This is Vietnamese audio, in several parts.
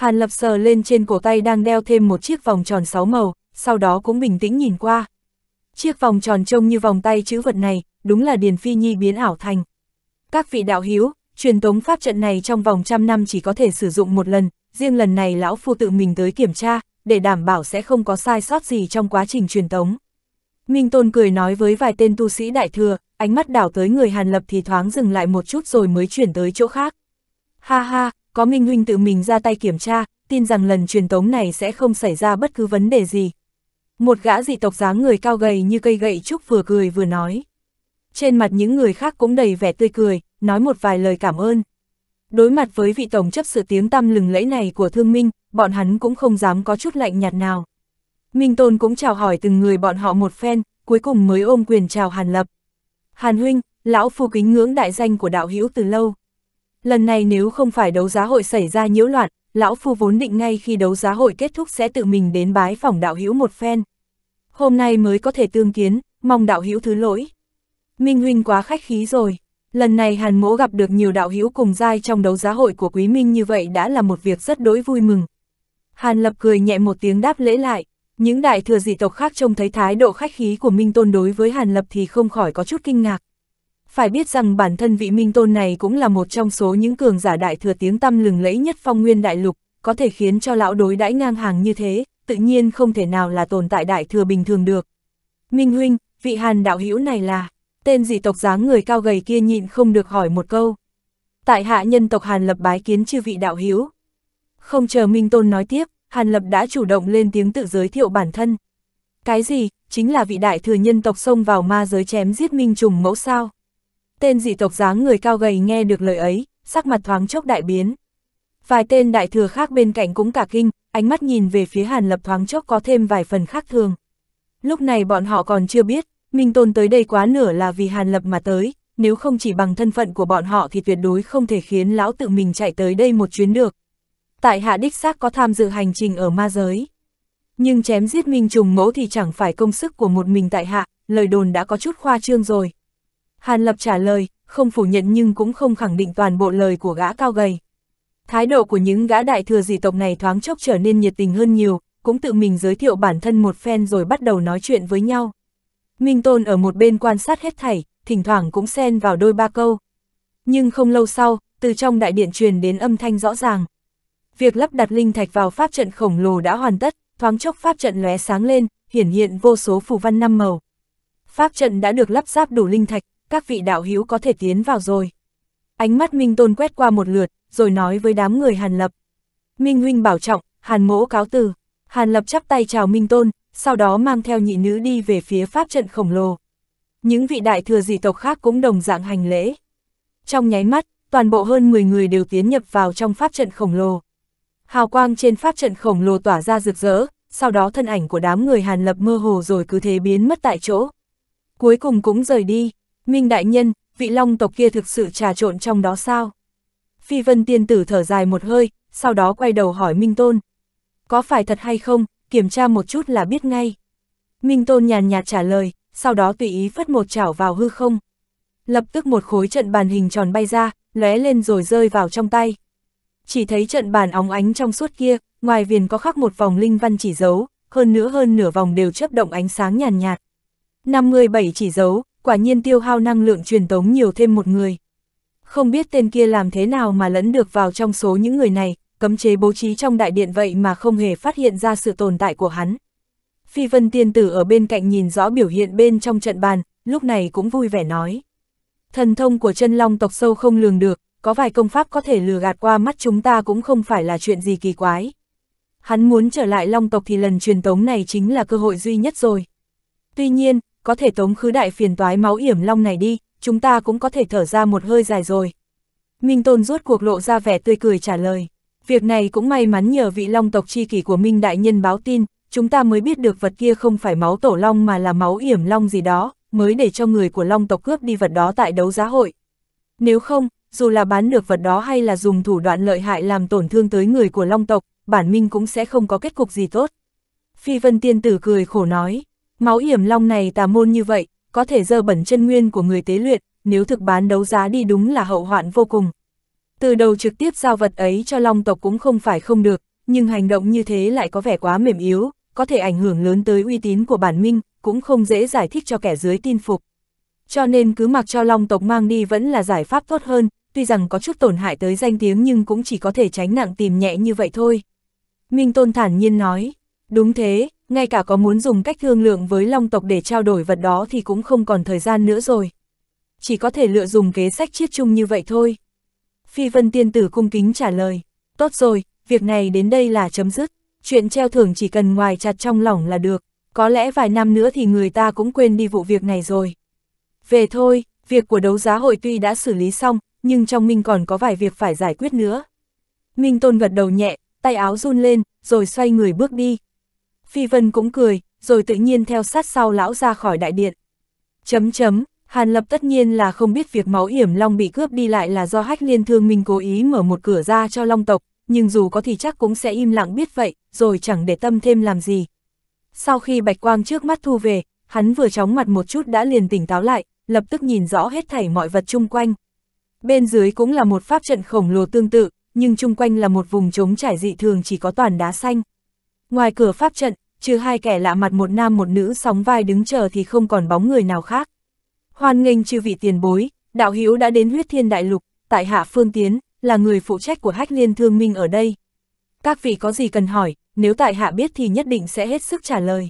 Hàn Lập sờ lên trên cổ tay đang đeo thêm một chiếc vòng tròn sáu màu, sau đó cũng bình tĩnh nhìn qua. Chiếc vòng tròn trông như vòng tay chữ vật này, đúng là Điền Phi Nhi biến ảo thành. Các vị đạo hiếu, truyền tống pháp trận này trong vòng trăm năm chỉ có thể sử dụng một lần, riêng lần này lão phu tự mình tới kiểm tra, để đảm bảo sẽ không có sai sót gì trong quá trình truyền tống. Minh Tôn cười nói với vài tên tu sĩ đại thừa, ánh mắt đảo tới người Hàn Lập thì thoáng dừng lại một chút rồi mới chuyển tới chỗ khác. Ha ha, có Minh Huynh tự mình ra tay kiểm tra, tin rằng lần truyền tống này sẽ không xảy ra bất cứ vấn đề gì. Một gã dị tộc dáng người cao gầy như cây gậy trúc vừa cười vừa nói. Trên mặt những người khác cũng đầy vẻ tươi cười, nói một vài lời cảm ơn. Đối mặt với vị tổng chấp sự tiếng tăm lừng lẫy này của thương minh, bọn hắn cũng không dám có chút lạnh nhạt nào. Minh Tôn cũng chào hỏi từng người bọn họ một phen, cuối cùng mới ôm quyền chào Hàn Lập. Hàn Huynh, lão phu kính ngưỡng đại danh của đạo hữu từ lâu. Lần này nếu không phải đấu giá hội xảy ra nhiễu loạn, lão phu vốn định ngay khi đấu giá hội kết thúc sẽ tự mình đến bái phòng đạo hữu một phen. Hôm nay mới có thể tương kiến, mong đạo hữu thứ lỗi. Minh huynh quá khách khí rồi. Lần này Hàn Mỗ gặp được nhiều đạo hữu cùng giai trong đấu giá hội của Quý Minh như vậy đã là một việc rất đối vui mừng. Hàn Lập cười nhẹ một tiếng đáp lễ lại, những đại thừa dị tộc khác trông thấy thái độ khách khí của Minh Tôn đối với Hàn Lập thì không khỏi có chút kinh ngạc. Phải biết rằng bản thân vị minh tôn này cũng là một trong số những cường giả đại thừa tiếng tăm lừng lẫy nhất phong nguyên đại lục, có thể khiến cho lão đối đãi ngang hàng như thế, tự nhiên không thể nào là tồn tại đại thừa bình thường được. Minh huynh, vị hàn đạo hữu này là, tên dị tộc dáng người cao gầy kia nhịn không được hỏi một câu. Tại hạ nhân tộc hàn lập bái kiến chư vị đạo hữu. Không chờ minh tôn nói tiếp, hàn lập đã chủ động lên tiếng tự giới thiệu bản thân. Cái gì, chính là vị đại thừa nhân tộc xông vào ma giới chém giết minh trùng mẫu sao? Tên dị tộc dáng người cao gầy nghe được lời ấy, sắc mặt thoáng chốc đại biến. Vài tên đại thừa khác bên cạnh cũng cả kinh, ánh mắt nhìn về phía Hàn Lập thoáng chốc có thêm vài phần khác thường. Lúc này bọn họ còn chưa biết, Minh Tôn tới đây quá nửa là vì Hàn Lập mà tới, nếu không chỉ bằng thân phận của bọn họ thì tuyệt đối không thể khiến lão tự mình chạy tới đây một chuyến được. Tại hạ đích xác có tham dự hành trình ở ma giới. Nhưng chém giết Minh Trùng Mẫu thì chẳng phải công sức của một mình tại hạ, lời đồn đã có chút khoa trương rồi. Hàn Lập trả lời, không phủ nhận nhưng cũng không khẳng định toàn bộ lời của gã cao gầy. Thái độ của những gã đại thừa dị tộc này thoáng chốc trở nên nhiệt tình hơn nhiều, cũng tự mình giới thiệu bản thân một phen rồi bắt đầu nói chuyện với nhau. Minh Tôn ở một bên quan sát hết thảy, thỉnh thoảng cũng xen vào đôi ba câu. Nhưng không lâu sau, từ trong đại điện truyền đến âm thanh rõ ràng. Việc lắp đặt linh thạch vào pháp trận khổng lồ đã hoàn tất, thoáng chốc pháp trận lóe sáng lên, hiển hiện vô số phù văn năm màu. Pháp trận đã được lắp ráp đủ linh thạch, các vị đạo hữu có thể tiến vào rồi. Ánh mắt Minh Tôn quét qua một lượt, rồi nói với đám người Hàn Lập. Minh Huynh bảo trọng, Hàn mỗ cáo từ. Hàn Lập chắp tay chào Minh Tôn, sau đó mang theo nhị nữ đi về phía pháp trận khổng lồ. Những vị đại thừa dị tộc khác cũng đồng dạng hành lễ. Trong nháy mắt, toàn bộ hơn 10 người đều tiến nhập vào trong pháp trận khổng lồ. Hào quang trên pháp trận khổng lồ tỏa ra rực rỡ, sau đó thân ảnh của đám người Hàn Lập mơ hồ rồi cứ thế biến mất tại chỗ. Cuối cùng cũng rời đi. Minh Đại Nhân, vị long tộc kia thực sự trà trộn trong đó sao? Phi Vân Tiên Tử thở dài một hơi, sau đó quay đầu hỏi Minh Tôn. Có phải thật hay không, kiểm tra một chút là biết ngay. Minh Tôn nhàn nhạt trả lời, sau đó tùy ý phất một chảo vào hư không. Lập tức một khối trận bàn hình tròn bay ra, lóe lên rồi rơi vào trong tay. Chỉ thấy trận bàn óng ánh trong suốt kia, ngoài viền có khắc một vòng linh văn chỉ dấu, hơn nữa hơn nửa vòng đều chớp động ánh sáng nhàn nhạt. 57 chỉ dấu, quả nhiên tiêu hao năng lượng truyền tống nhiều thêm một người. Không biết tên kia làm thế nào mà lẫn được vào trong số những người này, cấm chế bố trí trong đại điện vậy mà không hề phát hiện ra sự tồn tại của hắn. Phi vân tiên tử ở bên cạnh nhìn rõ biểu hiện bên trong trận bàn, lúc này cũng vui vẻ nói. Thần thông của chân long tộc sâu không lường được, có vài công pháp có thể lừa gạt qua mắt chúng ta cũng không phải là chuyện gì kỳ quái. Hắn muốn trở lại long tộc thì lần truyền tống này chính là cơ hội duy nhất rồi. Tuy nhiên, có thể tống khứ đại phiền toái máu yểm long này đi, chúng ta cũng có thể thở ra một hơi dài rồi. Minh Tôn rốt cuộc lộ ra vẻ tươi cười trả lời. Việc này cũng may mắn nhờ vị long tộc chi kỷ của Minh Đại Nhân báo tin, chúng ta mới biết được vật kia không phải máu tổ long mà là máu yểm long gì đó, mới để cho người của long tộc cướp đi vật đó tại đấu giá hội. Nếu không, dù là bán được vật đó hay là dùng thủ đoạn lợi hại làm tổn thương tới người của long tộc, bản minh cũng sẽ không có kết cục gì tốt. Phi Vân Tiên Tử cười khổ nói, Máu hiểm long này tà môn như vậy, có thể dơ bẩn chân nguyên của người tế luyện, nếu thực bán đấu giá đi đúng là hậu hoạn vô cùng. Từ đầu trực tiếp giao vật ấy cho long tộc cũng không phải không được, nhưng hành động như thế lại có vẻ quá mềm yếu, có thể ảnh hưởng lớn tới uy tín của bản minh, cũng không dễ giải thích cho kẻ dưới tin phục. Cho nên cứ mặc cho long tộc mang đi vẫn là giải pháp tốt hơn, tuy rằng có chút tổn hại tới danh tiếng nhưng cũng chỉ có thể tránh nặng tìm nhẹ như vậy thôi. Minh Tôn thản nhiên nói, đúng thế, ngay cả có muốn dùng cách thương lượng với long tộc để trao đổi vật đó thì cũng không còn thời gian nữa rồi. Chỉ có thể lựa dùng kế sách chiết chung như vậy thôi. Phi vân tiên tử cung kính trả lời, tốt rồi, việc này đến đây là chấm dứt, chuyện treo thưởng chỉ cần ngoài chặt trong lỏng là được, có lẽ vài năm nữa thì người ta cũng quên đi vụ việc này rồi. Về thôi, việc của đấu giá hội tuy đã xử lý xong, nhưng trong Minh còn có vài việc phải giải quyết nữa. Minh Tôn gật đầu nhẹ, tay áo run lên, rồi xoay người bước đi, Phi Vân cũng cười, rồi tự nhiên theo sát sau lão ra khỏi đại điện. Chấm chấm, Hàn Lập tất nhiên là không biết việc máu yểm Long bị cướp đi lại là do hách liên thương mình cố ý mở một cửa ra cho Long tộc, nhưng dù có thì chắc cũng sẽ im lặng biết vậy, rồi chẳng để tâm thêm làm gì. Sau khi bạch quang trước mắt thu về, hắn vừa chóng mặt một chút đã liền tỉnh táo lại, lập tức nhìn rõ hết thảy mọi vật chung quanh. Bên dưới cũng là một pháp trận khổng lồ tương tự, nhưng chung quanh là một vùng trống trải dị thường chỉ có toàn đá xanh. Ngoài cửa pháp trận, trừ hai kẻ lạ mặt một nam một nữ sóng vai đứng chờ thì không còn bóng người nào khác. Hoan nghênh chư vị tiền bối, đạo hữu đã đến huyết thiên đại lục, tại hạ phương tiến, là người phụ trách của hách liên thương minh ở đây. Các vị có gì cần hỏi, nếu tại hạ biết thì nhất định sẽ hết sức trả lời.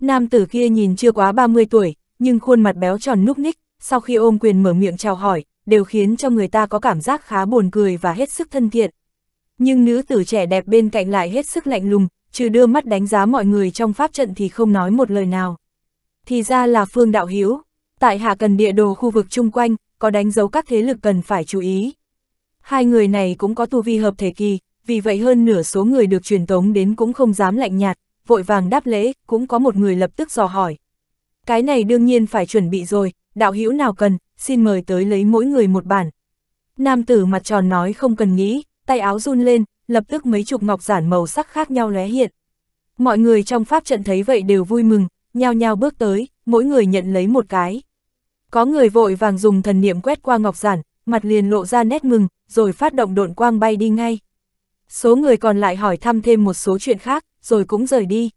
Nam tử kia nhìn chưa quá 30 tuổi, nhưng khuôn mặt béo tròn núc ních, sau khi ôm quyền mở miệng chào hỏi, đều khiến cho người ta có cảm giác khá buồn cười và hết sức thân thiện. Nhưng nữ tử trẻ đẹp bên cạnh lại hết sức lạnh lùng, trừ đưa mắt đánh giá mọi người trong pháp trận thì không nói một lời nào. Thì ra là Phương Đạo Hiếu, tại hạ cần địa đồ khu vực chung quanh, có đánh dấu các thế lực cần phải chú ý. Hai người này cũng có tu vi hợp thể kỳ, vì vậy hơn nửa số người được truyền tống đến cũng không dám lạnh nhạt, vội vàng đáp lễ, cũng có một người lập tức dò hỏi. Cái này đương nhiên phải chuẩn bị rồi, đạo hữu nào cần, xin mời tới lấy mỗi người một bản. Nam tử mặt tròn nói không cần nghĩ, tay áo run lên, lập tức mấy chục ngọc giản màu sắc khác nhau lóe hiện. Mọi người trong pháp trận thấy vậy đều vui mừng, nhao nhao bước tới, mỗi người nhận lấy một cái. Có người vội vàng dùng thần niệm quét qua ngọc giản, mặt liền lộ ra nét mừng, rồi phát động độn quang bay đi ngay. Số người còn lại hỏi thăm thêm một số chuyện khác, rồi cũng rời đi.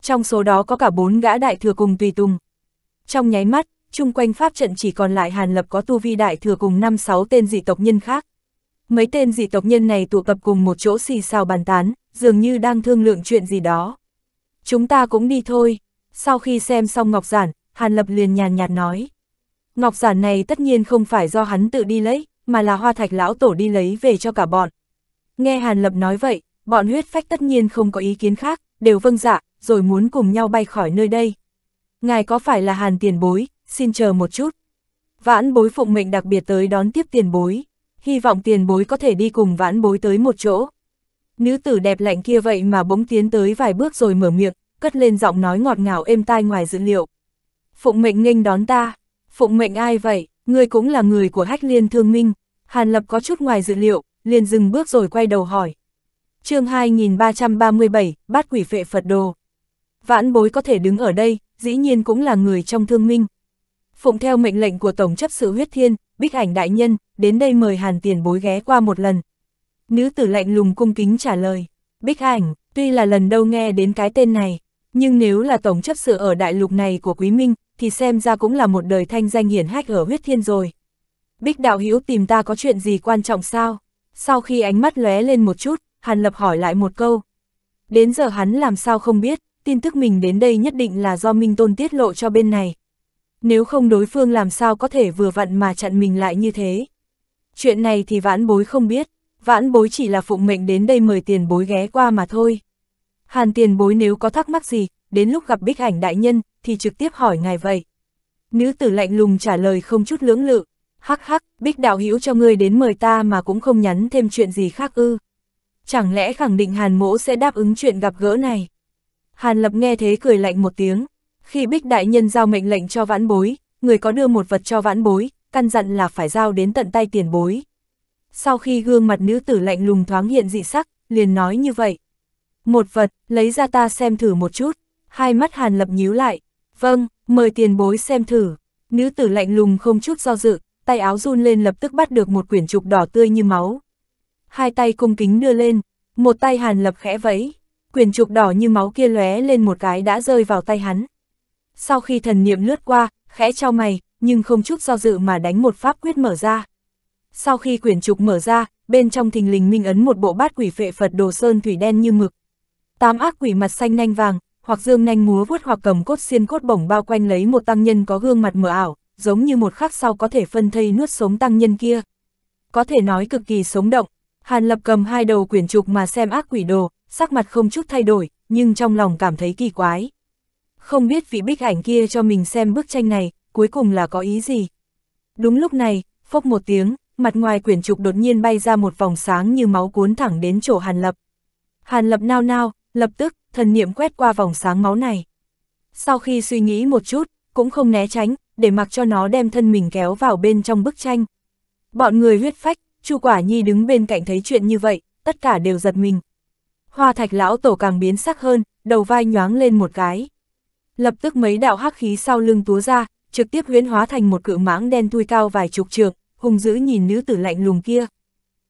Trong số đó có cả bốn gã đại thừa cùng tùy tùng. Trong nháy mắt, chung quanh pháp trận chỉ còn lại Hàn Lập có tu vi đại thừa cùng năm sáu tên dị tộc nhân khác mấy tên dị tộc nhân này tụ tập cùng một chỗ xì xào bàn tán, dường như đang thương lượng chuyện gì đó. Chúng ta cũng đi thôi. Sau khi xem xong Ngọc Giản, Hàn Lập liền nhàn nhạt nói. Ngọc Giản này tất nhiên không phải do hắn tự đi lấy, mà là hoa thạch lão tổ đi lấy về cho cả bọn. Nghe Hàn Lập nói vậy, bọn huyết phách tất nhiên không có ý kiến khác, đều vâng dạ, rồi muốn cùng nhau bay khỏi nơi đây. Ngài có phải là Hàn tiền bối, xin chờ một chút. Vãn bối phụng mệnh đặc biệt tới đón tiếp tiền bối hy vọng tiền bối có thể đi cùng vãn bối tới một chỗ. Nữ tử đẹp lạnh kia vậy mà bỗng tiến tới vài bước rồi mở miệng, cất lên giọng nói ngọt ngào êm tai ngoài dữ liệu. Phụng mệnh nghênh đón ta, phụng mệnh ai vậy, ngươi cũng là người của hách liên thương minh, Hàn Lập có chút ngoài dự liệu, liền dừng bước rồi quay đầu hỏi. chương 2337, bát quỷ phệ Phật đồ. Vãn bối có thể đứng ở đây, dĩ nhiên cũng là người trong thương minh. Phụng theo mệnh lệnh của Tổng chấp sự huyết thiên, bích ảnh đại nhân, đến đây mời hàn tiền bối ghé qua một lần. Nữ tử lạnh lùng cung kính trả lời. Bích ảnh, tuy là lần đầu nghe đến cái tên này, nhưng nếu là Tổng chấp sự ở đại lục này của Quý Minh, thì xem ra cũng là một đời thanh danh hiển hách ở huyết thiên rồi. Bích đạo hữu tìm ta có chuyện gì quan trọng sao? Sau khi ánh mắt lóe lên một chút, Hàn Lập hỏi lại một câu. Đến giờ hắn làm sao không biết, tin tức mình đến đây nhất định là do Minh Tôn tiết lộ cho bên này, nếu không đối phương làm sao có thể vừa vặn mà chặn mình lại như thế. Chuyện này thì vãn bối không biết, vãn bối chỉ là phụng mệnh đến đây mời tiền bối ghé qua mà thôi. Hàn tiền bối nếu có thắc mắc gì, đến lúc gặp bích ảnh đại nhân, thì trực tiếp hỏi ngài vậy. Nữ tử lạnh lùng trả lời không chút lưỡng lự, hắc hắc, bích đạo hữu cho ngươi đến mời ta mà cũng không nhắn thêm chuyện gì khác ư. Chẳng lẽ khẳng định hàn mỗ sẽ đáp ứng chuyện gặp gỡ này? Hàn lập nghe thế cười lạnh một tiếng, khi Bích Đại Nhân giao mệnh lệnh cho vãn bối, người có đưa một vật cho vãn bối, căn dặn là phải giao đến tận tay tiền bối. Sau khi gương mặt nữ tử lạnh lùng thoáng hiện dị sắc, liền nói như vậy. Một vật, lấy ra ta xem thử một chút. Hai mắt hàn lập nhíu lại. Vâng, mời tiền bối xem thử. Nữ tử lạnh lùng không chút do dự, tay áo run lên lập tức bắt được một quyển trục đỏ tươi như máu. Hai tay cung kính đưa lên, một tay hàn lập khẽ vẫy. Quyển trục đỏ như máu kia lóe lên một cái đã rơi vào tay hắn sau khi thần niệm lướt qua, khẽ trao mày, nhưng không chút do dự mà đánh một pháp quyết mở ra. Sau khi quyển trục mở ra, bên trong thình lình minh ấn một bộ bát quỷ phệ Phật đồ sơn thủy đen như mực. Tám ác quỷ mặt xanh nanh vàng, hoặc dương nanh múa vuốt hoặc cầm cốt xiên cốt bổng bao quanh lấy một tăng nhân có gương mặt mờ ảo, giống như một khắc sau có thể phân thây nuốt sống tăng nhân kia. Có thể nói cực kỳ sống động, Hàn Lập cầm hai đầu quyển trục mà xem ác quỷ đồ, sắc mặt không chút thay đổi, nhưng trong lòng cảm thấy kỳ quái không biết vị bích ảnh kia cho mình xem bức tranh này, cuối cùng là có ý gì. Đúng lúc này, phốc một tiếng, mặt ngoài quyển trục đột nhiên bay ra một vòng sáng như máu cuốn thẳng đến chỗ Hàn Lập. Hàn Lập nao nao, lập tức, thần niệm quét qua vòng sáng máu này. Sau khi suy nghĩ một chút, cũng không né tránh, để mặc cho nó đem thân mình kéo vào bên trong bức tranh. Bọn người huyết phách, Chu Quả Nhi đứng bên cạnh thấy chuyện như vậy, tất cả đều giật mình. Hoa thạch lão tổ càng biến sắc hơn, đầu vai nhoáng lên một cái. Lập tức mấy đạo hắc khí sau lưng túa ra, trực tiếp huyễn hóa thành một cự mãng đen thui cao vài chục trượng, hùng dữ nhìn nữ tử lạnh lùng kia.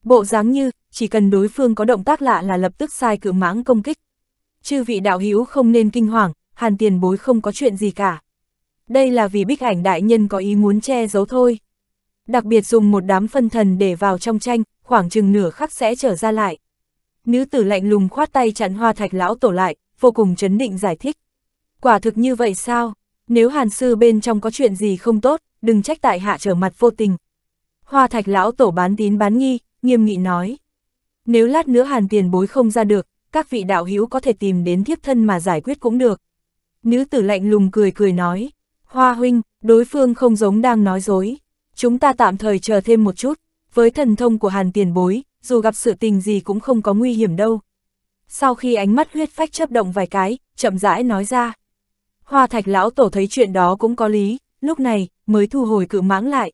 Bộ dáng như, chỉ cần đối phương có động tác lạ là lập tức sai cự mãng công kích. Chư vị đạo hữu không nên kinh hoàng, hàn tiền bối không có chuyện gì cả. Đây là vì bích ảnh đại nhân có ý muốn che giấu thôi. Đặc biệt dùng một đám phân thần để vào trong tranh, khoảng chừng nửa khắc sẽ trở ra lại. Nữ tử lạnh lùng khoát tay chặn hoa thạch lão tổ lại, vô cùng chấn định giải thích. Quả thực như vậy sao? Nếu hàn sư bên trong có chuyện gì không tốt, đừng trách tại hạ trở mặt vô tình. Hoa thạch lão tổ bán tín bán nghi, nghiêm nghị nói. Nếu lát nữa hàn tiền bối không ra được, các vị đạo hữu có thể tìm đến thiếp thân mà giải quyết cũng được. Nữ tử lạnh lùng cười cười nói. Hoa huynh, đối phương không giống đang nói dối. Chúng ta tạm thời chờ thêm một chút. Với thần thông của hàn tiền bối, dù gặp sự tình gì cũng không có nguy hiểm đâu. Sau khi ánh mắt huyết phách chấp động vài cái, chậm rãi nói ra. Hoa thạch lão tổ thấy chuyện đó cũng có lý, lúc này, mới thu hồi cự mãng lại.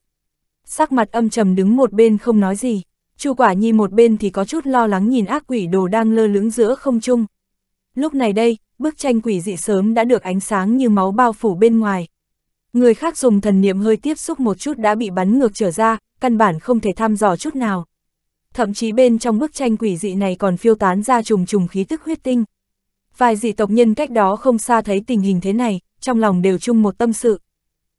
Sắc mặt âm trầm đứng một bên không nói gì, chu quả nhi một bên thì có chút lo lắng nhìn ác quỷ đồ đang lơ lửng giữa không trung. Lúc này đây, bức tranh quỷ dị sớm đã được ánh sáng như máu bao phủ bên ngoài. Người khác dùng thần niệm hơi tiếp xúc một chút đã bị bắn ngược trở ra, căn bản không thể thăm dò chút nào. Thậm chí bên trong bức tranh quỷ dị này còn phiêu tán ra trùng trùng khí tức huyết tinh. Vài dị tộc nhân cách đó không xa thấy tình hình thế này, trong lòng đều chung một tâm sự.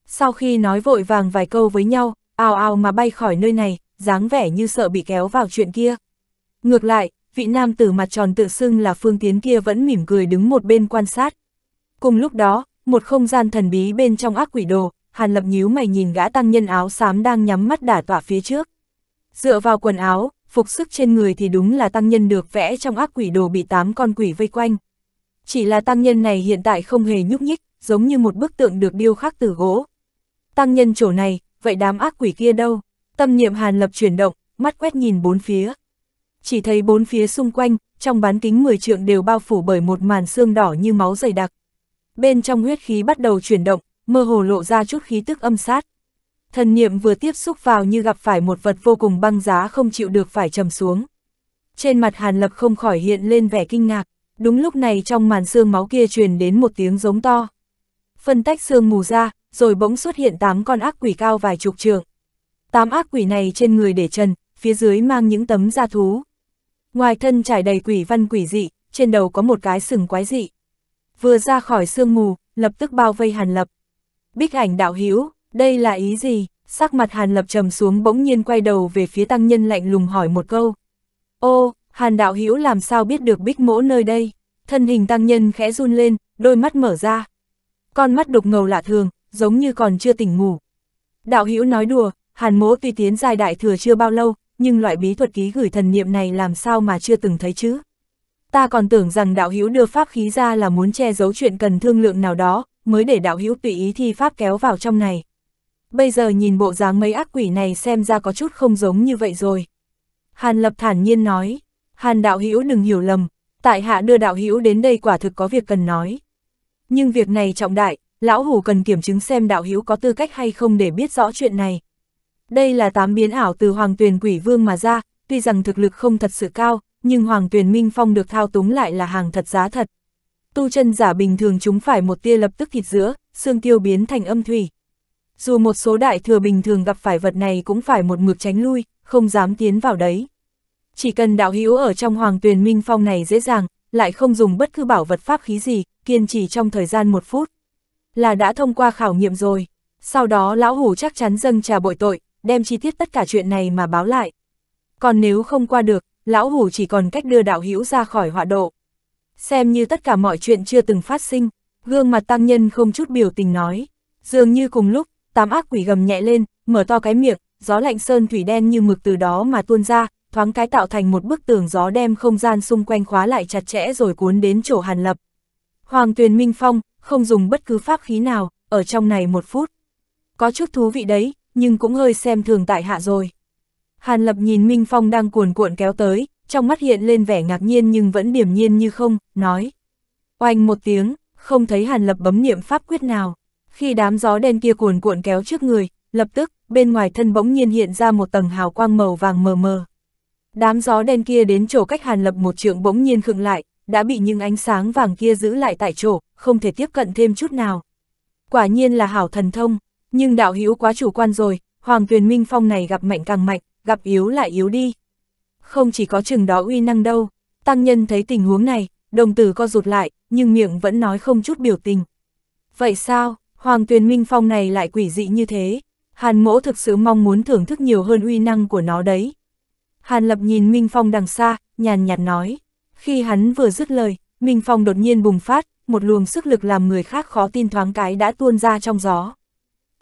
Sau khi nói vội vàng vài câu với nhau, ao ao mà bay khỏi nơi này, dáng vẻ như sợ bị kéo vào chuyện kia. Ngược lại, vị nam tử mặt tròn tự xưng là phương tiến kia vẫn mỉm cười đứng một bên quan sát. Cùng lúc đó, một không gian thần bí bên trong ác quỷ đồ, Hàn Lập nhíu mày nhìn gã tăng nhân áo xám đang nhắm mắt đả tỏa phía trước. Dựa vào quần áo, phục sức trên người thì đúng là tăng nhân được vẽ trong ác quỷ đồ bị tám con quỷ vây quanh. Chỉ là tăng nhân này hiện tại không hề nhúc nhích, giống như một bức tượng được điêu khắc từ gỗ. Tăng nhân chỗ này, vậy đám ác quỷ kia đâu? Tâm niệm Hàn Lập chuyển động, mắt quét nhìn bốn phía. Chỉ thấy bốn phía xung quanh, trong bán kính 10 trượng đều bao phủ bởi một màn xương đỏ như máu dày đặc. Bên trong huyết khí bắt đầu chuyển động, mơ hồ lộ ra chút khí tức âm sát. Thần niệm vừa tiếp xúc vào như gặp phải một vật vô cùng băng giá không chịu được phải trầm xuống. Trên mặt Hàn Lập không khỏi hiện lên vẻ kinh ngạc. Đúng lúc này trong màn xương máu kia truyền đến một tiếng giống to. Phân tách xương mù ra, rồi bỗng xuất hiện tám con ác quỷ cao vài chục trượng. Tám ác quỷ này trên người để trần, phía dưới mang những tấm da thú. Ngoài thân trải đầy quỷ văn quỷ dị, trên đầu có một cái sừng quái dị. Vừa ra khỏi xương mù, lập tức bao vây Hàn Lập. Bích ảnh đạo hiếu, đây là ý gì? Sắc mặt Hàn Lập trầm xuống bỗng nhiên quay đầu về phía tăng nhân lạnh lùng hỏi một câu. Ô, Hàn đạo hữu làm sao biết được bích mỗ nơi đây? Thân hình tăng nhân khẽ run lên, đôi mắt mở ra. Con mắt đục ngầu lạ thường, giống như còn chưa tỉnh ngủ. Đạo hữu nói đùa, hàn mỗ tuy tiến dài đại thừa chưa bao lâu, nhưng loại bí thuật ký gửi thần niệm này làm sao mà chưa từng thấy chứ? Ta còn tưởng rằng đạo hữu đưa pháp khí ra là muốn che giấu chuyện cần thương lượng nào đó, mới để đạo hữu tùy ý thi pháp kéo vào trong này. Bây giờ nhìn bộ dáng mấy ác quỷ này xem ra có chút không giống như vậy rồi. Hàn lập thản nhiên nói, Hàn đạo hữu đừng hiểu lầm, tại hạ đưa đạo hữu đến đây quả thực có việc cần nói. Nhưng việc này trọng đại, lão hủ cần kiểm chứng xem đạo hữu có tư cách hay không để biết rõ chuyện này. Đây là tám biến ảo từ Hoàng Tuyền Quỷ Vương mà ra, tuy rằng thực lực không thật sự cao, nhưng Hoàng Tuyền Minh Phong được thao túng lại là hàng thật giá thật. Tu chân giả bình thường chúng phải một tia lập tức thịt giữa, xương tiêu biến thành âm thủy. Dù một số đại thừa bình thường gặp phải vật này cũng phải một mực tránh lui, không dám tiến vào đấy. Chỉ cần đạo hữu ở trong hoàng tuyền minh phong này dễ dàng, lại không dùng bất cứ bảo vật pháp khí gì, kiên trì trong thời gian một phút. Là đã thông qua khảo nghiệm rồi. Sau đó lão hủ chắc chắn dâng trà bội tội, đem chi tiết tất cả chuyện này mà báo lại. Còn nếu không qua được, lão hủ chỉ còn cách đưa đạo hữu ra khỏi họa độ. Xem như tất cả mọi chuyện chưa từng phát sinh, gương mặt tăng nhân không chút biểu tình nói. Dường như cùng lúc, tám ác quỷ gầm nhẹ lên, mở to cái miệng, gió lạnh sơn thủy đen như mực từ đó mà tuôn ra, thoáng cái tạo thành một bức tường gió đem không gian xung quanh khóa lại chặt chẽ rồi cuốn đến chỗ Hàn Lập. Hoàng Tuyền Minh Phong, không dùng bất cứ pháp khí nào, ở trong này một phút. Có chút thú vị đấy, nhưng cũng hơi xem thường tại hạ rồi. Hàn Lập nhìn Minh Phong đang cuồn cuộn kéo tới, trong mắt hiện lên vẻ ngạc nhiên nhưng vẫn điềm nhiên như không, nói. Oanh một tiếng, không thấy Hàn Lập bấm niệm pháp quyết nào. Khi đám gió đen kia cuồn cuộn kéo trước người, lập tức, bên ngoài thân bỗng nhiên hiện ra một tầng hào quang màu vàng mờ mờ. Đám gió đen kia đến chỗ cách Hàn Lập một trượng bỗng nhiên khựng lại, đã bị những ánh sáng vàng kia giữ lại tại chỗ, không thể tiếp cận thêm chút nào. Quả nhiên là hảo thần thông, nhưng đạo hữu quá chủ quan rồi, Hoàng Tuyền Minh Phong này gặp mạnh càng mạnh, gặp yếu lại yếu đi. Không chỉ có chừng đó uy năng đâu, tăng nhân thấy tình huống này, đồng tử co rụt lại, nhưng miệng vẫn nói không chút biểu tình. Vậy sao, Hoàng Tuyền Minh Phong này lại quỷ dị như thế? Hàn mỗ thực sự mong muốn thưởng thức nhiều hơn uy năng của nó đấy. Hàn Lập nhìn Minh Phong đằng xa, nhàn nhạt nói. Khi hắn vừa dứt lời, Minh Phong đột nhiên bùng phát, một luồng sức lực làm người khác khó tin thoáng cái đã tuôn ra trong gió.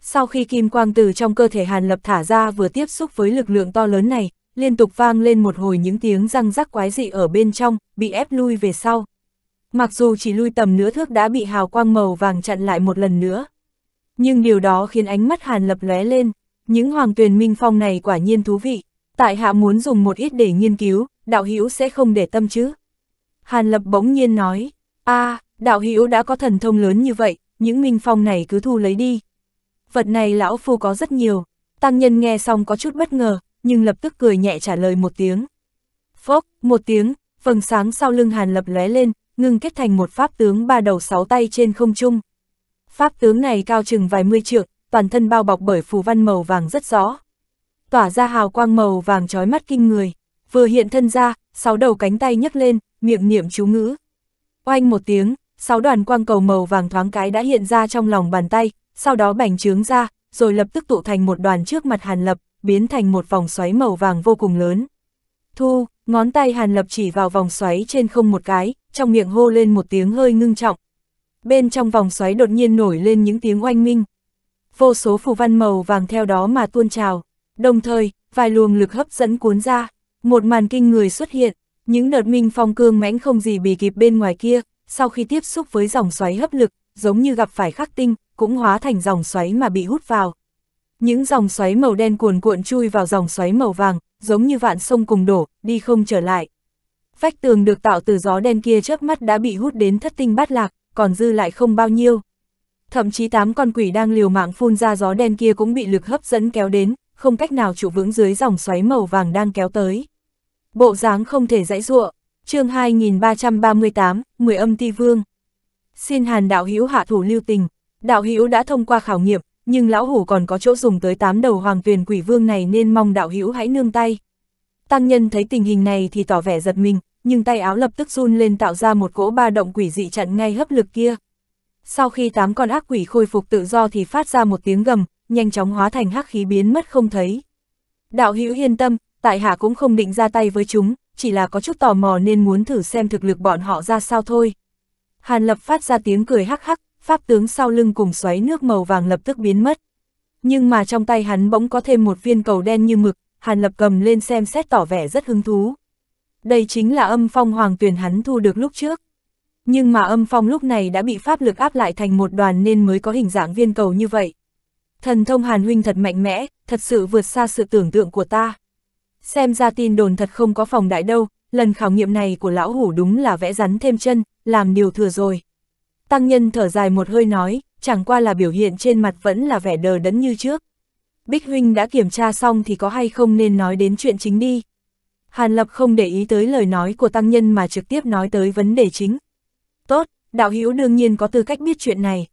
Sau khi kim quang từ trong cơ thể Hàn Lập thả ra vừa tiếp xúc với lực lượng to lớn này, liên tục vang lên một hồi những tiếng răng rắc quái dị ở bên trong, bị ép lui về sau. Mặc dù chỉ lui tầm nửa thước đã bị hào quang màu vàng chặn lại một lần nữa. Nhưng điều đó khiến ánh mắt Hàn Lập lóe lên, những hoàng tuyền minh phong này quả nhiên thú vị tại hạ muốn dùng một ít để nghiên cứu, đạo hữu sẽ không để tâm chứ. Hàn Lập bỗng nhiên nói, a à, đạo hữu đã có thần thông lớn như vậy, những minh phong này cứ thu lấy đi. Vật này lão phu có rất nhiều, tăng nhân nghe xong có chút bất ngờ, nhưng lập tức cười nhẹ trả lời một tiếng. Phốc, một tiếng, vầng sáng sau lưng Hàn Lập lóe lên, ngưng kết thành một pháp tướng ba đầu sáu tay trên không trung. Pháp tướng này cao chừng vài mươi trượng, toàn thân bao bọc bởi phù văn màu vàng rất rõ tỏa ra hào quang màu vàng trói mắt kinh người, vừa hiện thân ra, sáu đầu cánh tay nhấc lên, miệng niệm chú ngữ. Oanh một tiếng, sáu đoàn quang cầu màu vàng thoáng cái đã hiện ra trong lòng bàn tay, sau đó bành trướng ra, rồi lập tức tụ thành một đoàn trước mặt Hàn Lập, biến thành một vòng xoáy màu vàng vô cùng lớn. Thu, ngón tay Hàn Lập chỉ vào vòng xoáy trên không một cái, trong miệng hô lên một tiếng hơi ngưng trọng. Bên trong vòng xoáy đột nhiên nổi lên những tiếng oanh minh. Vô số phù văn màu vàng theo đó mà tuôn trào. Đồng thời, vài luồng lực hấp dẫn cuốn ra, một màn kinh người xuất hiện, những đợt minh phong cương mãnh không gì bị kịp bên ngoài kia, sau khi tiếp xúc với dòng xoáy hấp lực, giống như gặp phải khắc tinh, cũng hóa thành dòng xoáy mà bị hút vào. Những dòng xoáy màu đen cuồn cuộn chui vào dòng xoáy màu vàng, giống như vạn sông cùng đổ, đi không trở lại. Vách tường được tạo từ gió đen kia chớp mắt đã bị hút đến thất tinh bát lạc, còn dư lại không bao nhiêu. Thậm chí tám con quỷ đang liều mạng phun ra gió đen kia cũng bị lực hấp dẫn kéo đến, không cách nào trụ vững dưới dòng xoáy màu vàng đang kéo tới. Bộ dáng không thể dãy ruộng, chương 2338, 10 âm ti vương. Xin hàn đạo hữu hạ thủ lưu tình, đạo hữu đã thông qua khảo nghiệm, nhưng lão hủ còn có chỗ dùng tới tám đầu hoàng tuyền quỷ vương này nên mong đạo hữu hãy nương tay. Tăng nhân thấy tình hình này thì tỏ vẻ giật mình, nhưng tay áo lập tức run lên tạo ra một cỗ ba động quỷ dị chặn ngay hấp lực kia. Sau khi tám con ác quỷ khôi phục tự do thì phát ra một tiếng gầm, nhanh chóng hóa thành hắc khí biến mất không thấy. Đạo hữu yên tâm, tại hạ cũng không định ra tay với chúng, chỉ là có chút tò mò nên muốn thử xem thực lực bọn họ ra sao thôi. Hàn lập phát ra tiếng cười hắc hắc, pháp tướng sau lưng cùng xoáy nước màu vàng lập tức biến mất. Nhưng mà trong tay hắn bỗng có thêm một viên cầu đen như mực, hàn lập cầm lên xem xét tỏ vẻ rất hứng thú. Đây chính là âm phong hoàng tuyển hắn thu được lúc trước. Nhưng mà âm phong lúc này đã bị pháp lực áp lại thành một đoàn nên mới có hình dạng viên cầu như vậy. Thần thông Hàn Huynh thật mạnh mẽ, thật sự vượt xa sự tưởng tượng của ta. Xem ra tin đồn thật không có phòng đại đâu, lần khảo nghiệm này của lão hủ đúng là vẽ rắn thêm chân, làm điều thừa rồi. Tăng nhân thở dài một hơi nói, chẳng qua là biểu hiện trên mặt vẫn là vẻ đờ đẫn như trước. Bích Huynh đã kiểm tra xong thì có hay không nên nói đến chuyện chính đi. Hàn Lập không để ý tới lời nói của tăng nhân mà trực tiếp nói tới vấn đề chính. Tốt, đạo hữu đương nhiên có tư cách biết chuyện này.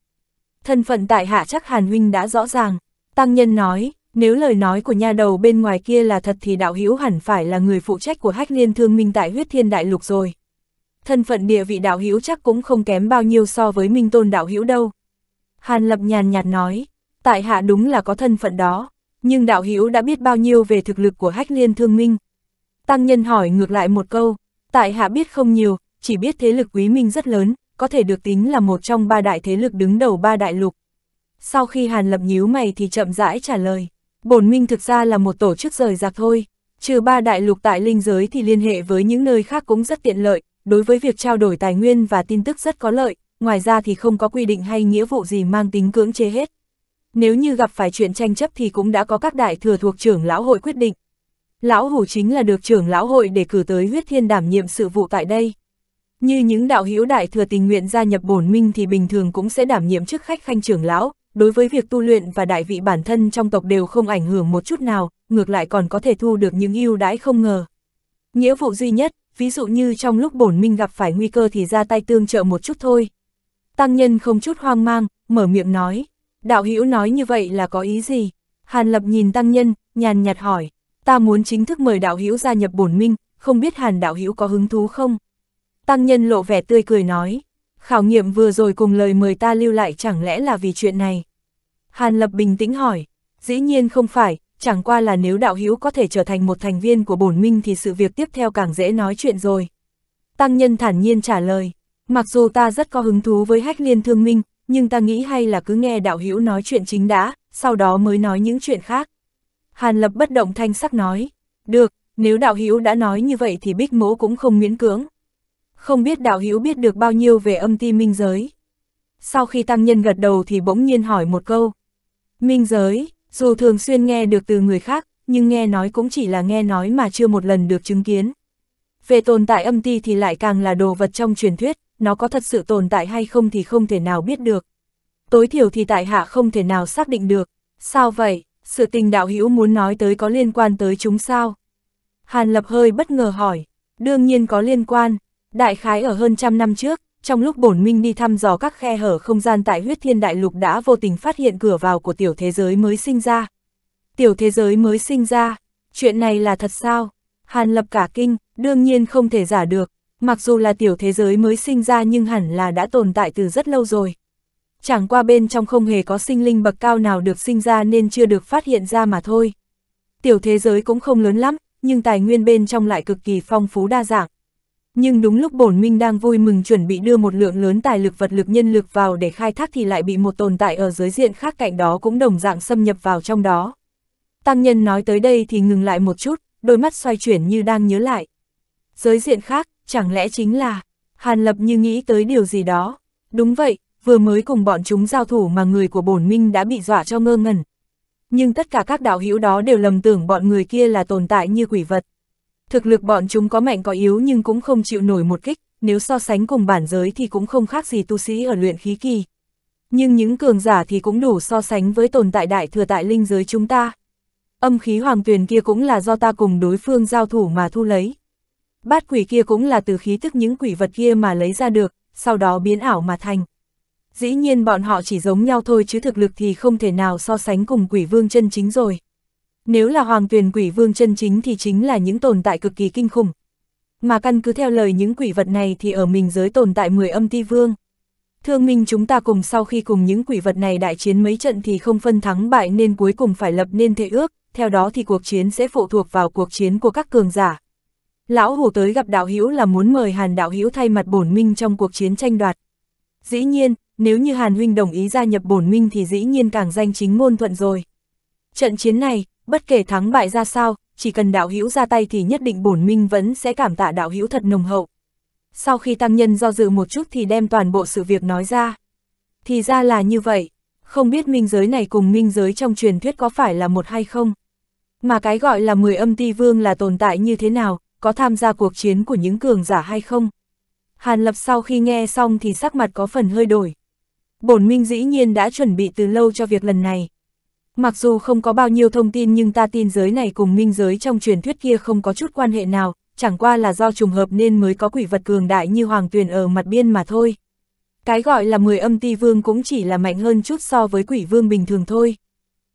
Thân phận tại hạ chắc Hàn Huynh đã rõ ràng. Tăng nhân nói, nếu lời nói của nhà đầu bên ngoài kia là thật thì đạo hữu hẳn phải là người phụ trách của hách liên thương minh tại huyết thiên đại lục rồi. Thân phận địa vị đạo hữu chắc cũng không kém bao nhiêu so với minh tôn đạo hữu đâu. Hàn lập nhàn nhạt nói, tại hạ đúng là có thân phận đó, nhưng đạo hữu đã biết bao nhiêu về thực lực của hách liên thương minh. Tăng nhân hỏi ngược lại một câu, tại hạ biết không nhiều, chỉ biết thế lực quý minh rất lớn, có thể được tính là một trong ba đại thế lực đứng đầu ba đại lục. Sau khi Hàn Lập nhíu mày thì chậm rãi trả lời, bổn minh thực ra là một tổ chức rời rạc thôi, trừ ba đại lục tại linh giới thì liên hệ với những nơi khác cũng rất tiện lợi, đối với việc trao đổi tài nguyên và tin tức rất có lợi, ngoài ra thì không có quy định hay nghĩa vụ gì mang tính cưỡng chế hết. Nếu như gặp phải chuyện tranh chấp thì cũng đã có các đại thừa thuộc trưởng lão hội quyết định. Lão hủ chính là được trưởng lão hội để cử tới huyết thiên đảm nhiệm sự vụ tại đây. Như những đạo hữu đại thừa tình nguyện gia nhập bổn minh thì bình thường cũng sẽ đảm nhiệm chức khách khanh trưởng lão, đối với việc tu luyện và đại vị bản thân trong tộc đều không ảnh hưởng một chút nào, ngược lại còn có thể thu được những ưu đãi không ngờ. Nghĩa vụ duy nhất, ví dụ như trong lúc bổn minh gặp phải nguy cơ thì ra tay tương trợ một chút thôi. Tăng nhân không chút hoang mang, mở miệng nói. Đạo hữu nói như vậy là có ý gì? Hàn lập nhìn tăng nhân, nhàn nhạt hỏi. Ta muốn chính thức mời đạo hữu gia nhập bổn minh, không biết hàn đạo hữu có hứng thú không? Tăng nhân lộ vẻ tươi cười nói, khảo nghiệm vừa rồi cùng lời mời ta lưu lại chẳng lẽ là vì chuyện này. Hàn Lập bình tĩnh hỏi, dĩ nhiên không phải, chẳng qua là nếu đạo hữu có thể trở thành một thành viên của bổn minh thì sự việc tiếp theo càng dễ nói chuyện rồi. Tăng nhân thản nhiên trả lời, mặc dù ta rất có hứng thú với hách liên thương minh, nhưng ta nghĩ hay là cứ nghe đạo hữu nói chuyện chính đã, sau đó mới nói những chuyện khác. Hàn Lập bất động thanh sắc nói, được, nếu đạo hữu đã nói như vậy thì bích mỗ cũng không miễn cưỡng không biết đạo hữu biết được bao nhiêu về âm ti minh giới. Sau khi tăng nhân gật đầu thì bỗng nhiên hỏi một câu. Minh giới, dù thường xuyên nghe được từ người khác, nhưng nghe nói cũng chỉ là nghe nói mà chưa một lần được chứng kiến. Về tồn tại âm ti thì lại càng là đồ vật trong truyền thuyết, nó có thật sự tồn tại hay không thì không thể nào biết được. Tối thiểu thì tại hạ không thể nào xác định được. Sao vậy, sự tình đạo hữu muốn nói tới có liên quan tới chúng sao? Hàn Lập hơi bất ngờ hỏi, đương nhiên có liên quan, Đại khái ở hơn trăm năm trước, trong lúc bổn minh đi thăm dò các khe hở không gian tại huyết thiên đại lục đã vô tình phát hiện cửa vào của tiểu thế giới mới sinh ra. Tiểu thế giới mới sinh ra, chuyện này là thật sao? Hàn lập cả kinh, đương nhiên không thể giả được, mặc dù là tiểu thế giới mới sinh ra nhưng hẳn là đã tồn tại từ rất lâu rồi. Chẳng qua bên trong không hề có sinh linh bậc cao nào được sinh ra nên chưa được phát hiện ra mà thôi. Tiểu thế giới cũng không lớn lắm, nhưng tài nguyên bên trong lại cực kỳ phong phú đa dạng. Nhưng đúng lúc bổn minh đang vui mừng chuẩn bị đưa một lượng lớn tài lực vật lực nhân lực vào để khai thác thì lại bị một tồn tại ở giới diện khác cạnh đó cũng đồng dạng xâm nhập vào trong đó. Tăng nhân nói tới đây thì ngừng lại một chút, đôi mắt xoay chuyển như đang nhớ lại. Giới diện khác, chẳng lẽ chính là, Hàn Lập như nghĩ tới điều gì đó. Đúng vậy, vừa mới cùng bọn chúng giao thủ mà người của bổn minh đã bị dọa cho ngơ ngẩn. Nhưng tất cả các đạo hữu đó đều lầm tưởng bọn người kia là tồn tại như quỷ vật. Thực lực bọn chúng có mạnh có yếu nhưng cũng không chịu nổi một kích, nếu so sánh cùng bản giới thì cũng không khác gì tu sĩ ở luyện khí kỳ. Nhưng những cường giả thì cũng đủ so sánh với tồn tại đại thừa tại linh giới chúng ta. Âm khí hoàng tuyền kia cũng là do ta cùng đối phương giao thủ mà thu lấy. Bát quỷ kia cũng là từ khí tức những quỷ vật kia mà lấy ra được, sau đó biến ảo mà thành. Dĩ nhiên bọn họ chỉ giống nhau thôi chứ thực lực thì không thể nào so sánh cùng quỷ vương chân chính rồi. Nếu là hoàng tuyển quỷ vương chân chính thì chính là những tồn tại cực kỳ kinh khủng. Mà căn cứ theo lời những quỷ vật này thì ở mình giới tồn tại 10 âm ti vương. Thương minh chúng ta cùng sau khi cùng những quỷ vật này đại chiến mấy trận thì không phân thắng bại nên cuối cùng phải lập nên thế ước, theo đó thì cuộc chiến sẽ phụ thuộc vào cuộc chiến của các cường giả. Lão Hủ tới gặp đạo hữu là muốn mời Hàn đạo hữu thay mặt bổn minh trong cuộc chiến tranh đoạt. Dĩ nhiên, nếu như Hàn huynh đồng ý gia nhập bổn minh thì dĩ nhiên càng danh chính ngôn thuận rồi. Trận chiến này, bất kể thắng bại ra sao, chỉ cần đạo hữu ra tay thì nhất định bổn minh vẫn sẽ cảm tạ đạo hữu thật nồng hậu. Sau khi tăng nhân do dự một chút thì đem toàn bộ sự việc nói ra. Thì ra là như vậy, không biết minh giới này cùng minh giới trong truyền thuyết có phải là một hay không? Mà cái gọi là mười âm ti vương là tồn tại như thế nào, có tham gia cuộc chiến của những cường giả hay không? Hàn Lập sau khi nghe xong thì sắc mặt có phần hơi đổi. Bổn minh dĩ nhiên đã chuẩn bị từ lâu cho việc lần này. Mặc dù không có bao nhiêu thông tin nhưng ta tin giới này cùng minh giới trong truyền thuyết kia không có chút quan hệ nào, chẳng qua là do trùng hợp nên mới có quỷ vật cường đại như Hoàng Tuyền ở mặt biên mà thôi. Cái gọi là mười âm ti vương cũng chỉ là mạnh hơn chút so với quỷ vương bình thường thôi.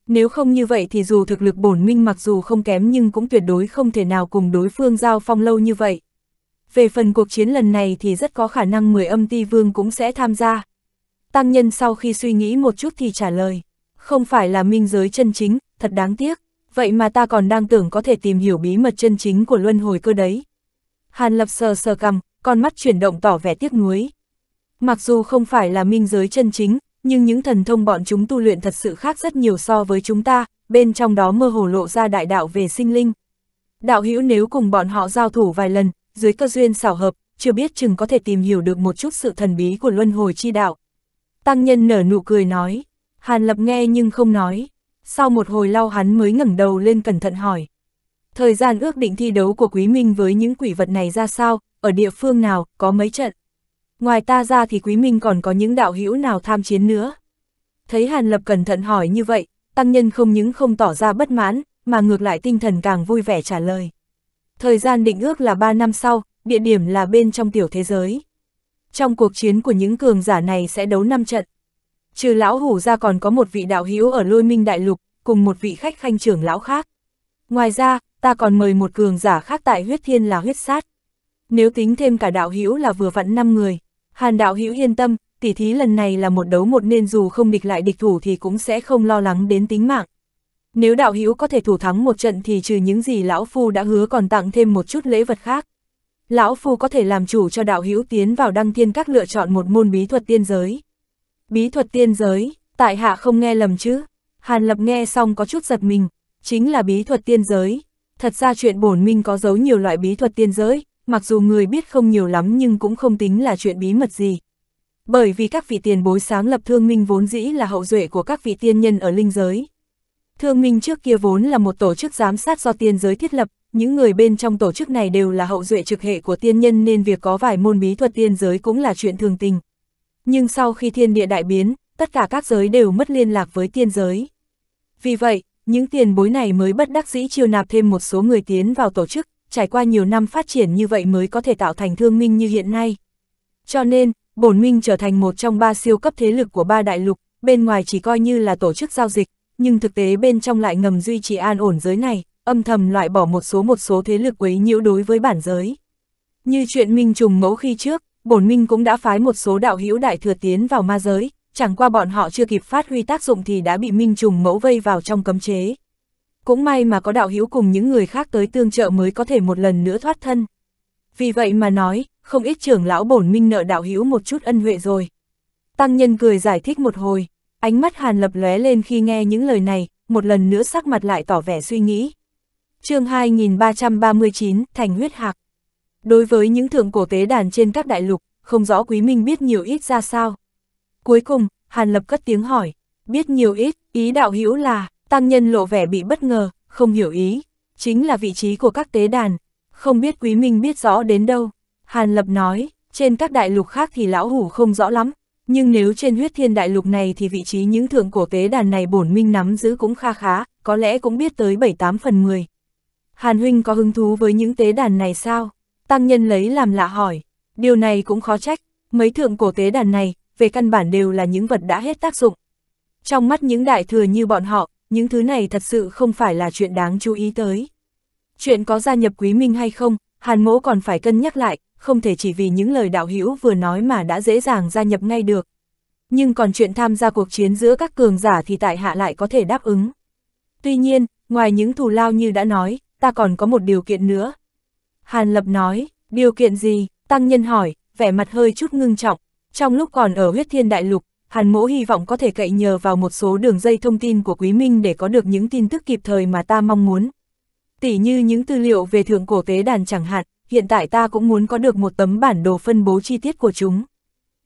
Nếu không như vậy thì dù thực lực bổn minh mặc dù không kém nhưng cũng tuyệt đối không thể nào cùng đối phương giao phong lâu như vậy. Về phần cuộc chiến lần này thì rất có khả năng mười âm ti vương cũng sẽ tham gia. Tăng nhân sau khi suy nghĩ một chút thì trả lời không phải là minh giới chân chính, thật đáng tiếc, vậy mà ta còn đang tưởng có thể tìm hiểu bí mật chân chính của luân hồi cơ đấy. Hàn Lập sờ sờ cằm, con mắt chuyển động tỏ vẻ tiếc nuối. Mặc dù không phải là minh giới chân chính, nhưng những thần thông bọn chúng tu luyện thật sự khác rất nhiều so với chúng ta, bên trong đó mơ hồ lộ ra đại đạo về sinh linh. Đạo hữu nếu cùng bọn họ giao thủ vài lần, dưới cơ duyên xảo hợp, chưa biết chừng có thể tìm hiểu được một chút sự thần bí của luân hồi chi đạo. Tăng nhân nở nụ cười nói. Hàn Lập nghe nhưng không nói. Sau một hồi lau hắn mới ngẩng đầu lên cẩn thận hỏi. Thời gian ước định thi đấu của Quý Minh với những quỷ vật này ra sao, ở địa phương nào, có mấy trận. Ngoài ta ra thì Quý Minh còn có những đạo hữu nào tham chiến nữa. Thấy Hàn Lập cẩn thận hỏi như vậy, tăng nhân không những không tỏ ra bất mãn, mà ngược lại tinh thần càng vui vẻ trả lời. Thời gian định ước là 3 năm sau, địa điểm là bên trong tiểu thế giới. Trong cuộc chiến của những cường giả này sẽ đấu 5 trận. Trừ lão hủ ra còn có một vị đạo hữu ở lôi minh đại lục, cùng một vị khách khanh trưởng lão khác. Ngoài ra, ta còn mời một cường giả khác tại huyết thiên là huyết sát. Nếu tính thêm cả đạo hữu là vừa vặn 5 người, hàn đạo hữu yên tâm, tỉ thí lần này là một đấu một nên dù không địch lại địch thủ thì cũng sẽ không lo lắng đến tính mạng. Nếu đạo hữu có thể thủ thắng một trận thì trừ những gì lão phu đã hứa còn tặng thêm một chút lễ vật khác. Lão phu có thể làm chủ cho đạo hữu tiến vào đăng thiên các lựa chọn một môn bí thuật tiên giới. Bí thuật tiên giới, tại hạ không nghe lầm chứ. Hàn Lập nghe xong có chút giật mình, chính là bí thuật tiên giới. Thật ra chuyện bổn minh có giấu nhiều loại bí thuật tiên giới, mặc dù người biết không nhiều lắm nhưng cũng không tính là chuyện bí mật gì. Bởi vì các vị tiền bối sáng lập thương minh vốn dĩ là hậu duệ của các vị tiên nhân ở linh giới. Thương minh trước kia vốn là một tổ chức giám sát do tiên giới thiết lập, những người bên trong tổ chức này đều là hậu duệ trực hệ của tiên nhân nên việc có vài môn bí thuật tiên giới cũng là chuyện thường tình. Nhưng sau khi thiên địa đại biến, tất cả các giới đều mất liên lạc với tiên giới. Vì vậy, những tiền bối này mới bất đắc dĩ chiêu nạp thêm một số người tiến vào tổ chức, trải qua nhiều năm phát triển như vậy mới có thể tạo thành thương minh như hiện nay. Cho nên, bổn minh trở thành một trong ba siêu cấp thế lực của ba đại lục, bên ngoài chỉ coi như là tổ chức giao dịch, nhưng thực tế bên trong lại ngầm duy trì an ổn giới này, âm thầm loại bỏ một số một số thế lực quấy nhiễu đối với bản giới. Như chuyện minh trùng mẫu khi trước, bổn minh cũng đã phái một số đạo hữu đại thừa tiến vào ma giới, chẳng qua bọn họ chưa kịp phát huy tác dụng thì đã bị minh trùng mẫu vây vào trong cấm chế. Cũng may mà có đạo hữu cùng những người khác tới tương trợ mới có thể một lần nữa thoát thân. Vì vậy mà nói, không ít trưởng lão bổn minh nợ đạo hữu một chút ân huệ rồi. Tăng nhân cười giải thích một hồi, ánh mắt hàn lập lóe lên khi nghe những lời này, một lần nữa sắc mặt lại tỏ vẻ suy nghĩ. chương 2339, Thành huyết hạc. Đối với những thượng cổ tế đàn trên các đại lục, không rõ Quý Minh biết nhiều ít ra sao. Cuối cùng, Hàn Lập cất tiếng hỏi, biết nhiều ít, ý đạo hữu là, tăng nhân lộ vẻ bị bất ngờ, không hiểu ý, chính là vị trí của các tế đàn, không biết Quý Minh biết rõ đến đâu. Hàn Lập nói, trên các đại lục khác thì lão hủ không rõ lắm, nhưng nếu trên huyết thiên đại lục này thì vị trí những thượng cổ tế đàn này bổn minh nắm giữ cũng kha khá, có lẽ cũng biết tới 7-8 phần 10. Hàn Huynh có hứng thú với những tế đàn này sao? Tăng nhân lấy làm lạ hỏi, điều này cũng khó trách, mấy thượng cổ tế đàn này, về căn bản đều là những vật đã hết tác dụng. Trong mắt những đại thừa như bọn họ, những thứ này thật sự không phải là chuyện đáng chú ý tới. Chuyện có gia nhập quý minh hay không, hàn mỗ còn phải cân nhắc lại, không thể chỉ vì những lời đạo hữu vừa nói mà đã dễ dàng gia nhập ngay được. Nhưng còn chuyện tham gia cuộc chiến giữa các cường giả thì tại hạ lại có thể đáp ứng. Tuy nhiên, ngoài những thù lao như đã nói, ta còn có một điều kiện nữa, Hàn Lập nói, điều kiện gì? Tăng nhân hỏi, vẻ mặt hơi chút ngưng trọng. Trong lúc còn ở huyết thiên đại lục, Hàn Mỗ hy vọng có thể cậy nhờ vào một số đường dây thông tin của Quý Minh để có được những tin tức kịp thời mà ta mong muốn. Tỉ như những tư liệu về thượng cổ tế đàn chẳng hạn, hiện tại ta cũng muốn có được một tấm bản đồ phân bố chi tiết của chúng.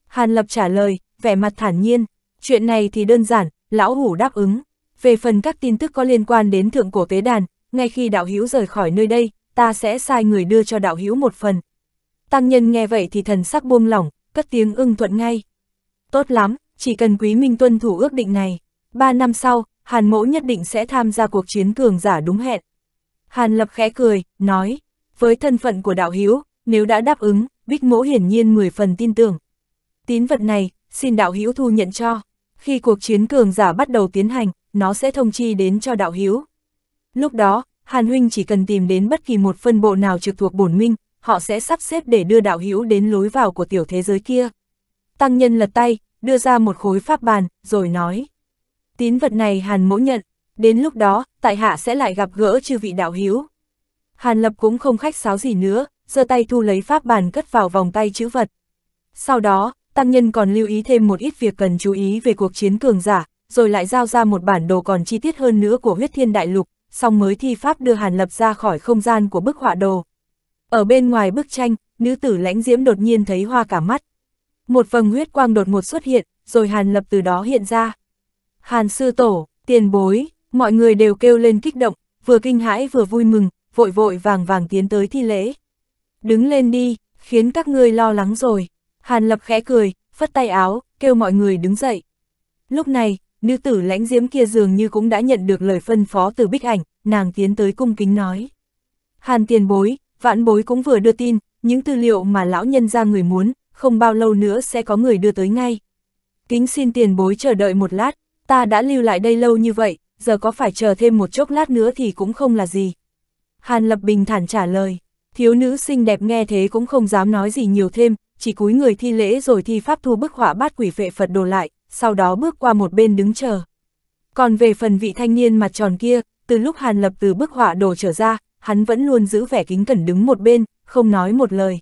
Hàn Lập trả lời, vẻ mặt thản nhiên, chuyện này thì đơn giản, lão hủ đáp ứng. Về phần các tin tức có liên quan đến thượng cổ tế đàn, ngay khi đạo hữu rời khỏi nơi đây, ta sẽ sai người đưa cho đạo hữu một phần. Tăng nhân nghe vậy thì thần sắc buông lỏng, cất tiếng ưng thuận ngay. Tốt lắm, chỉ cần quý minh tuân thủ ước định này. Ba năm sau, Hàn mỗ nhất định sẽ tham gia cuộc chiến cường giả đúng hẹn. Hàn lập khẽ cười, nói, với thân phận của đạo hữu nếu đã đáp ứng, bích mỗ hiển nhiên 10 phần tin tưởng. Tín vật này, xin đạo hữu thu nhận cho. Khi cuộc chiến cường giả bắt đầu tiến hành, nó sẽ thông chi đến cho đạo hữu. Lúc đó, Hàn huynh chỉ cần tìm đến bất kỳ một phân bộ nào trực thuộc bổn minh, họ sẽ sắp xếp để đưa đạo hữu đến lối vào của tiểu thế giới kia. Tăng nhân lật tay, đưa ra một khối pháp bàn, rồi nói. Tín vật này Hàn mỗ nhận, đến lúc đó, tại hạ sẽ lại gặp gỡ chư vị đạo hữu. Hàn lập cũng không khách sáo gì nữa, giơ tay thu lấy pháp bàn cất vào vòng tay chữ vật. Sau đó, tăng nhân còn lưu ý thêm một ít việc cần chú ý về cuộc chiến cường giả, rồi lại giao ra một bản đồ còn chi tiết hơn nữa của huyết thiên đại lục, xong mới thi pháp đưa Hàn Lập ra khỏi không gian của bức họa đồ. Ở bên ngoài bức tranh, nữ tử lãnh diễm đột nhiên thấy hoa cả mắt. Một vầng huyết quang đột ngột xuất hiện, rồi Hàn Lập từ đó hiện ra. Hàn sư tổ, tiền bối, mọi người đều kêu lên kích động, vừa kinh hãi vừa vui mừng, vội vội vàng vàng tiến tới thi lễ. Đứng lên đi, khiến các ngươi lo lắng rồi. Hàn Lập khẽ cười, phất tay áo, kêu mọi người đứng dậy. Lúc này, nữ tử lãnh diễm kia dường như cũng đã nhận được lời phân phó từ bích ảnh, nàng tiến tới cung kính nói. Hàn tiền bối, vạn bối cũng vừa đưa tin, những tư liệu mà lão nhân ra người muốn, không bao lâu nữa sẽ có người đưa tới ngay. Kính xin tiền bối chờ đợi một lát, ta đã lưu lại đây lâu như vậy, giờ có phải chờ thêm một chốc lát nữa thì cũng không là gì. Hàn Lập bình thản trả lời, thiếu nữ xinh đẹp nghe thế cũng không dám nói gì nhiều thêm, chỉ cúi người thi lễ rồi thi pháp thu bức họa bát quỷ vệ Phật đồ lại, sau đó bước qua một bên đứng chờ. Còn về phần vị thanh niên mặt tròn kia, từ lúc Hàn Lập từ bức họa đồ trở ra, hắn vẫn luôn giữ vẻ kính cẩn đứng một bên, không nói một lời.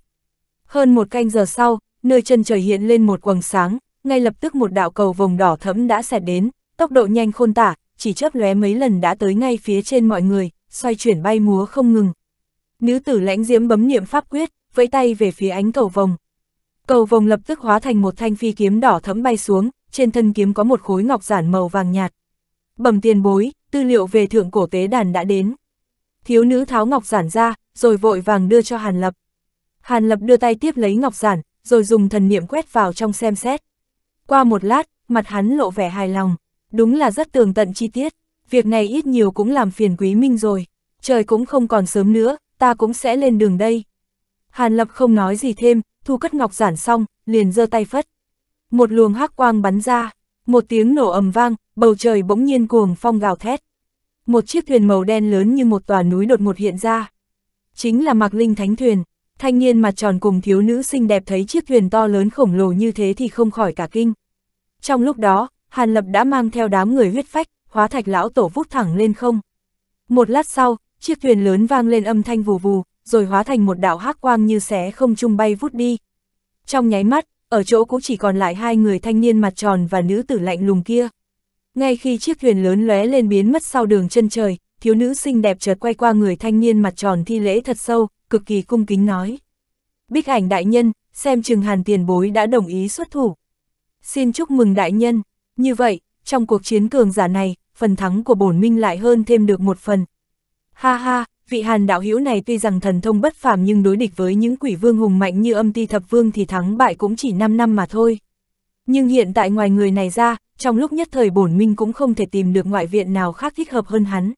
Hơn một canh giờ sau, nơi chân trời hiện lên một quầng sáng, ngay lập tức một đạo cầu vòng đỏ thẫm đã xẹt đến, tốc độ nhanh khôn tả, chỉ chớp lóe mấy lần đã tới ngay phía trên mọi người, xoay chuyển bay múa không ngừng. Nữ tử lãnh diễm bấm niệm pháp quyết, vẫy tay về phía ánh cầu vòng. Cầu vòng lập tức hóa thành một thanh phi kiếm đỏ thẫm bay xuống, trên thân kiếm có một khối ngọc giản màu vàng nhạt. Bẩm tiền bối, tư liệu về thượng cổ tế đàn đã đến. Thiếu nữ tháo ngọc giản ra, rồi vội vàng đưa cho Hàn Lập. Hàn Lập đưa tay tiếp lấy ngọc giản, rồi dùng thần niệm quét vào trong xem xét. Qua một lát, mặt hắn lộ vẻ hài lòng. Đúng là rất tường tận chi tiết, việc này ít nhiều cũng làm phiền quý minh rồi. Trời cũng không còn sớm nữa, ta cũng sẽ lên đường đây. Hàn Lập không nói gì thêm, thu cất ngọc giản xong, liền giơ tay phất một luồng hắc quang bắn ra, một tiếng nổ ầm vang, bầu trời bỗng nhiên cuồng phong gào thét. Một chiếc thuyền màu đen lớn như một tòa núi đột một hiện ra. Chính là Mạc Linh Thánh Thuyền, thanh niên mặt tròn cùng thiếu nữ xinh đẹp thấy chiếc thuyền to lớn khổng lồ như thế thì không khỏi cả kinh. Trong lúc đó, Hàn Lập đã mang theo đám người huyết phách, hóa thạch lão tổ vút thẳng lên không. Một lát sau, chiếc thuyền lớn vang lên âm thanh vù vù, rồi hóa thành một đạo hắc quang như xé không trung bay vút đi. Trong nháy mắt, ở chỗ cũng chỉ còn lại hai người thanh niên mặt tròn và nữ tử lạnh lùng kia. Ngay khi chiếc thuyền lớn lóe lên biến mất sau đường chân trời, thiếu nữ xinh đẹp chợt quay qua người thanh niên mặt tròn thi lễ thật sâu, cực kỳ cung kính nói. Bích ảnh đại nhân, xem chừng hàn tiền bối đã đồng ý xuất thủ. Xin chúc mừng đại nhân. Như vậy, trong cuộc chiến cường giả này, phần thắng của bổn minh lại hơn thêm được một phần. Ha ha, vị hàn đạo hữu này tuy rằng thần thông bất phàm nhưng đối địch với những quỷ vương hùng mạnh như âm ti thập vương thì thắng bại cũng chỉ 5 năm mà thôi. Nhưng hiện tại ngoài người này ra, trong lúc nhất thời bổn minh cũng không thể tìm được ngoại viện nào khác thích hợp hơn hắn.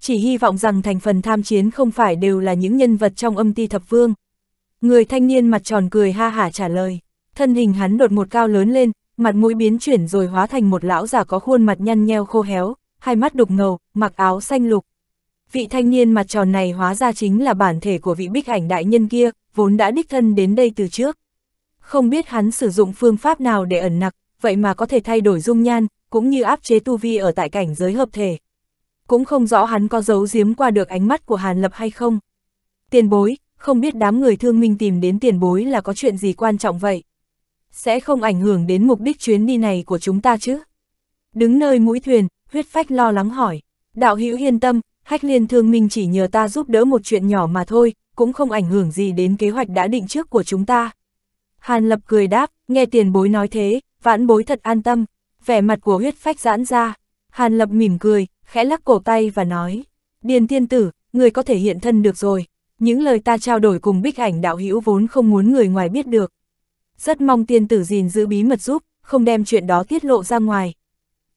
Chỉ hy vọng rằng thành phần tham chiến không phải đều là những nhân vật trong âm ti thập vương. Người thanh niên mặt tròn cười ha hả trả lời, thân hình hắn đột một cao lớn lên, mặt mũi biến chuyển rồi hóa thành một lão già có khuôn mặt nhăn nheo khô héo, hai mắt đục ngầu, mặc áo xanh lục vị thanh niên mặt tròn này hóa ra chính là bản thể của vị bích ảnh đại nhân kia, vốn đã đích thân đến đây từ trước. Không biết hắn sử dụng phương pháp nào để ẩn nặc, vậy mà có thể thay đổi dung nhan, cũng như áp chế tu vi ở tại cảnh giới hợp thể. Cũng không rõ hắn có giấu giếm qua được ánh mắt của Hàn Lập hay không. Tiền bối, không biết đám người thương minh tìm đến tiền bối là có chuyện gì quan trọng vậy. Sẽ không ảnh hưởng đến mục đích chuyến đi này của chúng ta chứ? Đứng nơi mũi thuyền, huyết phách lo lắng hỏi. Đạo hữu yên tâm, Hách liên thương minh chỉ nhờ ta giúp đỡ một chuyện nhỏ mà thôi, cũng không ảnh hưởng gì đến kế hoạch đã định trước của chúng ta. Hàn lập cười đáp, nghe tiền bối nói thế, vãn bối thật an tâm, vẻ mặt của huyết phách giãn ra. Hàn lập mỉm cười, khẽ lắc cổ tay và nói, điền tiên tử, người có thể hiện thân được rồi, những lời ta trao đổi cùng bích ảnh đạo hữu vốn không muốn người ngoài biết được. Rất mong tiên tử gìn giữ bí mật giúp, không đem chuyện đó tiết lộ ra ngoài.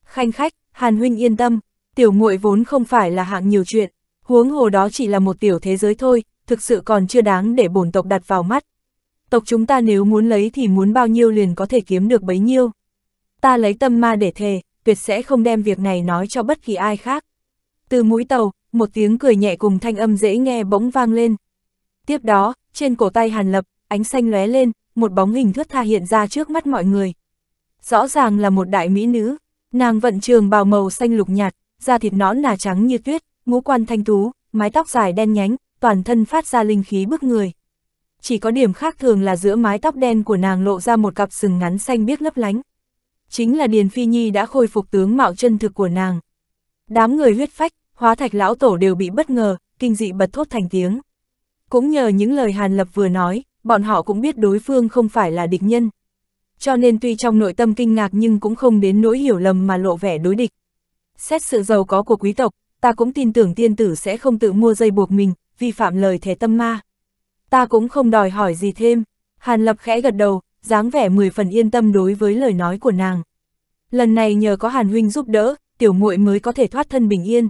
Khanh khách, Hàn huynh yên tâm, tiểu muội vốn không phải là hạng nhiều chuyện, huống hồ đó chỉ là một tiểu thế giới thôi, thực sự còn chưa đáng để bổn tộc đặt vào mắt. Tộc chúng ta nếu muốn lấy thì muốn bao nhiêu liền có thể kiếm được bấy nhiêu. Ta lấy tâm ma để thề, tuyệt sẽ không đem việc này nói cho bất kỳ ai khác. Từ mũi tàu, một tiếng cười nhẹ cùng thanh âm dễ nghe bỗng vang lên. Tiếp đó, trên cổ tay Hàn Lập, ánh xanh lóe lên, một bóng hình thướt tha hiện ra trước mắt mọi người. Rõ ràng là một đại mỹ nữ, nàng vận trường bào màu xanh lục nhạt, da thịt nõn nà trắng như tuyết, ngũ quan thanh tú, mái tóc dài đen nhánh, toàn thân phát ra linh khí bức người. Chỉ có điểm khác thường là giữa mái tóc đen của nàng lộ ra một cặp sừng ngắn xanh biếc lấp lánh. Chính là Điền Phi Nhi đã khôi phục tướng mạo chân thực của nàng. Đám người huyết phách, hóa thạch lão tổ đều bị bất ngờ, kinh dị bật thốt thành tiếng. Cũng nhờ những lời Hàn Lập vừa nói, bọn họ cũng biết đối phương không phải là địch nhân. Cho nên tuy trong nội tâm kinh ngạc nhưng cũng không đến nỗi hiểu lầm mà lộ vẻ đối địch. Xét sự giàu có của quý tộc, ta cũng tin tưởng tiên tử sẽ không tự mua dây buộc mình, vi phạm lời thế tâm ma. Ta cũng không đòi hỏi gì thêm. Hàn Lập khẽ gật đầu, dáng vẻ mười phần yên tâm đối với lời nói của nàng. Lần này nhờ có Hàn Huynh giúp đỡ, tiểu muội mới có thể thoát thân bình yên.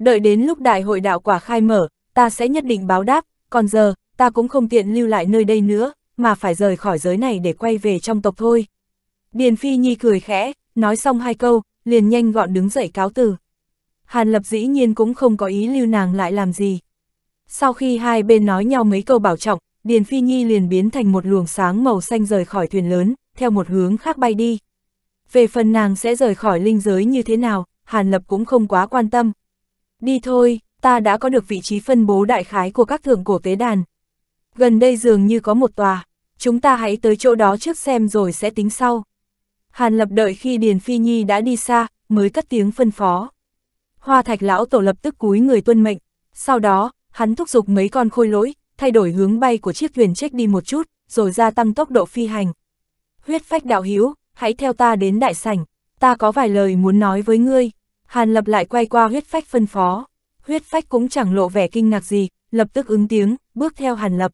Đợi đến lúc đại hội đạo quả khai mở, ta sẽ nhất định báo đáp, còn giờ, ta cũng không tiện lưu lại nơi đây nữa, mà phải rời khỏi giới này để quay về trong tộc thôi. Điền Phi Nhi cười khẽ, nói xong hai câu, liền nhanh gọn đứng dậy cáo từ. Hàn Lập dĩ nhiên cũng không có ý lưu nàng lại làm gì. Sau khi hai bên nói nhau mấy câu bảo trọng, Điền Phi Nhi liền biến thành một luồng sáng màu xanh rời khỏi thuyền lớn, theo một hướng khác bay đi. Về phần nàng sẽ rời khỏi linh giới như thế nào, Hàn Lập cũng không quá quan tâm. Đi thôi, ta đã có được vị trí phân bố đại khái của các thượng cổ tế đàn. Gần đây dường như có một tòa, chúng ta hãy tới chỗ đó trước xem rồi sẽ tính sau. Hàn lập đợi khi Điền Phi Nhi đã đi xa, mới cất tiếng phân phó. Hoa thạch lão tổ lập tức cúi người tuân mệnh, sau đó, hắn thúc giục mấy con khôi lỗi, thay đổi hướng bay của chiếc thuyền chết đi một chút, rồi gia tăng tốc độ phi hành. Huyết phách đạo hiếu, hãy theo ta đến đại sảnh, ta có vài lời muốn nói với ngươi. Hàn lập lại quay qua huyết phách phân phó. Huyết phách cũng chẳng lộ vẻ kinh ngạc gì, lập tức ứng tiếng, bước theo hàn lập.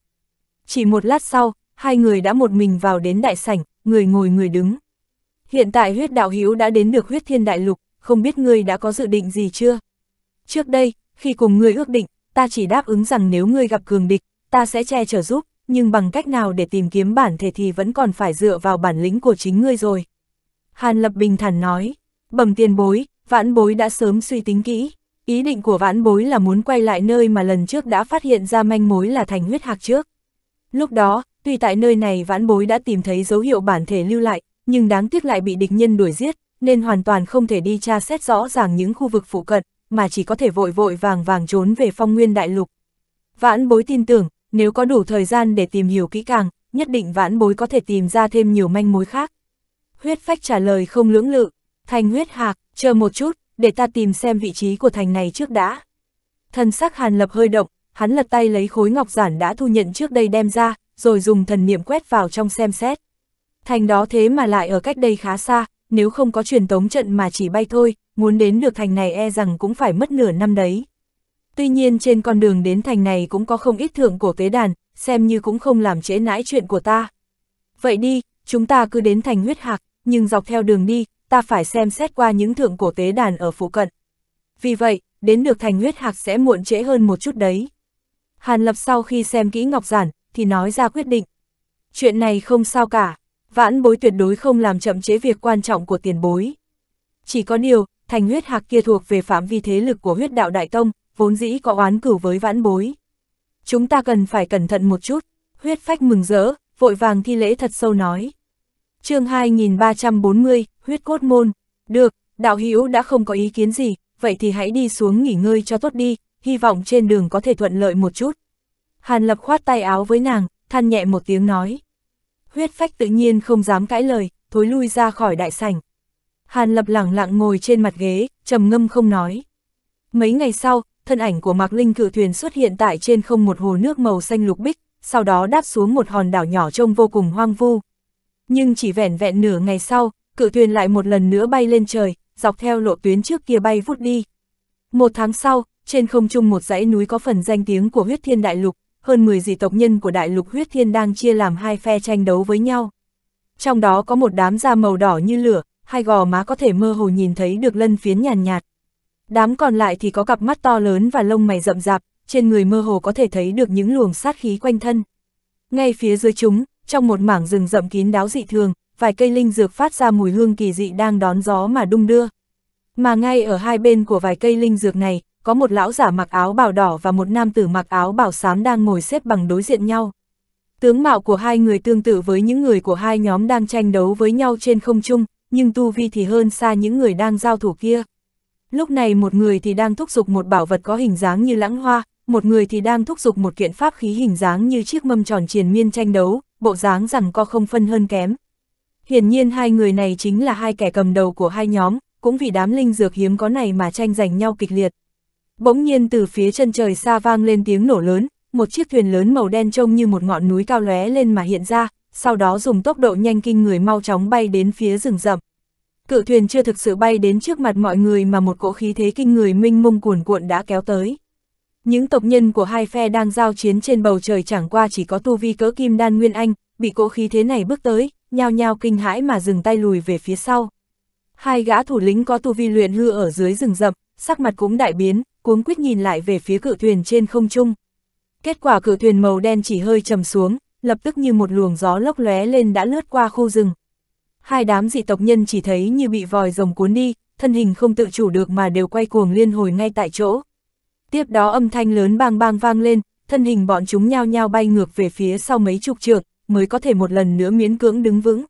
Chỉ một lát sau, hai người đã một mình vào đến đại sảnh, người ngồi người đứng hiện tại huyết đạo hữu đã đến được huyết thiên đại lục, không biết ngươi đã có dự định gì chưa? Trước đây, khi cùng ngươi ước định, ta chỉ đáp ứng rằng nếu ngươi gặp cường địch, ta sẽ che chở giúp, nhưng bằng cách nào để tìm kiếm bản thể thì vẫn còn phải dựa vào bản lĩnh của chính ngươi rồi. Hàn Lập bình thản nói, bẩm tiền bối, vãn bối đã sớm suy tính kỹ, ý định của vãn bối là muốn quay lại nơi mà lần trước đã phát hiện ra manh mối là thành huyết hạc trước. Lúc đó, tuy tại nơi này vãn bối đã tìm thấy dấu hiệu bản thể lưu lại, nhưng đáng tiếc lại bị địch nhân đuổi giết, nên hoàn toàn không thể đi tra xét rõ ràng những khu vực phụ cận, mà chỉ có thể vội vội vàng vàng trốn về phong nguyên đại lục. Vãn bối tin tưởng, nếu có đủ thời gian để tìm hiểu kỹ càng, nhất định vãn bối có thể tìm ra thêm nhiều manh mối khác. Huyết phách trả lời không lưỡng lự, thành huyết hạc, chờ một chút, để ta tìm xem vị trí của thành này trước đã. Thần sắc hàn lập hơi động, hắn lật tay lấy khối ngọc giản đã thu nhận trước đây đem ra, rồi dùng thần niệm quét vào trong xem xét thành đó thế mà lại ở cách đây khá xa, nếu không có truyền tống trận mà chỉ bay thôi, muốn đến được thành này e rằng cũng phải mất nửa năm đấy. Tuy nhiên trên con đường đến thành này cũng có không ít thượng cổ tế đàn, xem như cũng không làm trễ nãi chuyện của ta. Vậy đi, chúng ta cứ đến thành huyết hạc, nhưng dọc theo đường đi, ta phải xem xét qua những thượng cổ tế đàn ở phụ cận. Vì vậy, đến được thành huyết hạc sẽ muộn trễ hơn một chút đấy. Hàn Lập sau khi xem kỹ Ngọc Giản, thì nói ra quyết định. Chuyện này không sao cả, vãn bối tuyệt đối không làm chậm chế việc quan trọng của tiền bối. Chỉ có điều, thành huyết hạc kia thuộc về phạm vi thế lực của huyết đạo Đại Tông, vốn dĩ có oán cửu với vãn bối. Chúng ta cần phải cẩn thận một chút, huyết phách mừng rỡ, vội vàng thi lễ thật sâu nói. chương 2340, huyết cốt môn, được, đạo hữu đã không có ý kiến gì, vậy thì hãy đi xuống nghỉ ngơi cho tốt đi, hy vọng trên đường có thể thuận lợi một chút. Hàn Lập khoát tay áo với nàng, than nhẹ một tiếng nói huyết phách tự nhiên không dám cãi lời, thối lui ra khỏi đại sảnh. Hàn Lập lẳng lặng ngồi trên mặt ghế, trầm ngâm không nói. Mấy ngày sau, thân ảnh của Mạc Linh cự thuyền xuất hiện tại trên không một hồ nước màu xanh lục bích, sau đó đáp xuống một hòn đảo nhỏ trông vô cùng hoang vu. Nhưng chỉ vẻn vẹn nửa ngày sau, cự thuyền lại một lần nữa bay lên trời, dọc theo lộ tuyến trước kia bay vút đi. Một tháng sau, trên không trung một dãy núi có phần danh tiếng của huyết thiên đại lục, hơn 10 dị tộc nhân của đại lục huyết thiên đang chia làm hai phe tranh đấu với nhau. Trong đó có một đám da màu đỏ như lửa, hai gò má có thể mơ hồ nhìn thấy được lân phiến nhàn nhạt, nhạt. Đám còn lại thì có cặp mắt to lớn và lông mày rậm rạp, trên người mơ hồ có thể thấy được những luồng sát khí quanh thân. Ngay phía dưới chúng, trong một mảng rừng rậm kín đáo dị thường, vài cây linh dược phát ra mùi hương kỳ dị đang đón gió mà đung đưa. Mà ngay ở hai bên của vài cây linh dược này, có một lão giả mặc áo bào đỏ và một nam tử mặc áo bào xám đang ngồi xếp bằng đối diện nhau. Tướng mạo của hai người tương tự với những người của hai nhóm đang tranh đấu với nhau trên không trung, nhưng tu vi thì hơn xa những người đang giao thủ kia. Lúc này một người thì đang thúc giục một bảo vật có hình dáng như lãng hoa, một người thì đang thúc giục một kiện pháp khí hình dáng như chiếc mâm tròn triền miên tranh đấu, bộ dáng rằng co không phân hơn kém. Hiển nhiên hai người này chính là hai kẻ cầm đầu của hai nhóm, cũng vì đám linh dược hiếm có này mà tranh giành nhau kịch liệt. Bỗng nhiên từ phía chân trời xa vang lên tiếng nổ lớn, một chiếc thuyền lớn màu đen trông như một ngọn núi cao lóe lên mà hiện ra, sau đó dùng tốc độ nhanh kinh người mau chóng bay đến phía rừng rậm. Cự thuyền chưa thực sự bay đến trước mặt mọi người mà một cỗ khí thế kinh người minh mông cuồn cuộn đã kéo tới. Những tộc nhân của hai phe đang giao chiến trên bầu trời chẳng qua chỉ có tu vi cỡ kim đan nguyên anh, bị cỗ khí thế này bước tới, nhao nhao kinh hãi mà dừng tay lùi về phía sau. Hai gã thủ lĩnh có tu vi luyện hư ở dưới rừng rậm, sắc mặt cũng đại biến, cuống quýt nhìn lại về phía cự thuyền trên không trung. Kết quả cự thuyền màu đen chỉ hơi trầm xuống, lập tức như một luồng gió lốc lóe lên đã lướt qua khu rừng. Hai đám dị tộc nhân chỉ thấy như bị vòi rồng cuốn đi, thân hình không tự chủ được mà đều quay cuồng liên hồi ngay tại chỗ. Tiếp đó âm thanh lớn bang bang vang lên, thân hình bọn chúng nhao nhao bay ngược về phía sau mấy chục trượng, mới có thể một lần nữa miễn cưỡng đứng vững.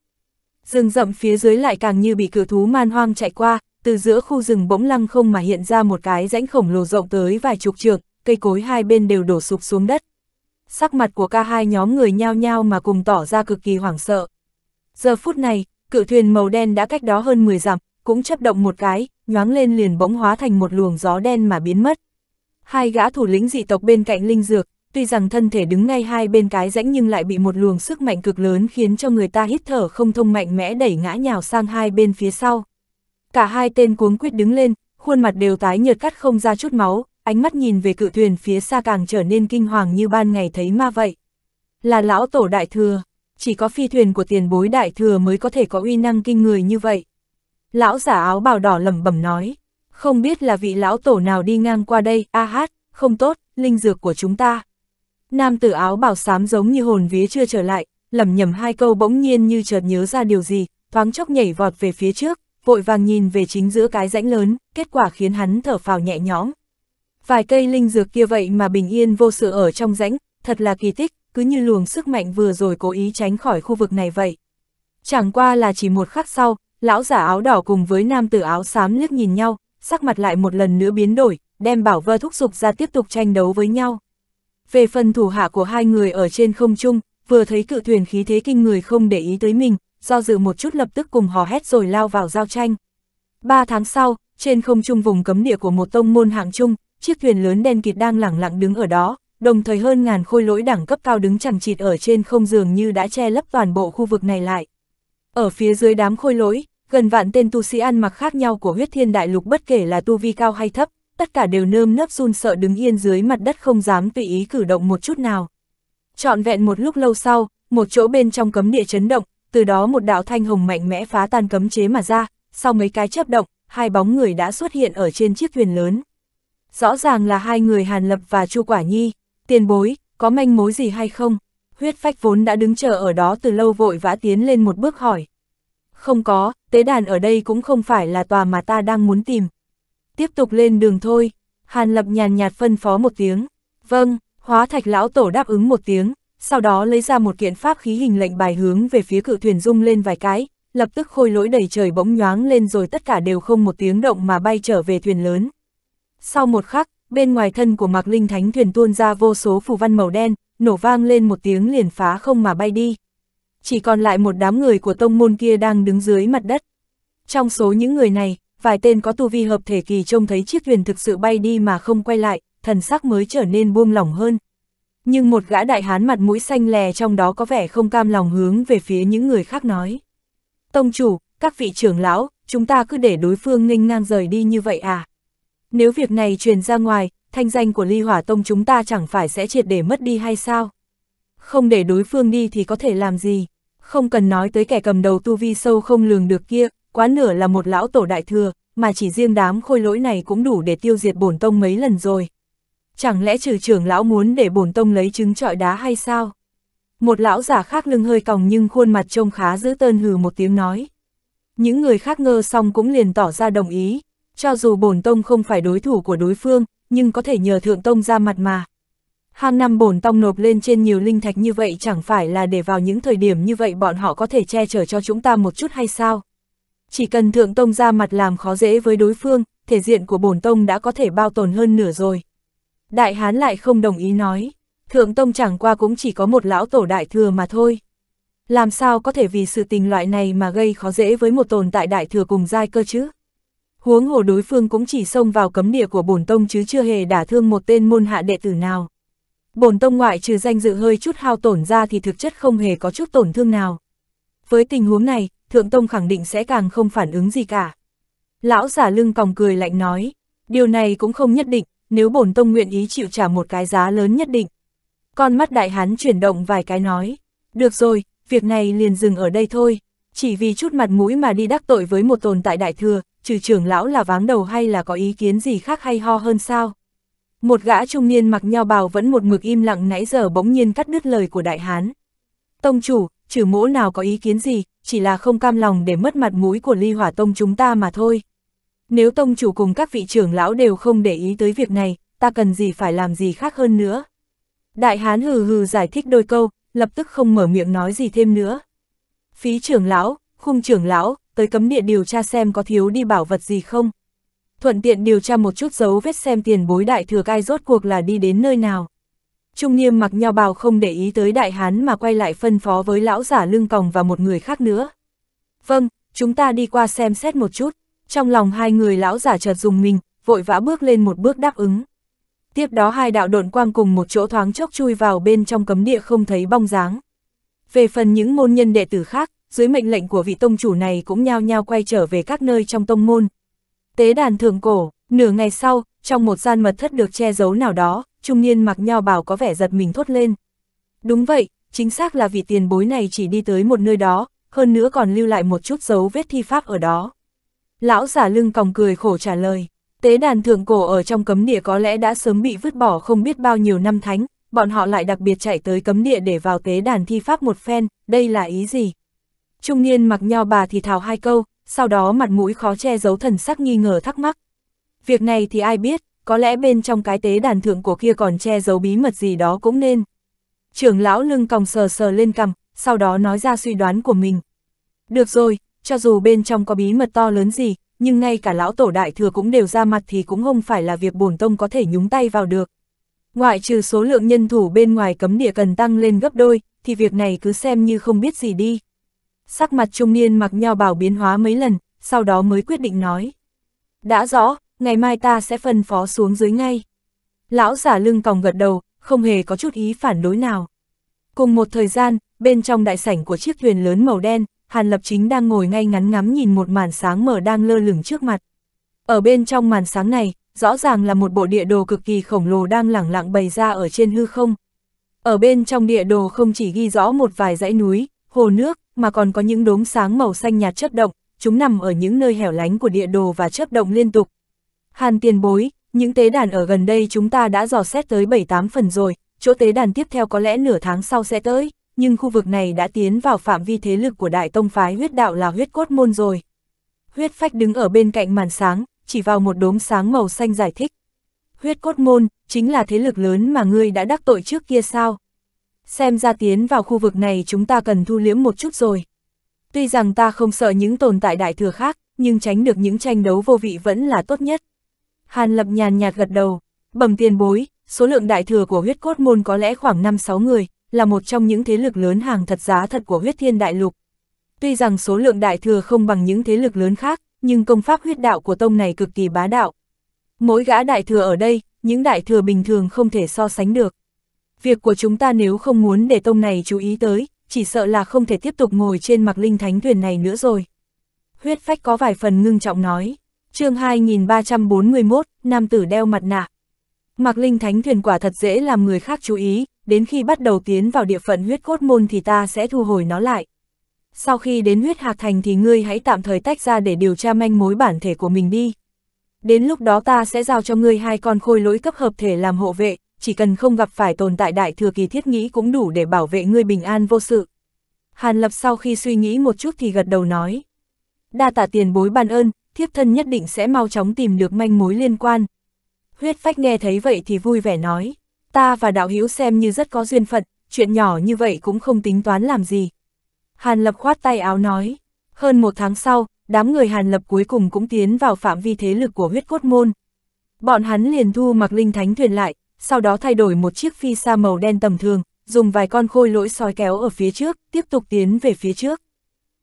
Rừng rậm phía dưới lại càng như bị cự thú man hoang chạy qua, từ giữa khu rừng bỗng lăng không mà hiện ra một cái rãnh khổng lồ rộng tới vài chục trượng, cây cối hai bên đều đổ sụp xuống đất. Sắc mặt của cả hai nhóm người nhao nhao mà cùng tỏ ra cực kỳ hoảng sợ. Giờ phút này, cự thuyền màu đen đã cách đó hơn 10 dặm, cũng chấp động một cái, nhoáng lên liền bỗng hóa thành một luồng gió đen mà biến mất. Hai gã thủ lĩnh dị tộc bên cạnh linh dược, tuy rằng thân thể đứng ngay hai bên cái rãnh nhưng lại bị một luồng sức mạnh cực lớn khiến cho người ta hít thở không thông mạnh mẽ đẩy ngã nhào sang hai bên phía sau. Cả hai tên cuống quyết đứng lên, khuôn mặt đều tái nhợt cắt không ra chút máu, ánh mắt nhìn về cự thuyền phía xa càng trở nên kinh hoàng như ban ngày thấy ma vậy. Là lão tổ đại thừa, chỉ có phi thuyền của tiền bối đại thừa mới có thể có uy năng kinh người như vậy. Lão giả áo bào đỏ lẩm bẩm nói, không biết là vị lão tổ nào đi ngang qua đây, a hát, không tốt, linh dược của chúng ta. Nam tử áo bào xám giống như hồn vía chưa trở lại, lẩm nhẩm hai câu bỗng nhiên như chợt nhớ ra điều gì, thoáng chốc nhảy vọt về phía trước, vội vàng nhìn về chính giữa cái rãnh lớn, kết quả khiến hắn thở phào nhẹ nhõm. Vài cây linh dược kia vậy mà bình yên vô sự ở trong rãnh, thật là kỳ tích, cứ như luồng sức mạnh vừa rồi cố ý tránh khỏi khu vực này vậy. Chẳng qua là chỉ một khắc sau, lão giả áo đỏ cùng với nam tử áo xám liếc nhìn nhau, sắc mặt lại một lần nữa biến đổi, đem bảo vơ thúc giục ra tiếp tục tranh đấu với nhau. Về phần thủ hạ của hai người ở trên không trung, vừa thấy cự thuyền khí thế kinh người không để ý tới mình, do dự một chút lập tức cùng hò hét rồi lao vào giao tranh. Ba tháng sau, trên không trung vùng cấm địa của một tông môn hạng trung, chiếc thuyền lớn đen kịt đang lẳng lặng đứng ở đó, đồng thời hơn ngàn khôi lỗi đẳng cấp cao đứng chẳng chịt ở trên không dường như đã che lấp toàn bộ khu vực này lại. Ở phía dưới đám khôi lỗi, gần vạn tên tu sĩ ăn mặc khác nhau của huyết thiên đại lục bất kể là tu vi cao hay thấp, tất cả đều nơm nớp run sợ đứng yên dưới mặt đất không dám tùy ý cử động một chút nào. Trọn vẹn một lúc lâu sau, một chỗ bên trong cấm địa chấn động, từ đó một đạo thanh hồng mạnh mẽ phá tan cấm chế mà ra, sau mấy cái chớp động, hai bóng người đã xuất hiện ở trên chiếc thuyền lớn. Rõ ràng là hai người Hàn Lập và Chu Quả Nhi, tiền bối, có manh mối gì hay không? Huyết phách vốn đã đứng chờ ở đó từ lâu vội vã tiến lên một bước hỏi. Không có, tế đàn ở đây cũng không phải là tòa mà ta đang muốn tìm. Tiếp tục lên đường thôi, Hàn Lập nhàn nhạt phân phó một tiếng. Vâng, hóa thạch lão tổ đáp ứng một tiếng, sau đó lấy ra một kiện pháp khí hình lệnh bài hướng về phía cự thuyền rung lên vài cái, lập tức khôi lỗi đầy trời bỗng nhoáng lên rồi tất cả đều không một tiếng động mà bay trở về thuyền lớn. Sau một khắc, bên ngoài thân của Mạc Linh Thánh thuyền tuôn ra vô số phù văn màu đen, nổ vang lên một tiếng liền phá không mà bay đi. Chỉ còn lại một đám người của tông môn kia đang đứng dưới mặt đất. Trong số những người này, vài tên có tu vi hợp thể kỳ trông thấy chiếc thuyền thực sự bay đi mà không quay lại, thần sắc mới trở nên buông lỏng hơn nhưng một gã đại hán mặt mũi xanh lè trong đó có vẻ không cam lòng hướng về phía những người khác nói. Tông chủ, các vị trưởng lão, chúng ta cứ để đối phương nghênh ngang rời đi như vậy à? Nếu việc này truyền ra ngoài, thanh danh của ly hỏa tông chúng ta chẳng phải sẽ triệt để mất đi hay sao? Không để đối phương đi thì có thể làm gì? Không cần nói tới kẻ cầm đầu tu vi sâu không lường được kia, quá nửa là một lão tổ đại thừa, mà chỉ riêng đám khôi lỗi này cũng đủ để tiêu diệt bổn tông mấy lần rồi chẳng lẽ trừ trưởng lão muốn để bổn tông lấy trứng trọi đá hay sao? Một lão giả khác lưng hơi còng nhưng khuôn mặt trông khá giữ tơn hừ một tiếng nói. Những người khác ngơ xong cũng liền tỏ ra đồng ý, cho dù bổn tông không phải đối thủ của đối phương, nhưng có thể nhờ thượng tông ra mặt mà. Hàng năm bổn tông nộp lên trên nhiều linh thạch như vậy chẳng phải là để vào những thời điểm như vậy bọn họ có thể che chở cho chúng ta một chút hay sao? Chỉ cần thượng tông ra mặt làm khó dễ với đối phương, thể diện của bổn tông đã có thể bao tồn hơn nửa rồi. Đại hán lại không đồng ý nói, thượng tông chẳng qua cũng chỉ có một lão tổ đại thừa mà thôi. Làm sao có thể vì sự tình loại này mà gây khó dễ với một tồn tại đại thừa cùng giai cơ chứ? Huống hồ đối phương cũng chỉ xông vào cấm địa của bổn tông chứ chưa hề đả thương một tên môn hạ đệ tử nào. Bổn tông ngoại trừ danh dự hơi chút hao tổn ra thì thực chất không hề có chút tổn thương nào. Với tình huống này, thượng tông khẳng định sẽ càng không phản ứng gì cả. Lão giả lưng còng cười lạnh nói, điều này cũng không nhất định, nếu bổn tông nguyện ý chịu trả một cái giá lớn nhất định. Con mắt đại hán chuyển động vài cái nói, được rồi, việc này liền dừng ở đây thôi, chỉ vì chút mặt mũi mà đi đắc tội với một tồn tại đại thừa, trừ trưởng lão là váng đầu hay là có ý kiến gì khác hay ho hơn sao. Một gã trung niên mặc nho bào vẫn một mực im lặng nãy giờ bỗng nhiên cắt đứt lời của đại hán. Tông chủ, trừ mỗ nào có ý kiến gì, chỉ là không cam lòng để mất mặt mũi của ly hỏa tông chúng ta mà thôi. Nếu tông chủ cùng các vị trưởng lão đều không để ý tới việc này, ta cần gì phải làm gì khác hơn nữa. Đại hán hừ hừ giải thích đôi câu, lập tức không mở miệng nói gì thêm nữa. Phí trưởng lão, khung trưởng lão, tới cấm địa điều tra xem có thiếu đi bảo vật gì không. Thuận tiện điều tra một chút dấu vết xem tiền bối đại thừa cai rốt cuộc là đi đến nơi nào. Trung niêm mặc nho bào không để ý tới đại hán mà quay lại phân phó với lão giả lưng còng và một người khác nữa. Vâng, chúng ta đi qua xem xét một chút trong lòng hai người lão giả chợt dùng mình, vội vã bước lên một bước đáp ứng. Tiếp đó hai đạo độn quang cùng một chỗ thoáng chốc chui vào bên trong cấm địa không thấy bong dáng. Về phần những môn nhân đệ tử khác, dưới mệnh lệnh của vị tông chủ này cũng nhao nhao quay trở về các nơi trong tông môn. Tế đàn thường cổ, nửa ngày sau, trong một gian mật thất được che giấu nào đó, trung niên mặc nho bào có vẻ giật mình thốt lên. Đúng vậy, chính xác là vị tiền bối này chỉ đi tới một nơi đó, hơn nữa còn lưu lại một chút dấu vết thi pháp ở đó. Lão giả lưng còng cười khổ trả lời, tế đàn thượng cổ ở trong cấm địa có lẽ đã sớm bị vứt bỏ không biết bao nhiêu năm thánh, bọn họ lại đặc biệt chạy tới cấm địa để vào tế đàn thi pháp một phen, đây là ý gì? Trung niên mặc nho bà thì thào hai câu, sau đó mặt mũi khó che giấu thần sắc nghi ngờ thắc mắc. Việc này thì ai biết, có lẽ bên trong cái tế đàn thượng của kia còn che giấu bí mật gì đó cũng nên. Trưởng lão lưng còng sờ sờ lên cằm, sau đó nói ra suy đoán của mình. Được rồi, cho dù bên trong có bí mật to lớn gì, nhưng ngay cả lão tổ đại thừa cũng đều ra mặt thì cũng không phải là việc bổn tông có thể nhúng tay vào được. Ngoại trừ số lượng nhân thủ bên ngoài cấm địa cần tăng lên gấp đôi, thì việc này cứ xem như không biết gì đi. Sắc mặt trung niên mặc nho bảo biến hóa mấy lần, sau đó mới quyết định nói. Đã rõ, ngày mai ta sẽ phân phó xuống dưới ngay. Lão giả lưng còng gật đầu, không hề có chút ý phản đối nào. Cùng một thời gian, bên trong đại sảnh của chiếc thuyền lớn màu đen, Hàn Lập Chính đang ngồi ngay ngắn ngắm nhìn một màn sáng mở đang lơ lửng trước mặt. Ở bên trong màn sáng này, rõ ràng là một bộ địa đồ cực kỳ khổng lồ đang lẳng lặng bày ra ở trên hư không. Ở bên trong địa đồ không chỉ ghi rõ một vài dãy núi, hồ nước, mà còn có những đốm sáng màu xanh nhạt chớp động, chúng nằm ở những nơi hẻo lánh của địa đồ và chớp động liên tục. Hàn tiền bối, những tế đàn ở gần đây chúng ta đã dò xét tới 7-8 phần rồi, chỗ tế đàn tiếp theo có lẽ nửa tháng sau sẽ tới nhưng khu vực này đã tiến vào phạm vi thế lực của đại tông phái huyết đạo là huyết cốt môn rồi. Huyết phách đứng ở bên cạnh màn sáng, chỉ vào một đốm sáng màu xanh giải thích. Huyết cốt môn, chính là thế lực lớn mà ngươi đã đắc tội trước kia sao? Xem ra tiến vào khu vực này chúng ta cần thu liếm một chút rồi. Tuy rằng ta không sợ những tồn tại đại thừa khác, nhưng tránh được những tranh đấu vô vị vẫn là tốt nhất. Hàn lập nhàn nhạt gật đầu, bẩm tiền bối, số lượng đại thừa của huyết cốt môn có lẽ khoảng 5-6 người, là một trong những thế lực lớn hàng thật giá thật của huyết thiên đại lục. Tuy rằng số lượng đại thừa không bằng những thế lực lớn khác, nhưng công pháp huyết đạo của tông này cực kỳ bá đạo. Mỗi gã đại thừa ở đây, những đại thừa bình thường không thể so sánh được. Việc của chúng ta nếu không muốn để tông này chú ý tới, chỉ sợ là không thể tiếp tục ngồi trên mặc linh thánh thuyền này nữa rồi. Huyết phách có vài phần ngưng trọng nói. chương 2341, nam tử đeo mặt nạ. Mặc linh thánh thuyền quả thật dễ làm người khác chú ý, đến khi bắt đầu tiến vào địa phận huyết cốt môn thì ta sẽ thu hồi nó lại. Sau khi đến huyết hạc thành thì ngươi hãy tạm thời tách ra để điều tra manh mối bản thể của mình đi. Đến lúc đó ta sẽ giao cho ngươi hai con khôi lỗi cấp hợp thể làm hộ vệ, chỉ cần không gặp phải tồn tại đại thừa kỳ thiết nghĩ cũng đủ để bảo vệ ngươi bình an vô sự. Hàn Lập sau khi suy nghĩ một chút thì gật đầu nói. Đa tạ tiền bối ban ơn, thiếp thân nhất định sẽ mau chóng tìm được manh mối liên quan. Huyết phách nghe thấy vậy thì vui vẻ nói ta và đạo hữu xem như rất có duyên phận, chuyện nhỏ như vậy cũng không tính toán làm gì. Hàn Lập khoát tay áo nói, hơn một tháng sau, đám người Hàn Lập cuối cùng cũng tiến vào phạm vi thế lực của huyết cốt môn. Bọn hắn liền thu mặc linh thánh thuyền lại, sau đó thay đổi một chiếc phi xa màu đen tầm thường, dùng vài con khôi lỗi sói kéo ở phía trước, tiếp tục tiến về phía trước.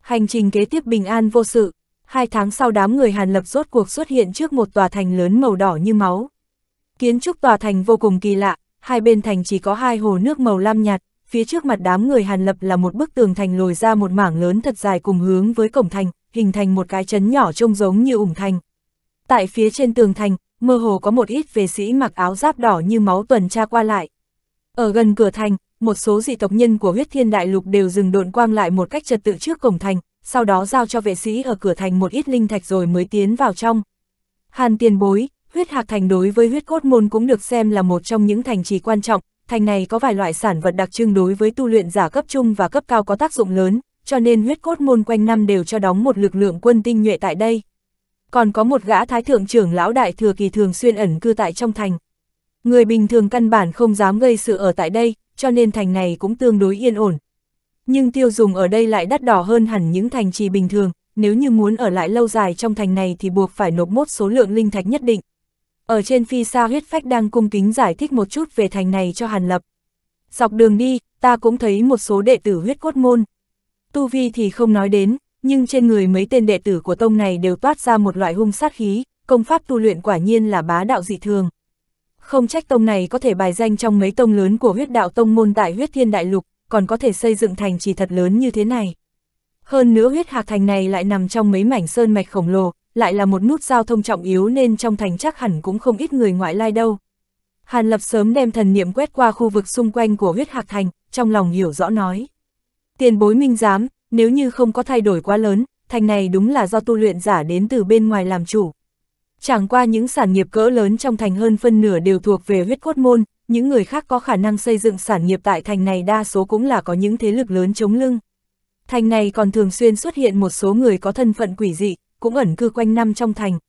Hành trình kế tiếp bình an vô sự, hai tháng sau đám người Hàn Lập rốt cuộc xuất hiện trước một tòa thành lớn màu đỏ như máu. Kiến trúc tòa thành vô cùng kỳ lạ, hai bên thành chỉ có hai hồ nước màu lam nhạt, phía trước mặt đám người Hàn Lập là một bức tường thành lồi ra một mảng lớn thật dài cùng hướng với cổng thành, hình thành một cái chấn nhỏ trông giống như ủng thành. Tại phía trên tường thành, mơ hồ có một ít vệ sĩ mặc áo giáp đỏ như máu tuần tra qua lại. Ở gần cửa thành, một số dị tộc nhân của huyết thiên đại lục đều dừng đồn quang lại một cách trật tự trước cổng thành, sau đó giao cho vệ sĩ ở cửa thành một ít linh thạch rồi mới tiến vào trong. Hàn tiền bối, Huyết Hạc Thành đối với huyết cốt môn cũng được xem là một trong những thành trì quan trọng, thành này có vài loại sản vật đặc trưng đối với tu luyện giả cấp trung và cấp cao có tác dụng lớn, cho nên huyết cốt môn quanh năm đều cho đóng một lực lượng quân tinh nhuệ tại đây. Còn có một gã thái thượng trưởng lão đại thừa kỳ thường xuyên ẩn cư tại trong thành. Người bình thường căn bản không dám gây sự ở tại đây, cho nên thành này cũng tương đối yên ổn. Nhưng tiêu dùng ở đây lại đắt đỏ hơn hẳn những thành trì bình thường, nếu như muốn ở lại lâu dài trong thành này thì buộc phải nộp mốt số lượng linh thạch nhất định. Ở trên phi xa huyết phách đang cung kính giải thích một chút về thành này cho Hàn Lập. Dọc đường đi, ta cũng thấy một số đệ tử huyết cốt môn. Tu vi thì không nói đến, nhưng trên người mấy tên đệ tử của tông này đều toát ra một loại hung sát khí, công pháp tu luyện quả nhiên là bá đạo dị thường. Không trách tông này có thể bài danh trong mấy tông lớn của huyết đạo tông môn tại huyết thiên đại lục, còn có thể xây dựng thành trì thật lớn như thế này. Hơn nữa huyết hạc thành này lại nằm trong mấy mảnh sơn mạch khổng lồ, lại là một nút giao thông trọng yếu nên trong thành chắc hẳn cũng không ít người ngoại lai đâu. Hàn Lập sớm đem thần niệm quét qua khu vực xung quanh của huyết hạc thành, trong lòng hiểu rõ nói. Tiền bối minh giám, nếu như không có thay đổi quá lớn, thành này đúng là do tu luyện giả đến từ bên ngoài làm chủ. Chẳng qua những sản nghiệp cỡ lớn trong thành hơn phân nửa đều thuộc về huyết cốt môn, những người khác có khả năng xây dựng sản nghiệp tại thành này đa số cũng là có những thế lực lớn chống lưng. Thành này còn thường xuyên xuất hiện một số người có thân phận quỷ dị, cũng ẩn cư quanh năm trong thành.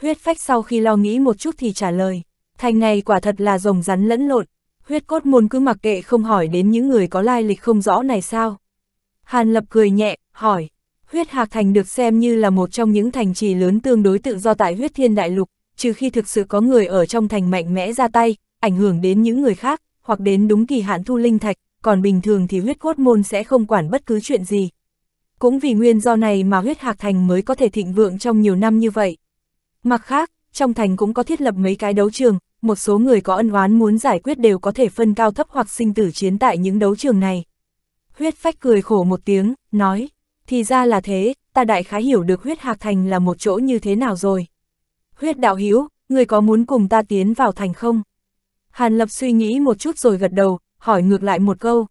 Huyết phách sau khi lo nghĩ một chút thì trả lời, thành này quả thật là rồng rắn lẫn lộn, huyết cốt môn cứ mặc kệ không hỏi đến những người có lai lịch không rõ này sao. Hàn lập cười nhẹ, hỏi, huyết hạc thành được xem như là một trong những thành trì lớn tương đối tự do tại huyết thiên đại lục, trừ khi thực sự có người ở trong thành mạnh mẽ ra tay, ảnh hưởng đến những người khác, hoặc đến đúng kỳ hạn thu linh thạch, còn bình thường thì huyết cốt môn sẽ không quản bất cứ chuyện gì, cũng vì nguyên do này mà huyết hạc thành mới có thể thịnh vượng trong nhiều năm như vậy. Mặt khác, trong thành cũng có thiết lập mấy cái đấu trường, một số người có ân oán muốn giải quyết đều có thể phân cao thấp hoặc sinh tử chiến tại những đấu trường này. Huyết phách cười khổ một tiếng, nói, thì ra là thế, ta đại khái hiểu được huyết hạc thành là một chỗ như thế nào rồi. Huyết đạo hiếu, người có muốn cùng ta tiến vào thành không? Hàn Lập suy nghĩ một chút rồi gật đầu, hỏi ngược lại một câu.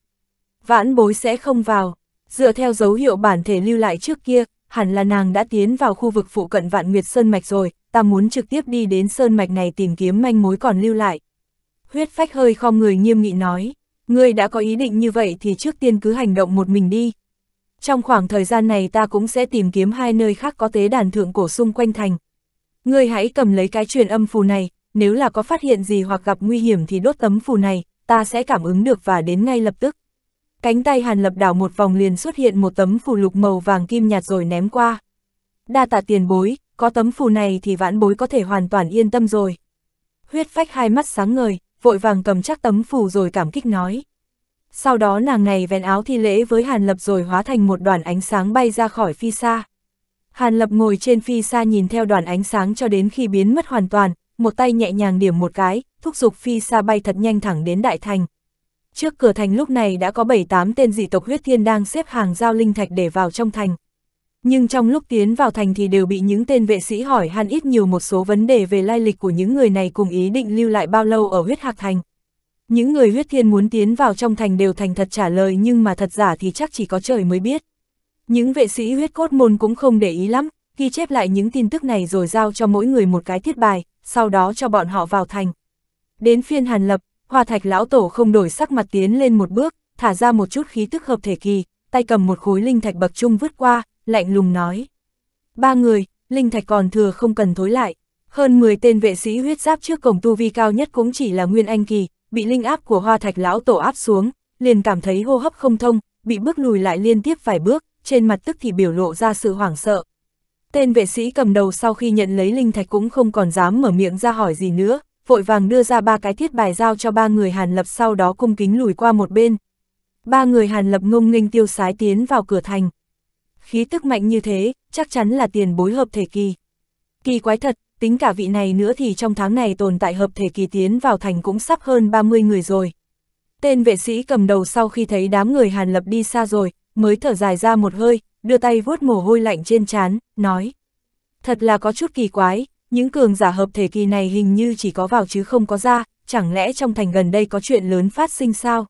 Vãn bối sẽ không vào. Dựa theo dấu hiệu bản thể lưu lại trước kia, hẳn là nàng đã tiến vào khu vực phụ cận vạn nguyệt sơn mạch rồi, ta muốn trực tiếp đi đến sơn mạch này tìm kiếm manh mối còn lưu lại. Huyết phách hơi khom người nghiêm nghị nói, ngươi đã có ý định như vậy thì trước tiên cứ hành động một mình đi. Trong khoảng thời gian này ta cũng sẽ tìm kiếm hai nơi khác có tế đàn thượng cổ xung quanh thành. Ngươi hãy cầm lấy cái truyền âm phù này, nếu là có phát hiện gì hoặc gặp nguy hiểm thì đốt tấm phù này, ta sẽ cảm ứng được và đến ngay lập tức cánh tay Hàn Lập đảo một vòng liền xuất hiện một tấm phù lục màu vàng kim nhạt rồi ném qua. Đa tạ tiền bối, có tấm phù này thì vãn bối có thể hoàn toàn yên tâm rồi. Huyết phách hai mắt sáng ngời, vội vàng cầm chắc tấm phù rồi cảm kích nói. Sau đó nàng này vén áo thi lễ với Hàn Lập rồi hóa thành một đoàn ánh sáng bay ra khỏi phi xa. Hàn Lập ngồi trên phi xa nhìn theo đoàn ánh sáng cho đến khi biến mất hoàn toàn, một tay nhẹ nhàng điểm một cái, thúc giục phi xa bay thật nhanh thẳng đến đại thành. Trước cửa thành lúc này đã có 7-8 tên dị tộc huyết thiên đang xếp hàng giao linh thạch để vào trong thành. Nhưng trong lúc tiến vào thành thì đều bị những tên vệ sĩ hỏi han ít nhiều một số vấn đề về lai lịch của những người này cùng ý định lưu lại bao lâu ở huyết hạc thành. Những người huyết thiên muốn tiến vào trong thành đều thành thật trả lời nhưng mà thật giả thì chắc chỉ có trời mới biết. Những vệ sĩ huyết cốt môn cũng không để ý lắm, ghi chép lại những tin tức này rồi giao cho mỗi người một cái thiết bài, sau đó cho bọn họ vào thành. Đến phiên Hàn Lập, Hoa thạch lão tổ không đổi sắc mặt tiến lên một bước, thả ra một chút khí tức hợp thể kỳ, tay cầm một khối linh thạch bậc trung vứt qua, lạnh lùng nói. Ba người, linh thạch còn thừa không cần thối lại. Hơn 10 tên vệ sĩ huyết giáp trước cổng tu vi cao nhất cũng chỉ là nguyên anh kỳ, bị linh áp của hoa thạch lão tổ áp xuống, liền cảm thấy hô hấp không thông, bị bước lùi lại liên tiếp vài bước, trên mặt tức thì biểu lộ ra sự hoảng sợ. Tên vệ sĩ cầm đầu sau khi nhận lấy linh thạch cũng không còn dám mở miệng ra hỏi gì nữa, vội vàng đưa ra ba cái thiết bài giao cho ba người Hàn Lập sau đó cung kính lùi qua một bên. Ba người Hàn Lập ngông nghênh tiêu sái tiến vào cửa thành. Khí tức mạnh như thế, chắc chắn là tiền bối hợp thể kỳ. Kỳ quái thật, tính cả vị này nữa thì trong tháng này tồn tại hợp thể kỳ tiến vào thành cũng sắp hơn 30 người rồi. Tên vệ sĩ cầm đầu sau khi thấy đám người Hàn Lập đi xa rồi, mới thở dài ra một hơi, đưa tay vuốt mồ hôi lạnh trên trán, nói. Thật là có chút kỳ quái, những cường giả hợp thể kỳ này hình như chỉ có vào chứ không có ra, chẳng lẽ trong thành gần đây có chuyện lớn phát sinh sao?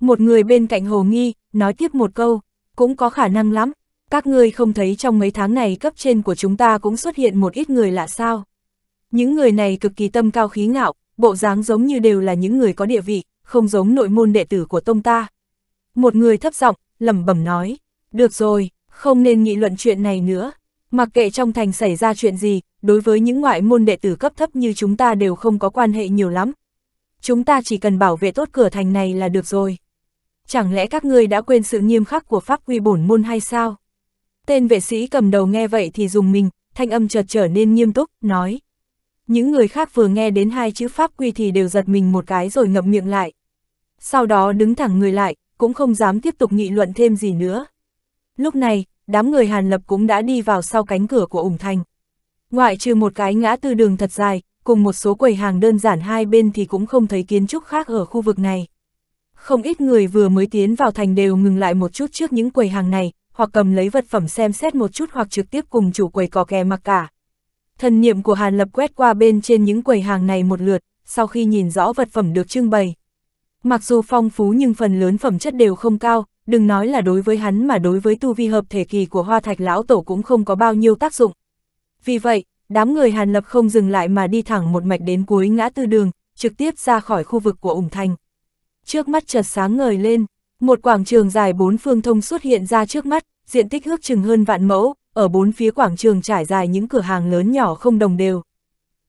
Một người bên cạnh hồ nghi, nói tiếp một câu, cũng có khả năng lắm, các ngươi không thấy trong mấy tháng này cấp trên của chúng ta cũng xuất hiện một ít người lạ sao? Những người này cực kỳ tâm cao khí ngạo, bộ dáng giống như đều là những người có địa vị, không giống nội môn đệ tử của tông ta. Một người thấp giọng, lẩm bẩm nói, được rồi, không nên nghị luận chuyện này nữa, Mặc kệ trong thành xảy ra chuyện gì, đối với những ngoại môn đệ tử cấp thấp như chúng ta đều không có quan hệ nhiều lắm. Chúng ta chỉ cần bảo vệ tốt cửa thành này là được rồi. Chẳng lẽ các ngươi đã quên sự nghiêm khắc của pháp quy bổn môn hay sao? Tên vệ sĩ cầm đầu nghe vậy thì dùng mình, thanh âm chợt trở nên nghiêm túc, nói. Những người khác vừa nghe đến hai chữ pháp quy thì đều giật mình một cái rồi ngậm miệng lại. Sau đó đứng thẳng người lại, cũng không dám tiếp tục nghị luận thêm gì nữa. Lúc này, đám người Hàn Lập cũng đã đi vào sau cánh cửa của ủng thành. Ngoại trừ một cái ngã tư đường thật dài, cùng một số quầy hàng đơn giản hai bên thì cũng không thấy kiến trúc khác ở khu vực này. Không ít người vừa mới tiến vào thành đều ngừng lại một chút trước những quầy hàng này, hoặc cầm lấy vật phẩm xem xét một chút hoặc trực tiếp cùng chủ quầy cò kè mặc cả. Thần niệm của Hàn Lập quét qua bên trên những quầy hàng này một lượt, sau khi nhìn rõ vật phẩm được trưng bày. Mặc dù phong phú nhưng phần lớn phẩm chất đều không cao, đừng nói là đối với hắn mà đối với tu vi hợp thể kỳ của hoa thạch lão tổ cũng không có bao nhiêu tác dụng. Vì vậy, đám người Hàn Lập không dừng lại mà đi thẳng một mạch đến cuối ngã tư đường, trực tiếp ra khỏi khu vực của ủng thành. Trước mắt chợt sáng ngời lên, một quảng trường dài bốn phương thông xuất hiện ra trước mắt, diện tích ước chừng hơn vạn mẫu, ở bốn phía quảng trường trải dài những cửa hàng lớn nhỏ không đồng đều.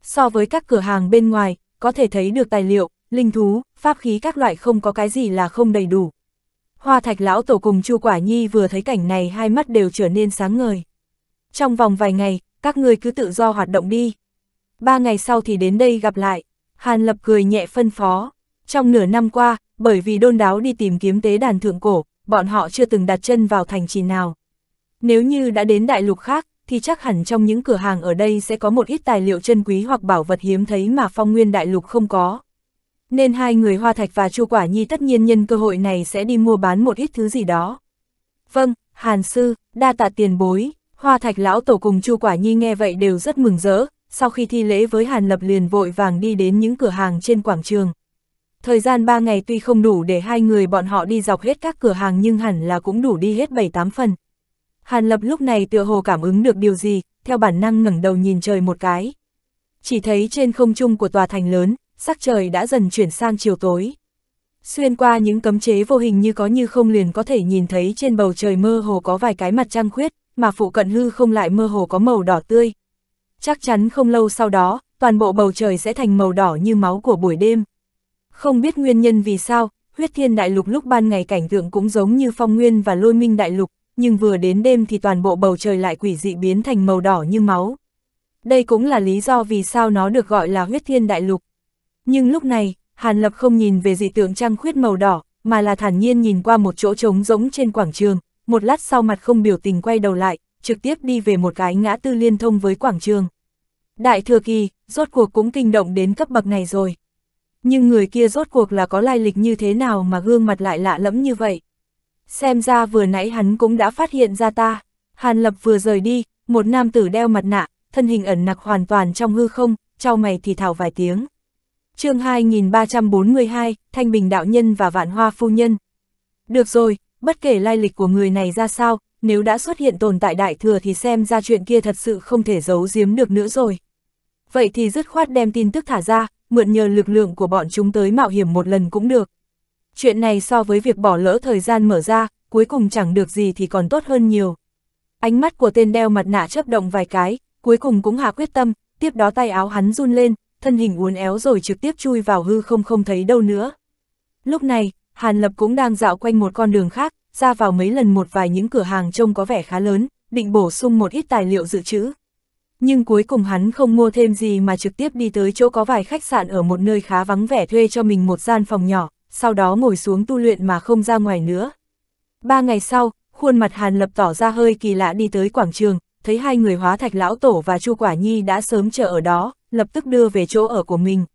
So với các cửa hàng bên ngoài, có thể thấy được tài liệu, linh thú, pháp khí các loại không có cái gì là không đầy đủ, Hoa thạch lão tổ cùng Chu Quả Nhi vừa thấy cảnh này hai mắt đều trở nên sáng ngời. Trong vòng vài ngày, các ngươi cứ tự do hoạt động đi. Ba ngày sau thì đến đây gặp lại. Hàn Lập cười nhẹ phân phó. Trong nửa năm qua, bởi vì đôn đáo đi tìm kiếm tế đàn thượng cổ, bọn họ chưa từng đặt chân vào thành trì nào. Nếu như đã đến đại lục khác, thì chắc hẳn trong những cửa hàng ở đây sẽ có một ít tài liệu chân quý hoặc bảo vật hiếm thấy mà phong nguyên đại lục không có nên hai người Hoa Thạch và Chu Quả Nhi tất nhiên nhân cơ hội này sẽ đi mua bán một ít thứ gì đó. Vâng, Hàn Sư, đa tạ tiền bối, Hoa Thạch Lão Tổ cùng Chu Quả Nhi nghe vậy đều rất mừng rỡ, sau khi thi lễ với Hàn Lập liền vội vàng đi đến những cửa hàng trên quảng trường. Thời gian 3 ngày tuy không đủ để hai người bọn họ đi dọc hết các cửa hàng nhưng hẳn là cũng đủ đi hết 7-8 phần. Hàn Lập lúc này tựa hồ cảm ứng được điều gì, theo bản năng ngẩng đầu nhìn trời một cái. Chỉ thấy trên không trung của tòa thành lớn, sắc trời đã dần chuyển sang chiều tối. Xuyên qua những cấm chế vô hình như có như không liền có thể nhìn thấy trên bầu trời mơ hồ có vài cái mặt trăng khuyết, mà phụ cận hư không lại mơ hồ có màu đỏ tươi. Chắc chắn không lâu sau đó, toàn bộ bầu trời sẽ thành màu đỏ như máu của buổi đêm. Không biết nguyên nhân vì sao, huyết thiên đại lục lúc ban ngày cảnh tượng cũng giống như phong nguyên và lôi minh đại lục, nhưng vừa đến đêm thì toàn bộ bầu trời lại quỷ dị biến thành màu đỏ như máu. Đây cũng là lý do vì sao nó được gọi là huyết thiên đại lục. Nhưng lúc này, Hàn Lập không nhìn về dị tượng trăng khuyết màu đỏ, mà là thản nhiên nhìn qua một chỗ trống rỗng trên quảng trường, một lát sau mặt không biểu tình quay đầu lại, trực tiếp đi về một cái ngã tư liên thông với quảng trường. Đại thừa kỳ, rốt cuộc cũng kinh động đến cấp bậc này rồi. Nhưng người kia rốt cuộc là có lai lịch như thế nào mà gương mặt lại lạ lẫm như vậy. Xem ra vừa nãy hắn cũng đã phát hiện ra ta. Hàn Lập vừa rời đi, một nam tử đeo mặt nạ, thân hình ẩn nặc hoàn toàn trong hư không, trao mày thì thảo vài tiếng chương 2342, Thanh Bình Đạo Nhân và Vạn Hoa Phu Nhân. Được rồi, bất kể lai lịch của người này ra sao, nếu đã xuất hiện tồn tại đại thừa thì xem ra chuyện kia thật sự không thể giấu giếm được nữa rồi. Vậy thì dứt khoát đem tin tức thả ra, mượn nhờ lực lượng của bọn chúng tới mạo hiểm một lần cũng được. Chuyện này so với việc bỏ lỡ thời gian mở ra, cuối cùng chẳng được gì thì còn tốt hơn nhiều. Ánh mắt của tên đeo mặt nạ chấp động vài cái, cuối cùng cũng hạ quyết tâm, tiếp đó tay áo hắn run lên, thân hình uốn éo rồi trực tiếp chui vào hư không không thấy đâu nữa. Lúc này, Hàn Lập cũng đang dạo quanh một con đường khác, ra vào mấy lần một vài những cửa hàng trông có vẻ khá lớn, định bổ sung một ít tài liệu dự trữ. Nhưng cuối cùng hắn không mua thêm gì mà trực tiếp đi tới chỗ có vài khách sạn ở một nơi khá vắng vẻ thuê cho mình một gian phòng nhỏ, sau đó ngồi xuống tu luyện mà không ra ngoài nữa. Ba ngày sau, khuôn mặt Hàn Lập tỏ ra hơi kỳ lạ đi tới quảng trường, thấy hai người hóa thạch lão tổ và Chu Quả Nhi đã sớm chờ ở đó, lập tức đưa về chỗ ở của mình.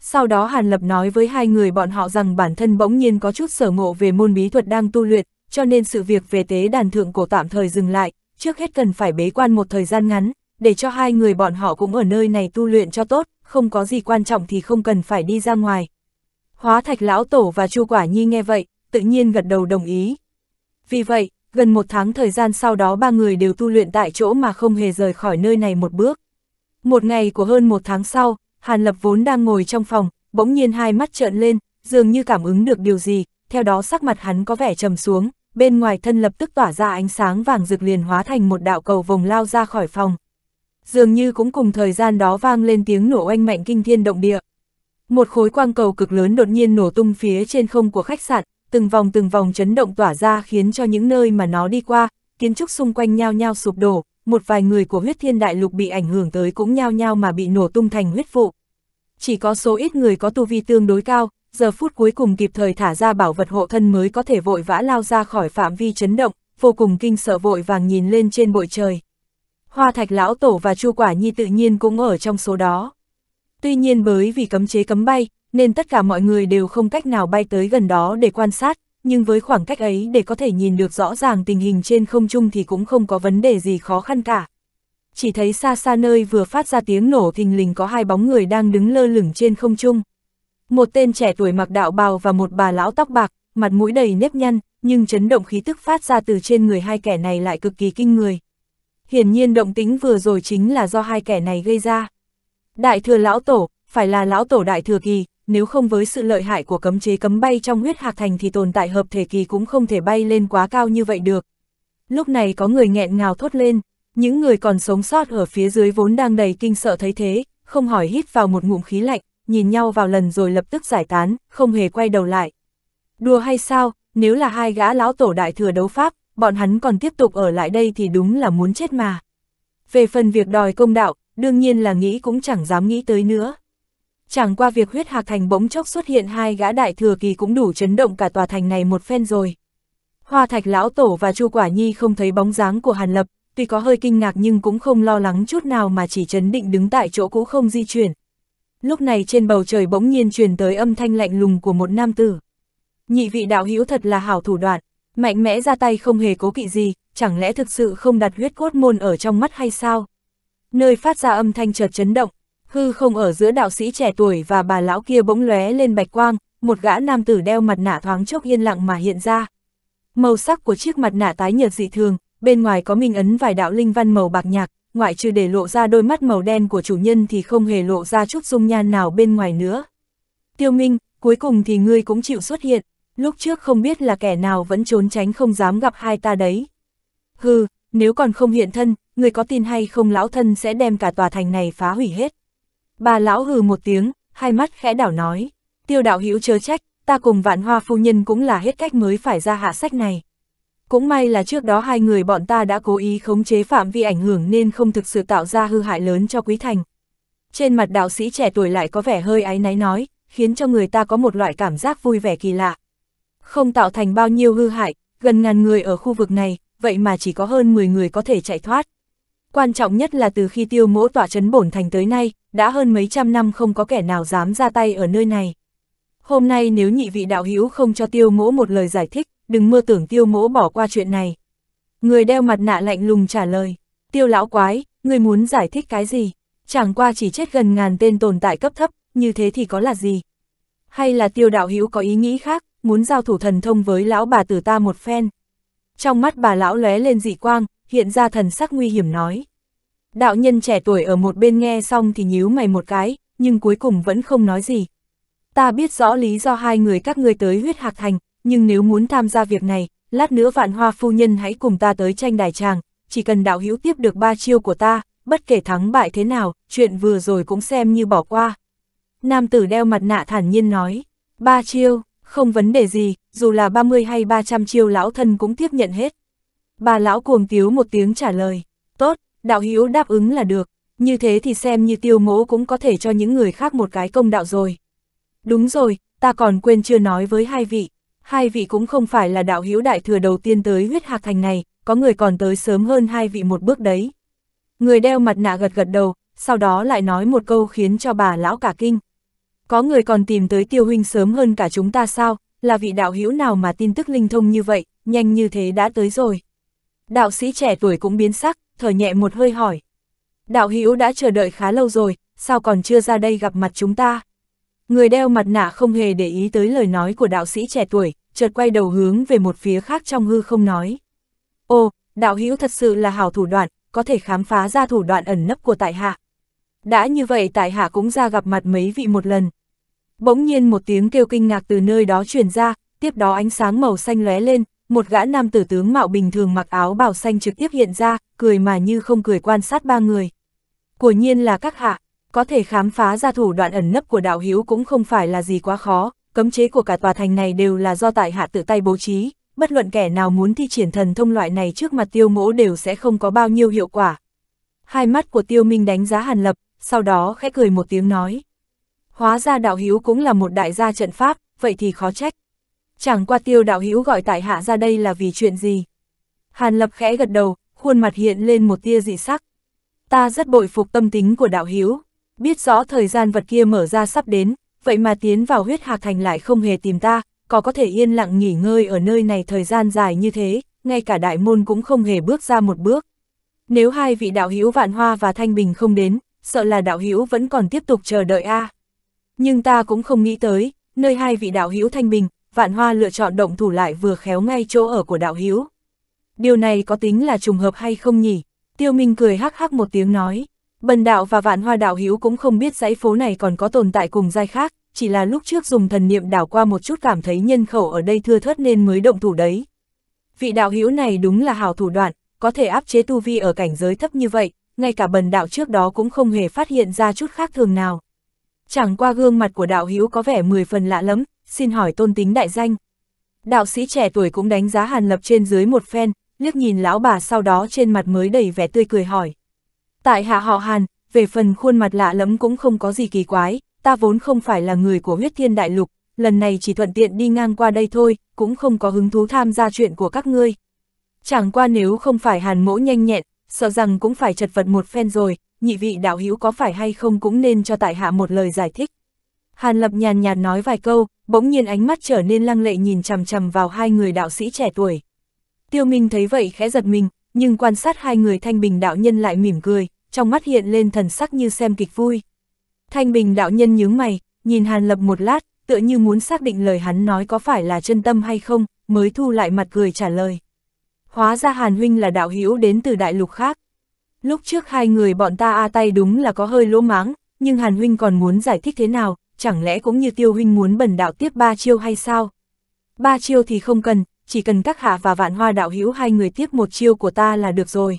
Sau đó Hàn Lập nói với hai người bọn họ rằng bản thân bỗng nhiên có chút sở ngộ về môn bí thuật đang tu luyện, cho nên sự việc về tế đàn thượng cổ tạm thời dừng lại, trước hết cần phải bế quan một thời gian ngắn, để cho hai người bọn họ cũng ở nơi này tu luyện cho tốt, không có gì quan trọng thì không cần phải đi ra ngoài. Hóa thạch lão tổ và chu quả nhi nghe vậy, tự nhiên gật đầu đồng ý. Vì vậy, gần một tháng thời gian sau đó ba người đều tu luyện tại chỗ mà không hề rời khỏi nơi này một bước. Một ngày của hơn một tháng sau, Hàn Lập vốn đang ngồi trong phòng, bỗng nhiên hai mắt trợn lên, dường như cảm ứng được điều gì, theo đó sắc mặt hắn có vẻ trầm xuống, bên ngoài thân lập tức tỏa ra ánh sáng vàng rực liền hóa thành một đạo cầu vồng lao ra khỏi phòng. Dường như cũng cùng thời gian đó vang lên tiếng nổ oanh mạnh kinh thiên động địa. Một khối quang cầu cực lớn đột nhiên nổ tung phía trên không của khách sạn, từng vòng từng vòng chấn động tỏa ra khiến cho những nơi mà nó đi qua, kiến trúc xung quanh nhao nhao sụp đổ, một vài người của huyết thiên đại lục bị ảnh hưởng tới cũng nhao nhao mà bị nổ tung thành huyết vụ. Chỉ có số ít người có tu vi tương đối cao, giờ phút cuối cùng kịp thời thả ra bảo vật hộ thân mới có thể vội vã lao ra khỏi phạm vi chấn động, vô cùng kinh sợ vội vàng nhìn lên trên bội trời. Hoa thạch lão tổ và chu quả nhi tự nhiên cũng ở trong số đó. Tuy nhiên bởi vì cấm chế cấm bay, nên tất cả mọi người đều không cách nào bay tới gần đó để quan sát, nhưng với khoảng cách ấy để có thể nhìn được rõ ràng tình hình trên không trung thì cũng không có vấn đề gì khó khăn cả. Chỉ thấy xa xa nơi vừa phát ra tiếng nổ thình lình có hai bóng người đang đứng lơ lửng trên không trung. Một tên trẻ tuổi mặc đạo bào và một bà lão tóc bạc, mặt mũi đầy nếp nhăn, nhưng chấn động khí tức phát ra từ trên người hai kẻ này lại cực kỳ kinh người. Hiển nhiên động tính vừa rồi chính là do hai kẻ này gây ra. Đại thừa lão tổ, phải là lão tổ đại thừa kỳ, nếu không với sự lợi hại của cấm chế cấm bay trong huyết hạc thành thì tồn tại hợp thể kỳ cũng không thể bay lên quá cao như vậy được. Lúc này có người nghẹn ngào thốt lên, những người còn sống sót ở phía dưới vốn đang đầy kinh sợ thấy thế, không hỏi hít vào một ngụm khí lạnh, nhìn nhau vào lần rồi lập tức giải tán, không hề quay đầu lại. Đùa hay sao, nếu là hai gã lão tổ đại thừa đấu pháp, bọn hắn còn tiếp tục ở lại đây thì đúng là muốn chết mà. Về phần việc đòi công đạo, đương nhiên là nghĩ cũng chẳng dám nghĩ tới nữa chẳng qua việc huyết hạc thành bỗng chốc xuất hiện hai gã đại thừa kỳ cũng đủ chấn động cả tòa thành này một phen rồi. Hoa thạch lão tổ và chu quả nhi không thấy bóng dáng của Hàn Lập, tuy có hơi kinh ngạc nhưng cũng không lo lắng chút nào mà chỉ chấn định đứng tại chỗ cũ không di chuyển. Lúc này trên bầu trời bỗng nhiên truyền tới âm thanh lạnh lùng của một nam tử. Nhị vị đạo hữu thật là hảo thủ đoạn, mạnh mẽ ra tay không hề cố kỵ gì, chẳng lẽ thực sự không đặt huyết cốt môn ở trong mắt hay sao? Nơi phát ra âm thanh chợt chấn động, hư không ở giữa đạo sĩ trẻ tuổi và bà lão kia bỗng lóe lên bạch quang, một gã nam tử đeo mặt nạ thoáng chốc yên lặng mà hiện ra. Màu sắc của chiếc mặt nạ tái nhợt dị thường, bên ngoài có minh ấn vài đạo linh văn màu bạc nhạt, ngoại trừ để lộ ra đôi mắt màu đen của chủ nhân thì không hề lộ ra chút dung nhan nào bên ngoài nữa. Tiêu Minh, cuối cùng thì ngươi cũng chịu xuất hiện, lúc trước không biết là kẻ nào vẫn trốn tránh không dám gặp hai ta đấy. Hừ, nếu còn không hiện thân, người có tin hay không lão thân sẽ đem cả tòa thành này phá hủy hết. Bà lão hừ một tiếng, hai mắt khẽ đảo nói, tiêu đạo hữu chớ trách, ta cùng vạn hoa phu nhân cũng là hết cách mới phải ra hạ sách này. Cũng may là trước đó hai người bọn ta đã cố ý khống chế phạm vi ảnh hưởng nên không thực sự tạo ra hư hại lớn cho quý thành. Trên mặt đạo sĩ trẻ tuổi lại có vẻ hơi áy náy nói, khiến cho người ta có một loại cảm giác vui vẻ kỳ lạ. Không tạo thành bao nhiêu hư hại, gần ngàn người ở khu vực này, vậy mà chỉ có hơn 10 người có thể chạy thoát. Quan trọng nhất là từ khi tiêu mỗ tỏa chấn bổn thành tới nay, đã hơn mấy trăm năm không có kẻ nào dám ra tay ở nơi này. Hôm nay nếu nhị vị đạo hữu không cho tiêu mỗ một lời giải thích, đừng mơ tưởng tiêu mỗ bỏ qua chuyện này. Người đeo mặt nạ lạnh lùng trả lời, tiêu lão quái, người muốn giải thích cái gì? Chẳng qua chỉ chết gần ngàn tên tồn tại cấp thấp, như thế thì có là gì? Hay là tiêu đạo hữu có ý nghĩ khác, muốn giao thủ thần thông với lão bà tử ta một phen? Trong mắt bà lão lóe lên dị quang, hiện ra thần sắc nguy hiểm nói. Đạo nhân trẻ tuổi ở một bên nghe xong thì nhíu mày một cái, nhưng cuối cùng vẫn không nói gì. Ta biết rõ lý do hai người các ngươi tới huyết hạc thành, nhưng nếu muốn tham gia việc này, lát nữa vạn hoa phu nhân hãy cùng ta tới tranh đài tràng, chỉ cần đạo hữu tiếp được ba chiêu của ta, bất kể thắng bại thế nào, chuyện vừa rồi cũng xem như bỏ qua. Nam tử đeo mặt nạ thản nhiên nói, ba chiêu, không vấn đề gì, dù là 30 hay 300 chiêu lão thân cũng tiếp nhận hết. Bà lão cuồng tiếu một tiếng trả lời, tốt, đạo hữu đáp ứng là được, như thế thì xem như tiêu mỗ cũng có thể cho những người khác một cái công đạo rồi. Đúng rồi, ta còn quên chưa nói với hai vị, hai vị cũng không phải là đạo hữu đại thừa đầu tiên tới huyết hạc thành này, có người còn tới sớm hơn hai vị một bước đấy. Người đeo mặt nạ gật gật đầu, sau đó lại nói một câu khiến cho bà lão cả kinh. Có người còn tìm tới tiêu huynh sớm hơn cả chúng ta sao, là vị đạo hữu nào mà tin tức linh thông như vậy, nhanh như thế đã tới rồi. Đạo sĩ trẻ tuổi cũng biến sắc, thở nhẹ một hơi hỏi. Đạo Hữu đã chờ đợi khá lâu rồi, sao còn chưa ra đây gặp mặt chúng ta? Người đeo mặt nạ không hề để ý tới lời nói của đạo sĩ trẻ tuổi, chợt quay đầu hướng về một phía khác trong hư không nói. Ô, đạo Hữu thật sự là hảo thủ đoạn, có thể khám phá ra thủ đoạn ẩn nấp của tại hạ. Đã như vậy tại hạ cũng ra gặp mặt mấy vị một lần. Bỗng nhiên một tiếng kêu kinh ngạc từ nơi đó truyền ra, tiếp đó ánh sáng màu xanh lóe lên, một gã nam tử tướng mạo bình thường mặc áo bào xanh trực tiếp hiện ra, cười mà như không cười quan sát ba người. Của nhiên là các hạ, có thể khám phá ra thủ đoạn ẩn nấp của đạo hiếu cũng không phải là gì quá khó, cấm chế của cả tòa thành này đều là do tại hạ tự tay bố trí, bất luận kẻ nào muốn thi triển thần thông loại này trước mặt tiêu mỗ đều sẽ không có bao nhiêu hiệu quả. Hai mắt của tiêu minh đánh giá hàn lập, sau đó khẽ cười một tiếng nói. Hóa ra đạo hiếu cũng là một đại gia trận pháp, vậy thì khó trách chẳng qua tiêu đạo hữu gọi tại hạ ra đây là vì chuyện gì. Hàn lập khẽ gật đầu, khuôn mặt hiện lên một tia dị sắc. Ta rất bội phục tâm tính của đạo hữu, biết rõ thời gian vật kia mở ra sắp đến, vậy mà tiến vào huyết hạc thành lại không hề tìm ta, có có thể yên lặng nghỉ ngơi ở nơi này thời gian dài như thế, ngay cả đại môn cũng không hề bước ra một bước. Nếu hai vị đạo hữu Vạn Hoa và Thanh Bình không đến, sợ là đạo hữu vẫn còn tiếp tục chờ đợi a. À. Nhưng ta cũng không nghĩ tới, nơi hai vị đạo hữu Thanh Bình, vạn hoa lựa chọn động thủ lại vừa khéo ngay chỗ ở của đạo hiếu. Điều này có tính là trùng hợp hay không nhỉ? Tiêu Minh cười hắc hắc một tiếng nói. Bần đạo và vạn hoa đạo hiếu cũng không biết dãy phố này còn có tồn tại cùng giai khác, chỉ là lúc trước dùng thần niệm đảo qua một chút cảm thấy nhân khẩu ở đây thưa thớt nên mới động thủ đấy. Vị đạo hiếu này đúng là hào thủ đoạn, có thể áp chế tu vi ở cảnh giới thấp như vậy, ngay cả bần đạo trước đó cũng không hề phát hiện ra chút khác thường nào. Chẳng qua gương mặt của đạo hữu có vẻ mười phần lạ lẫm, xin hỏi tôn tính đại danh. Đạo sĩ trẻ tuổi cũng đánh giá Hàn Lập trên dưới một phen, liếc nhìn lão bà sau đó trên mặt mới đầy vẻ tươi cười hỏi. Tại hạ họ Hàn, về phần khuôn mặt lạ lẫm cũng không có gì kỳ quái, ta vốn không phải là người của huyết thiên đại lục, lần này chỉ thuận tiện đi ngang qua đây thôi, cũng không có hứng thú tham gia chuyện của các ngươi. Chẳng qua nếu không phải Hàn mỗ nhanh nhẹn, sợ rằng cũng phải chật vật một phen rồi, nhị vị đạo hữu có phải hay không cũng nên cho tại hạ một lời giải thích. Hàn Lập nhàn nhạt nói vài câu, bỗng nhiên ánh mắt trở nên lăng lệ nhìn chằm chằm vào hai người đạo sĩ trẻ tuổi. Tiêu Minh thấy vậy khẽ giật mình, nhưng quan sát hai người thanh bình đạo nhân lại mỉm cười, trong mắt hiện lên thần sắc như xem kịch vui. Thanh bình đạo nhân nhướng mày, nhìn Hàn Lập một lát, tựa như muốn xác định lời hắn nói có phải là chân tâm hay không, mới thu lại mặt cười trả lời. Hóa ra Hàn Huynh là đạo hữu đến từ đại lục khác. Lúc trước hai người bọn ta a tay đúng là có hơi lỗ máng, nhưng Hàn Huynh còn muốn giải thích thế nào, chẳng lẽ cũng như Tiêu Huynh muốn bẩn đạo tiếp ba chiêu hay sao? Ba chiêu thì không cần, chỉ cần các hạ và vạn hoa đạo hữu hai người tiếp một chiêu của ta là được rồi.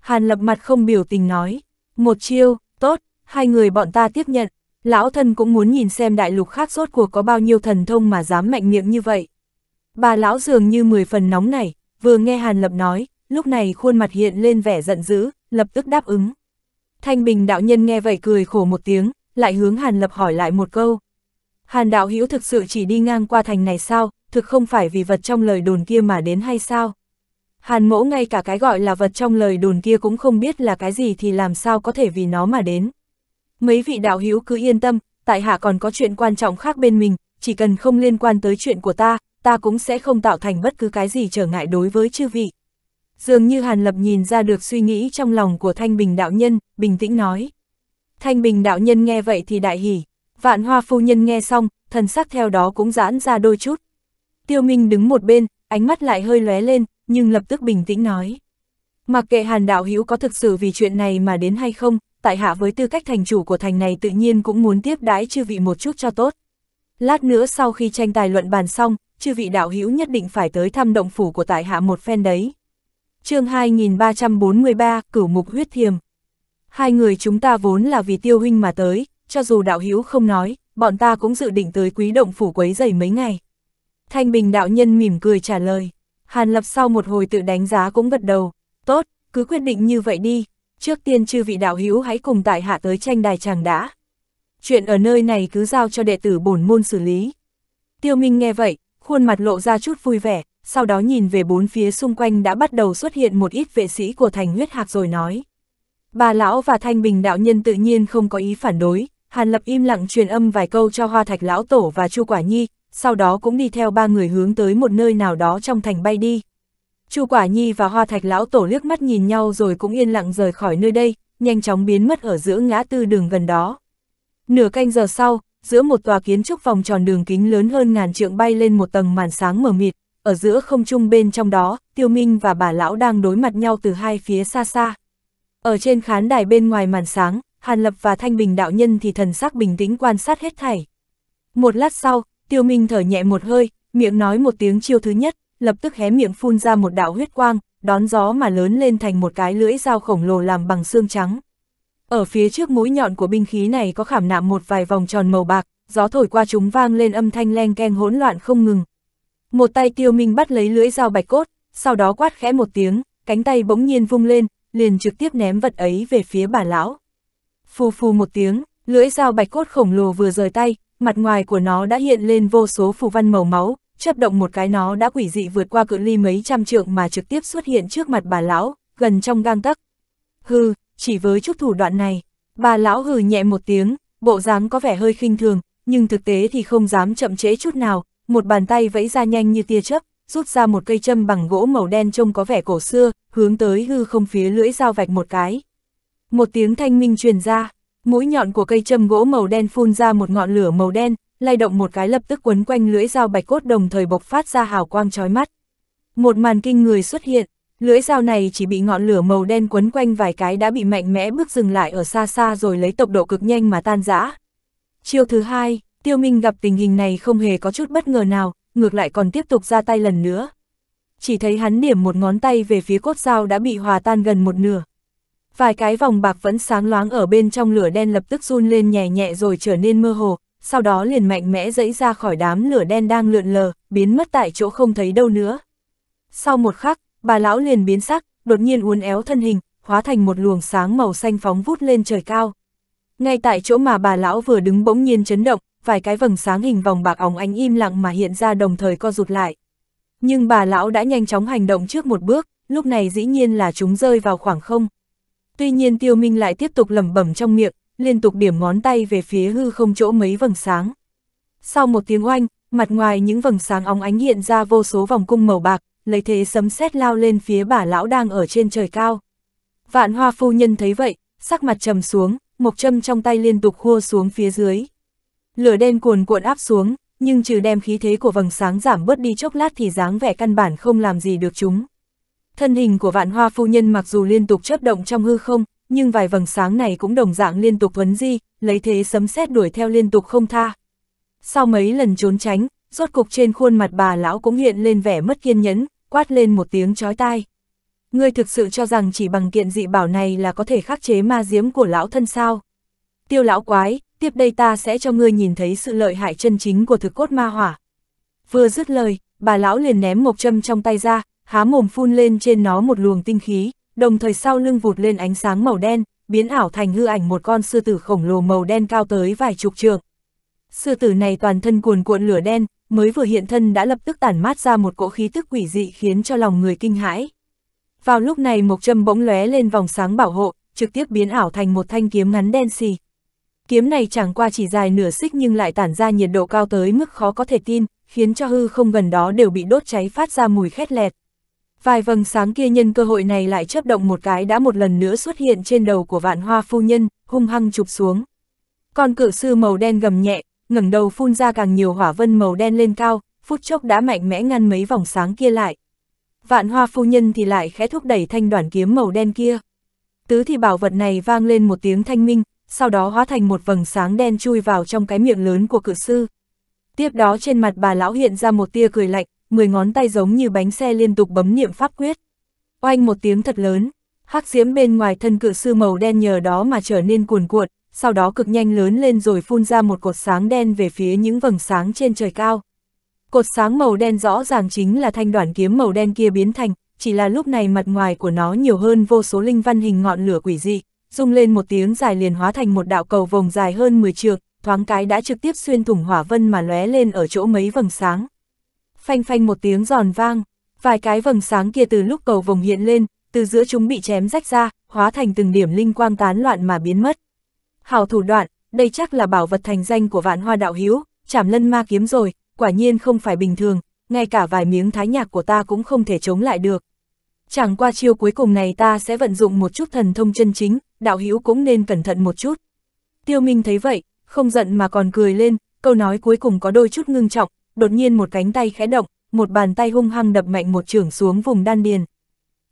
Hàn lập mặt không biểu tình nói, một chiêu, tốt, hai người bọn ta tiếp nhận, lão thân cũng muốn nhìn xem đại lục khác sốt cuộc có bao nhiêu thần thông mà dám mạnh miệng như vậy. Bà lão dường như mười phần nóng này, vừa nghe Hàn lập nói, lúc này khuôn mặt hiện lên vẻ giận dữ, lập tức đáp ứng. Thanh Bình đạo nhân nghe vậy cười khổ một tiếng, lại hướng Hàn Lập hỏi lại một câu. Hàn đạo hữu thực sự chỉ đi ngang qua thành này sao, thực không phải vì vật trong lời đồn kia mà đến hay sao? Hàn mẫu ngay cả cái gọi là vật trong lời đồn kia cũng không biết là cái gì thì làm sao có thể vì nó mà đến. Mấy vị đạo hữu cứ yên tâm, tại hạ còn có chuyện quan trọng khác bên mình, chỉ cần không liên quan tới chuyện của ta, ta cũng sẽ không tạo thành bất cứ cái gì trở ngại đối với chư vị. Dường như Hàn Lập nhìn ra được suy nghĩ trong lòng của Thanh Bình đạo nhân, bình tĩnh nói. Thanh Bình đạo nhân nghe vậy thì đại hỉ, vạn hoa phu nhân nghe xong, thần sắc theo đó cũng giãn ra đôi chút. Tiêu Minh đứng một bên, ánh mắt lại hơi lóe lên, nhưng lập tức bình tĩnh nói. Mặc kệ Hàn đạo hữu có thực sự vì chuyện này mà đến hay không, tại hạ với tư cách thành chủ của thành này tự nhiên cũng muốn tiếp đái chư vị một chút cho tốt. Lát nữa sau khi tranh tài luận bàn xong, chư vị đạo hữu nhất định phải tới thăm động phủ của tại hạ một phen đấy chương 2343, cửu mục huyết thiềm. Hai người chúng ta vốn là vì tiêu huynh mà tới, cho dù đạo hữu không nói, bọn ta cũng dự định tới quý động phủ quấy dày mấy ngày. Thanh Bình đạo nhân mỉm cười trả lời. Hàn Lập sau một hồi tự đánh giá cũng gật đầu. Tốt, cứ quyết định như vậy đi. Trước tiên chư vị đạo hữu hãy cùng tại hạ tới tranh đài chàng đã. Chuyện ở nơi này cứ giao cho đệ tử bổn môn xử lý. Tiêu Minh nghe vậy, khuôn mặt lộ ra chút vui vẻ, sau đó nhìn về bốn phía xung quanh đã bắt đầu xuất hiện một ít vệ sĩ của thành huyết hạc rồi nói. Bà lão và thanh bình đạo nhân tự nhiên không có ý phản đối, Hàn Lập im lặng truyền âm vài câu cho Hoa Thạch Lão Tổ và Chu Quả Nhi, sau đó cũng đi theo ba người hướng tới một nơi nào đó trong thành bay đi. Chu Quả Nhi và Hoa Thạch Lão Tổ liếc mắt nhìn nhau rồi cũng yên lặng rời khỏi nơi đây, nhanh chóng biến mất ở giữa ngã tư đường gần đó. Nửa canh giờ sau, giữa một tòa kiến trúc vòng tròn đường kính lớn hơn ngàn trượng bay lên một tầng màn sáng mờ mịt, ở giữa không trung bên trong đó, Tiêu Minh và bà lão đang đối mặt nhau từ hai phía xa xa. Ở trên khán đài bên ngoài màn sáng, Hàn Lập và Thanh Bình đạo nhân thì thần sắc bình tĩnh quan sát hết thảy. Một lát sau, Tiêu Minh thở nhẹ một hơi, miệng nói một tiếng chiêu thứ nhất, lập tức hé miệng phun ra một đạo huyết quang, đón gió mà lớn lên thành một cái lưỡi dao khổng lồ làm bằng xương trắng. Ở phía trước mũi nhọn của binh khí này có khảm nạm một vài vòng tròn màu bạc, gió thổi qua chúng vang lên âm thanh len keng hỗn loạn không ngừng, một tay tiêu minh bắt lấy lưỡi dao bạch cốt, sau đó quát khẽ một tiếng, cánh tay bỗng nhiên vung lên, liền trực tiếp ném vật ấy về phía bà lão. Phù phù một tiếng, lưỡi dao bạch cốt khổng lồ vừa rời tay, mặt ngoài của nó đã hiện lên vô số phù văn màu máu, chấp động một cái nó đã quỷ dị vượt qua cự ly mấy trăm trượng mà trực tiếp xuất hiện trước mặt bà lão, gần trong gang tấc. Hừ, chỉ với chút thủ đoạn này, bà lão hừ nhẹ một tiếng, bộ dáng có vẻ hơi khinh thường, nhưng thực tế thì không dám chậm trễ chút nào, một bàn tay vẫy ra nhanh như tia chớp, rút ra một cây châm bằng gỗ màu đen trông có vẻ cổ xưa, hướng tới hư không phía lưỡi dao vạch một cái. Một tiếng thanh minh truyền ra, mũi nhọn của cây châm gỗ màu đen phun ra một ngọn lửa màu đen, lay động một cái lập tức quấn quanh lưỡi dao bạch cốt đồng thời bộc phát ra hào quang chói mắt. Một màn kinh người xuất hiện, lưỡi dao này chỉ bị ngọn lửa màu đen quấn quanh vài cái đã bị mạnh mẽ bước dừng lại ở xa xa rồi lấy tốc độ cực nhanh mà tan rã. Chiêu thứ hai, Tiêu Minh gặp tình hình này không hề có chút bất ngờ nào, ngược lại còn tiếp tục ra tay lần nữa. Chỉ thấy hắn điểm một ngón tay về phía cốt sao đã bị hòa tan gần một nửa. Vài cái vòng bạc vẫn sáng loáng ở bên trong lửa đen lập tức run lên nhẹ nhẹ rồi trở nên mơ hồ, sau đó liền mạnh mẽ dẫy ra khỏi đám lửa đen đang lượn lờ, biến mất tại chỗ không thấy đâu nữa. Sau một khắc, bà lão liền biến sắc, đột nhiên uốn éo thân hình, hóa thành một luồng sáng màu xanh phóng vút lên trời cao. Ngay tại chỗ mà bà lão vừa đứng bỗng nhiên chấn động, vài cái vầng sáng hình vòng bạc óng ánh im lặng mà hiện ra đồng thời co rụt lại. Nhưng bà lão đã nhanh chóng hành động trước một bước, lúc này dĩ nhiên là chúng rơi vào khoảng không. Tuy nhiên tiêu minh lại tiếp tục lẩm bẩm trong miệng, liên tục điểm ngón tay về phía hư không chỗ mấy vầng sáng. Sau một tiếng oanh, mặt ngoài những vầng sáng óng ánh hiện ra vô số vòng cung màu bạc, lấy thế sấm sét lao lên phía bà lão đang ở trên trời cao. Vạn hoa phu nhân thấy vậy, sắc mặt trầm xuống, một châm trong tay liên tục khua xuống phía dưới. Lửa đen cuồn cuộn áp xuống, nhưng trừ đem khí thế của vầng sáng giảm bớt đi chốc lát thì dáng vẻ căn bản không làm gì được chúng. Thân hình của vạn hoa phu nhân mặc dù liên tục chớp động trong hư không, nhưng vài vầng sáng này cũng đồng dạng liên tục vấn di, lấy thế sấm sét đuổi theo liên tục không tha. Sau mấy lần trốn tránh, rốt cục trên khuôn mặt bà lão cũng hiện lên vẻ mất kiên nhẫn, quát lên một tiếng chói tai. Ngươi thực sự cho rằng chỉ bằng kiện dị bảo này là có thể khắc chế ma diễm của lão thân sao? Tiêu lão quái, tiếp đây ta sẽ cho ngươi nhìn thấy sự lợi hại chân chính của thực cốt ma hỏa. Vừa dứt lời, bà lão liền ném một châm trong tay ra, há mồm phun lên trên nó một luồng tinh khí, đồng thời sau lưng vụt lên ánh sáng màu đen, biến ảo thành hư ảnh một con sư tử khổng lồ màu đen cao tới vài chục trường. Sư tử này toàn thân cuồn cuộn lửa đen, mới vừa hiện thân đã lập tức tản mát ra một cỗ khí tức quỷ dị khiến cho lòng người kinh hãi. Vào lúc này Mộc châm bỗng lóe lên vòng sáng bảo hộ, trực tiếp biến ảo thành một thanh kiếm ngắn đen xì. Kiếm này chẳng qua chỉ dài nửa xích nhưng lại tản ra nhiệt độ cao tới mức khó có thể tin, khiến cho hư không gần đó đều bị đốt cháy phát ra mùi khét lẹt. Vài vầng sáng kia nhân cơ hội này lại chớp động một cái đã một lần nữa xuất hiện trên đầu của vạn hoa phu nhân, hung hăng chụp xuống. Con cự sư màu đen gầm nhẹ, ngẩng đầu phun ra càng nhiều hỏa vân màu đen lên cao, phút chốc đã mạnh mẽ ngăn mấy vòng sáng kia lại. Vạn hoa phu nhân thì lại khẽ thúc đẩy thanh đoàn kiếm màu đen kia. Tứ thì bảo vật này vang lên một tiếng thanh minh, sau đó hóa thành một vầng sáng đen chui vào trong cái miệng lớn của cự sư. Tiếp đó trên mặt bà lão hiện ra một tia cười lạnh, mười ngón tay giống như bánh xe liên tục bấm niệm pháp quyết. Oanh một tiếng thật lớn, hắc diễm bên ngoài thân cự sư màu đen nhờ đó mà trở nên cuồn cuộn, sau đó cực nhanh lớn lên rồi phun ra một cột sáng đen về phía những vầng sáng trên trời cao. Cột sáng màu đen rõ ràng chính là thanh đoạn kiếm màu đen kia biến thành, chỉ là lúc này mặt ngoài của nó nhiều hơn vô số linh văn hình ngọn lửa quỷ dị rung lên một tiếng dài liền hóa thành một đạo cầu vồng dài hơn 10 trượng, thoáng cái đã trực tiếp xuyên thủng hỏa vân mà lóe lên ở chỗ mấy vầng sáng. Phanh phanh một tiếng giòn vang, vài cái vầng sáng kia từ lúc cầu vồng hiện lên, từ giữa chúng bị chém rách ra, hóa thành từng điểm linh quang tán loạn mà biến mất. hào thủ đoạn, đây chắc là bảo vật thành danh của vạn hoa đạo hiếu, chảm lân ma kiếm rồi, quả nhiên không phải bình thường, ngay cả vài miếng thái nhạc của ta cũng không thể chống lại được. Chẳng qua chiêu cuối cùng này ta sẽ vận dụng một chút thần thông chân chính, đạo hữu cũng nên cẩn thận một chút. Tiêu Minh thấy vậy, không giận mà còn cười lên, câu nói cuối cùng có đôi chút ngưng trọng, đột nhiên một cánh tay khẽ động, một bàn tay hung hăng đập mạnh một trường xuống vùng đan điền.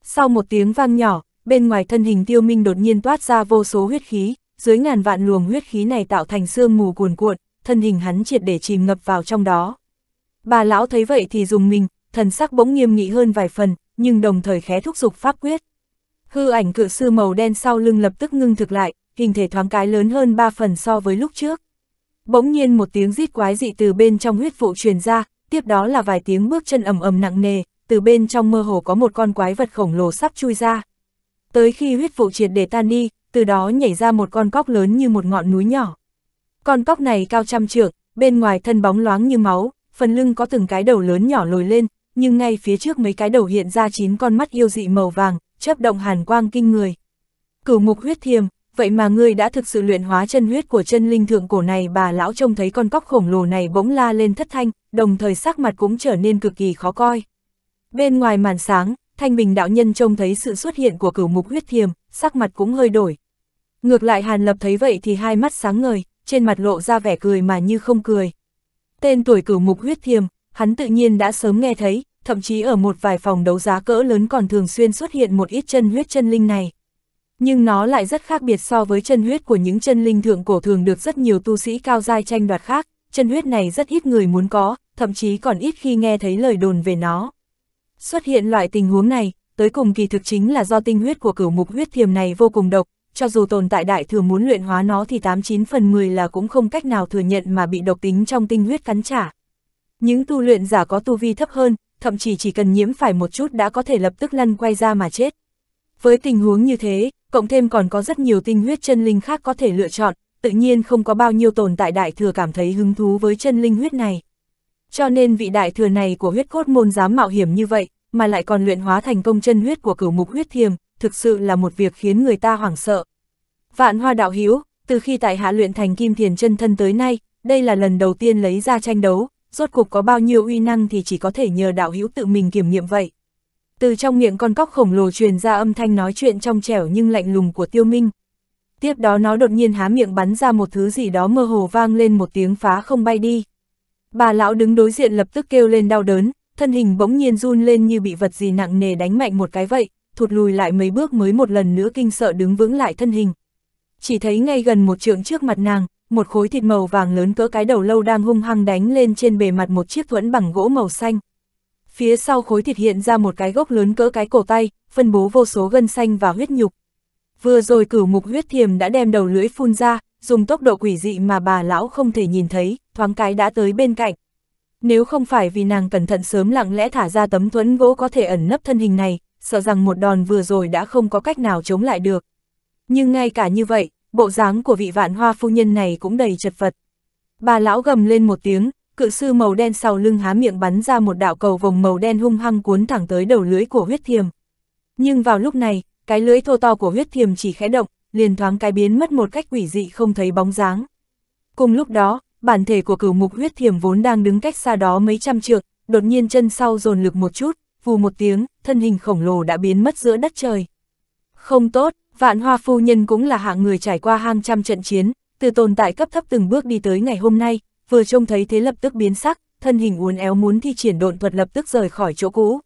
Sau một tiếng vang nhỏ, bên ngoài thân hình Tiêu Minh đột nhiên toát ra vô số huyết khí, dưới ngàn vạn luồng huyết khí này tạo thành sương mù cuồn cuộn, thân hình hắn triệt để chìm ngập vào trong đó. Bà lão thấy vậy thì dùng mình, thần sắc bỗng nghiêm nghị hơn vài phần, nhưng đồng thời khé thúc giục pháp quyết. Hư ảnh cự sư màu đen sau lưng lập tức ngưng thực lại, hình thể thoáng cái lớn hơn ba phần so với lúc trước. Bỗng nhiên một tiếng rít quái dị từ bên trong huyết vụ truyền ra, tiếp đó là vài tiếng bước chân ầm ầm nặng nề, từ bên trong mơ hồ có một con quái vật khổng lồ sắp chui ra. Tới khi huyết vụ triệt để tan đi, từ đó nhảy ra một con cóc lớn như một ngọn núi nhỏ. Con cóc này cao trăm trượng, bên ngoài thân bóng loáng như máu, phần lưng có từng cái đầu lớn nhỏ lồi lên, nhưng ngay phía trước mấy cái đầu hiện ra chín con mắt yêu dị màu vàng, chớp động hàn quang kinh người. Cửu mục huyết thiềm, vậy mà ngươi đã thực sự luyện hóa chân huyết của chân linh thượng cổ này bà lão trông thấy con cóc khổng lồ này bỗng la lên thất thanh, đồng thời sắc mặt cũng trở nên cực kỳ khó coi. Bên ngoài màn sáng, thanh bình đạo nhân trông thấy sự xuất hiện của cửu mục huyết thiềm, sắc mặt cũng hơi đổi. Ngược lại hàn lập thấy vậy thì hai mắt sáng ngời, trên mặt lộ ra vẻ cười mà như không cười. Tên tuổi cửu mục huyết thiềm, hắn tự nhiên đã sớm nghe thấy, thậm chí ở một vài phòng đấu giá cỡ lớn còn thường xuyên xuất hiện một ít chân huyết chân linh này. Nhưng nó lại rất khác biệt so với chân huyết của những chân linh thượng cổ thường được rất nhiều tu sĩ cao giai tranh đoạt khác, chân huyết này rất ít người muốn có, thậm chí còn ít khi nghe thấy lời đồn về nó. Xuất hiện loại tình huống này, tới cùng kỳ thực chính là do tinh huyết của cửu mục huyết thiềm này vô cùng độc, cho dù tồn tại đại thừa muốn luyện hóa nó thì 89 phần 10 là cũng không cách nào thừa nhận mà bị độc tính trong tinh huyết cắn trả. Những tu luyện giả có tu vi thấp hơn, thậm chí chỉ cần nhiễm phải một chút đã có thể lập tức lăn quay ra mà chết. Với tình huống như thế, cộng thêm còn có rất nhiều tinh huyết chân linh khác có thể lựa chọn, tự nhiên không có bao nhiêu tồn tại đại thừa cảm thấy hứng thú với chân linh huyết này. Cho nên vị đại thừa này của huyết cốt môn dám mạo hiểm như vậy, mà lại còn luyện hóa thành công chân huyết của cửu mục huyết thiềm, thực sự là một việc khiến người ta hoảng sợ. Vạn hoa đạo hiếu, từ khi tại hạ luyện thành kim thiền chân thân tới nay, đây là lần đầu tiên lấy ra tranh đấu, rốt cuộc có bao nhiêu uy năng thì chỉ có thể nhờ đạo hữu tự mình kiểm nghiệm vậy. Từ trong miệng con cóc khổng lồ truyền ra âm thanh nói chuyện trong trẻo nhưng lạnh lùng của tiêu minh. Tiếp đó nó đột nhiên há miệng bắn ra một thứ gì đó mơ hồ vang lên một tiếng phá không bay đi. Bà lão đứng đối diện lập tức kêu lên đau đớn, thân hình bỗng nhiên run lên như bị vật gì nặng nề đánh mạnh một cái vậy, thụt lùi lại mấy bước mới một lần nữa kinh sợ đứng vững lại thân hình. Chỉ thấy ngay gần một trượng trước mặt nàng, một khối thịt màu vàng lớn cỡ cái đầu lâu đang hung hăng đánh lên trên bề mặt một chiếc thuẫn bằng gỗ màu xanh. Phía sau khối thịt hiện ra một cái gốc lớn cỡ cái cổ tay, phân bố vô số gân xanh và huyết nhục. Vừa rồi cửu mục huyết thiềm đã đem đầu lưỡi phun ra, dùng tốc độ quỷ dị mà bà lão không thể nhìn thấy, thoáng cái đã tới bên cạnh. Nếu không phải vì nàng cẩn thận sớm lặng lẽ thả ra tấm thuẫn gỗ có thể ẩn nấp thân hình này, sợ rằng một đòn vừa rồi đã không có cách nào chống lại được. Nhưng ngay cả như vậy, bộ dáng của vị vạn hoa phu nhân này cũng đầy chật vật. Bà lão gầm lên một tiếng, cự sư màu đen sau lưng há miệng bắn ra một đạo cầu vồng màu đen hung hăng cuốn thẳng tới đầu lưới của huyết thiềm. Nhưng vào lúc này, cái lưới thô to của huyết thiềm chỉ khẽ động, liền thoáng cái biến mất một cách quỷ dị không thấy bóng dáng. Cùng lúc đó, bản thể của cửu mục huyết thiềm vốn đang đứng cách xa đó mấy trăm trượng, đột nhiên chân sau dồn lực một chút, vù một tiếng, thân hình khổng lồ đã biến mất giữa đất trời. Không tốt, Vạn Hoa Phu Nhân cũng là hạng người trải qua hàng trăm trận chiến, từ tồn tại cấp thấp từng bước đi tới ngày hôm nay, vừa trông thấy thế lập tức biến sắc, thân hình uốn éo muốn thi triển độn thuật lập tức rời khỏi chỗ cũ.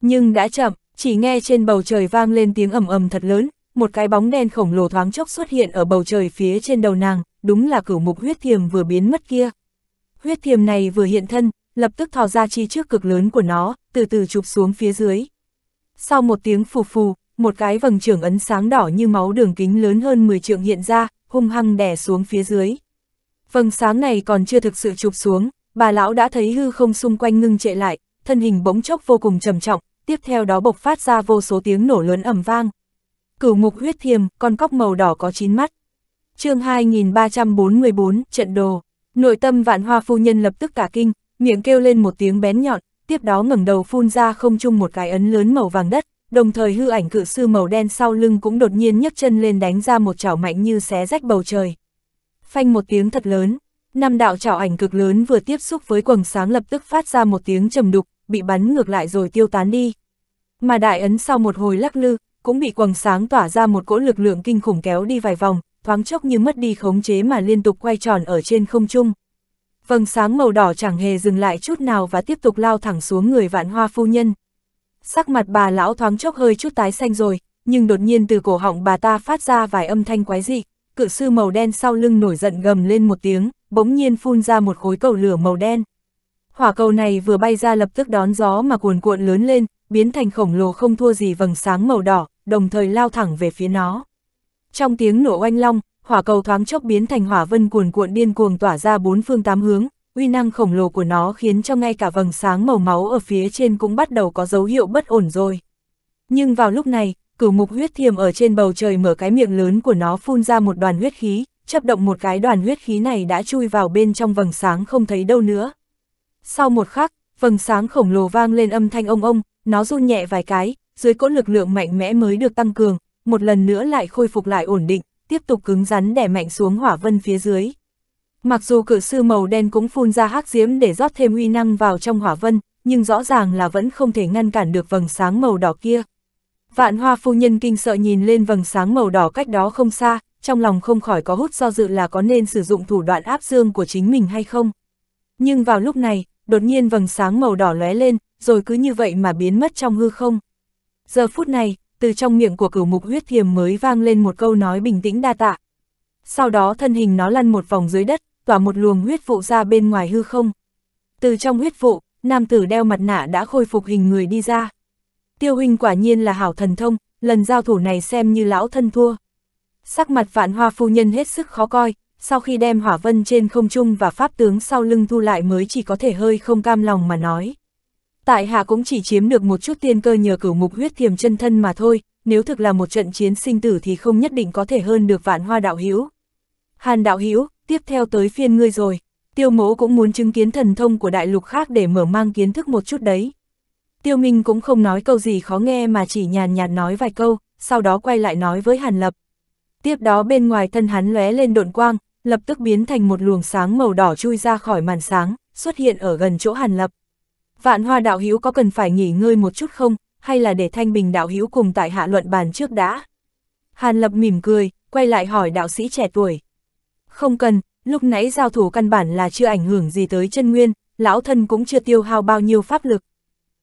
Nhưng đã chậm, chỉ nghe trên bầu trời vang lên tiếng ầm ầm thật lớn, một cái bóng đen khổng lồ thoáng chốc xuất hiện ở bầu trời phía trên đầu nàng, đúng là cửu mục huyết thiềm vừa biến mất kia. Huyết thiềm này vừa hiện thân, lập tức thò ra chi trước cực lớn của nó, từ từ chụp xuống phía dưới. Sau một tiếng phù phù, một cái vầng trưởng ấn sáng đỏ như máu đường kính lớn hơn 10 trượng hiện ra, hung hăng đè xuống phía dưới. Vầng sáng này còn chưa thực sự chụp xuống, bà lão đã thấy hư không xung quanh ngưng trệ lại, thân hình bỗng chốc vô cùng trầm trọng, tiếp theo đó bộc phát ra vô số tiếng nổ lớn ầm vang. Cửu ngục huyết thiềm, con cóc màu đỏ có chín mắt. chương 2344, trận đồ. Nội tâm vạn hoa phu nhân lập tức cả kinh, miệng kêu lên một tiếng bén nhọn, tiếp đó ngẩng đầu phun ra không chung một cái ấn lớn màu vàng đất, đồng thời hư ảnh cự sư màu đen sau lưng cũng đột nhiên nhấc chân lên đánh ra một chảo mạnh như xé rách bầu trời. Phanh một tiếng thật lớn, năm đạo chảo ảnh cực lớn vừa tiếp xúc với quầng sáng lập tức phát ra một tiếng trầm đục, bị bắn ngược lại rồi tiêu tán đi. Mà đại ấn sau một hồi lắc lư, cũng bị quầng sáng tỏa ra một cỗ lực lượng kinh khủng kéo đi vài vòng, thoáng chốc như mất đi khống chế mà liên tục quay tròn ở trên không trung. Vầng sáng màu đỏ chẳng hề dừng lại chút nào và tiếp tục lao thẳng xuống người vạn hoa phu nhân. Sắc mặt bà lão thoáng chốc hơi chút tái xanh rồi, nhưng đột nhiên từ cổ họng bà ta phát ra vài âm thanh quái dị, cự sư màu đen sau lưng nổi giận gầm lên một tiếng, bỗng nhiên phun ra một khối cầu lửa màu đen. Hỏa cầu này vừa bay ra lập tức đón gió mà cuồn cuộn lớn lên, biến thành khổng lồ không thua gì vầng sáng màu đỏ, đồng thời lao thẳng về phía nó. Trong tiếng nổ oanh long, hỏa cầu thoáng chốc biến thành hỏa vân cuồn cuộn điên cuồng tỏa ra bốn phương tám hướng, uy năng khổng lồ của nó khiến cho ngay cả vầng sáng màu máu ở phía trên cũng bắt đầu có dấu hiệu bất ổn rồi. Nhưng vào lúc này, cửu mục huyết thiềm ở trên bầu trời mở cái miệng lớn của nó phun ra một đoàn huyết khí, chấp động một cái đoàn huyết khí này đã chui vào bên trong vầng sáng không thấy đâu nữa. Sau một khắc, vầng sáng khổng lồ vang lên âm thanh ông ông, nó run nhẹ vài cái, dưới cỗ lực lượng mạnh mẽ mới được tăng cường, một lần nữa lại khôi phục lại ổn định, tiếp tục cứng rắn đè mạnh xuống hỏa vân phía dưới. Mặc dù cử sư màu đen cũng phun ra hắc diễm để rót thêm uy năng vào trong hỏa vân, nhưng rõ ràng là vẫn không thể ngăn cản được vầng sáng màu đỏ kia. Vạn hoa phu nhân kinh sợ nhìn lên vầng sáng màu đỏ cách đó không xa, trong lòng không khỏi có hút do dự là có nên sử dụng thủ đoạn áp dương của chính mình hay không. Nhưng vào lúc này, đột nhiên vầng sáng màu đỏ lóe lên, rồi cứ như vậy mà biến mất trong hư không. Giờ phút này, từ trong miệng của cửu mục huyết thiềm mới vang lên một câu nói bình tĩnh đa tạ. Sau đó thân hình nó lăn một vòng dưới đất, tỏa một luồng huyết vụ ra bên ngoài hư không. Từ trong huyết vụ, nam tử đeo mặt nạ đã khôi phục hình người đi ra. Tiêu huynh quả nhiên là hảo thần thông, lần giao thủ này xem như lão thân thua. Sắc mặt vạn hoa phu nhân hết sức khó coi, sau khi đem hỏa vân trên không trung và pháp tướng sau lưng thu lại mới chỉ có thể hơi không cam lòng mà nói. Tại hạ cũng chỉ chiếm được một chút tiên cơ nhờ cửu mục huyết thiềm chân thân mà thôi, nếu thực là một trận chiến sinh tử thì không nhất định có thể hơn được vạn hoa đạo hữu Hàn đạo hữu tiếp theo tới phiên ngươi rồi, tiêu mỗ cũng muốn chứng kiến thần thông của đại lục khác để mở mang kiến thức một chút đấy. Tiêu Minh cũng không nói câu gì khó nghe mà chỉ nhàn nhạt nói vài câu, sau đó quay lại nói với Hàn Lập. Tiếp đó bên ngoài thân hắn lóe lên độn quang, lập tức biến thành một luồng sáng màu đỏ chui ra khỏi màn sáng, xuất hiện ở gần chỗ Hàn Lập. Vạn Hoa đạo hữu có cần phải nghỉ ngơi một chút không, hay là để Thanh Bình đạo hữu cùng tại hạ luận bàn trước đã? Hàn Lập mỉm cười, quay lại hỏi đạo sĩ trẻ tuổi. Không cần, lúc nãy giao thủ căn bản là chưa ảnh hưởng gì tới chân nguyên, lão thân cũng chưa tiêu hao bao nhiêu pháp lực.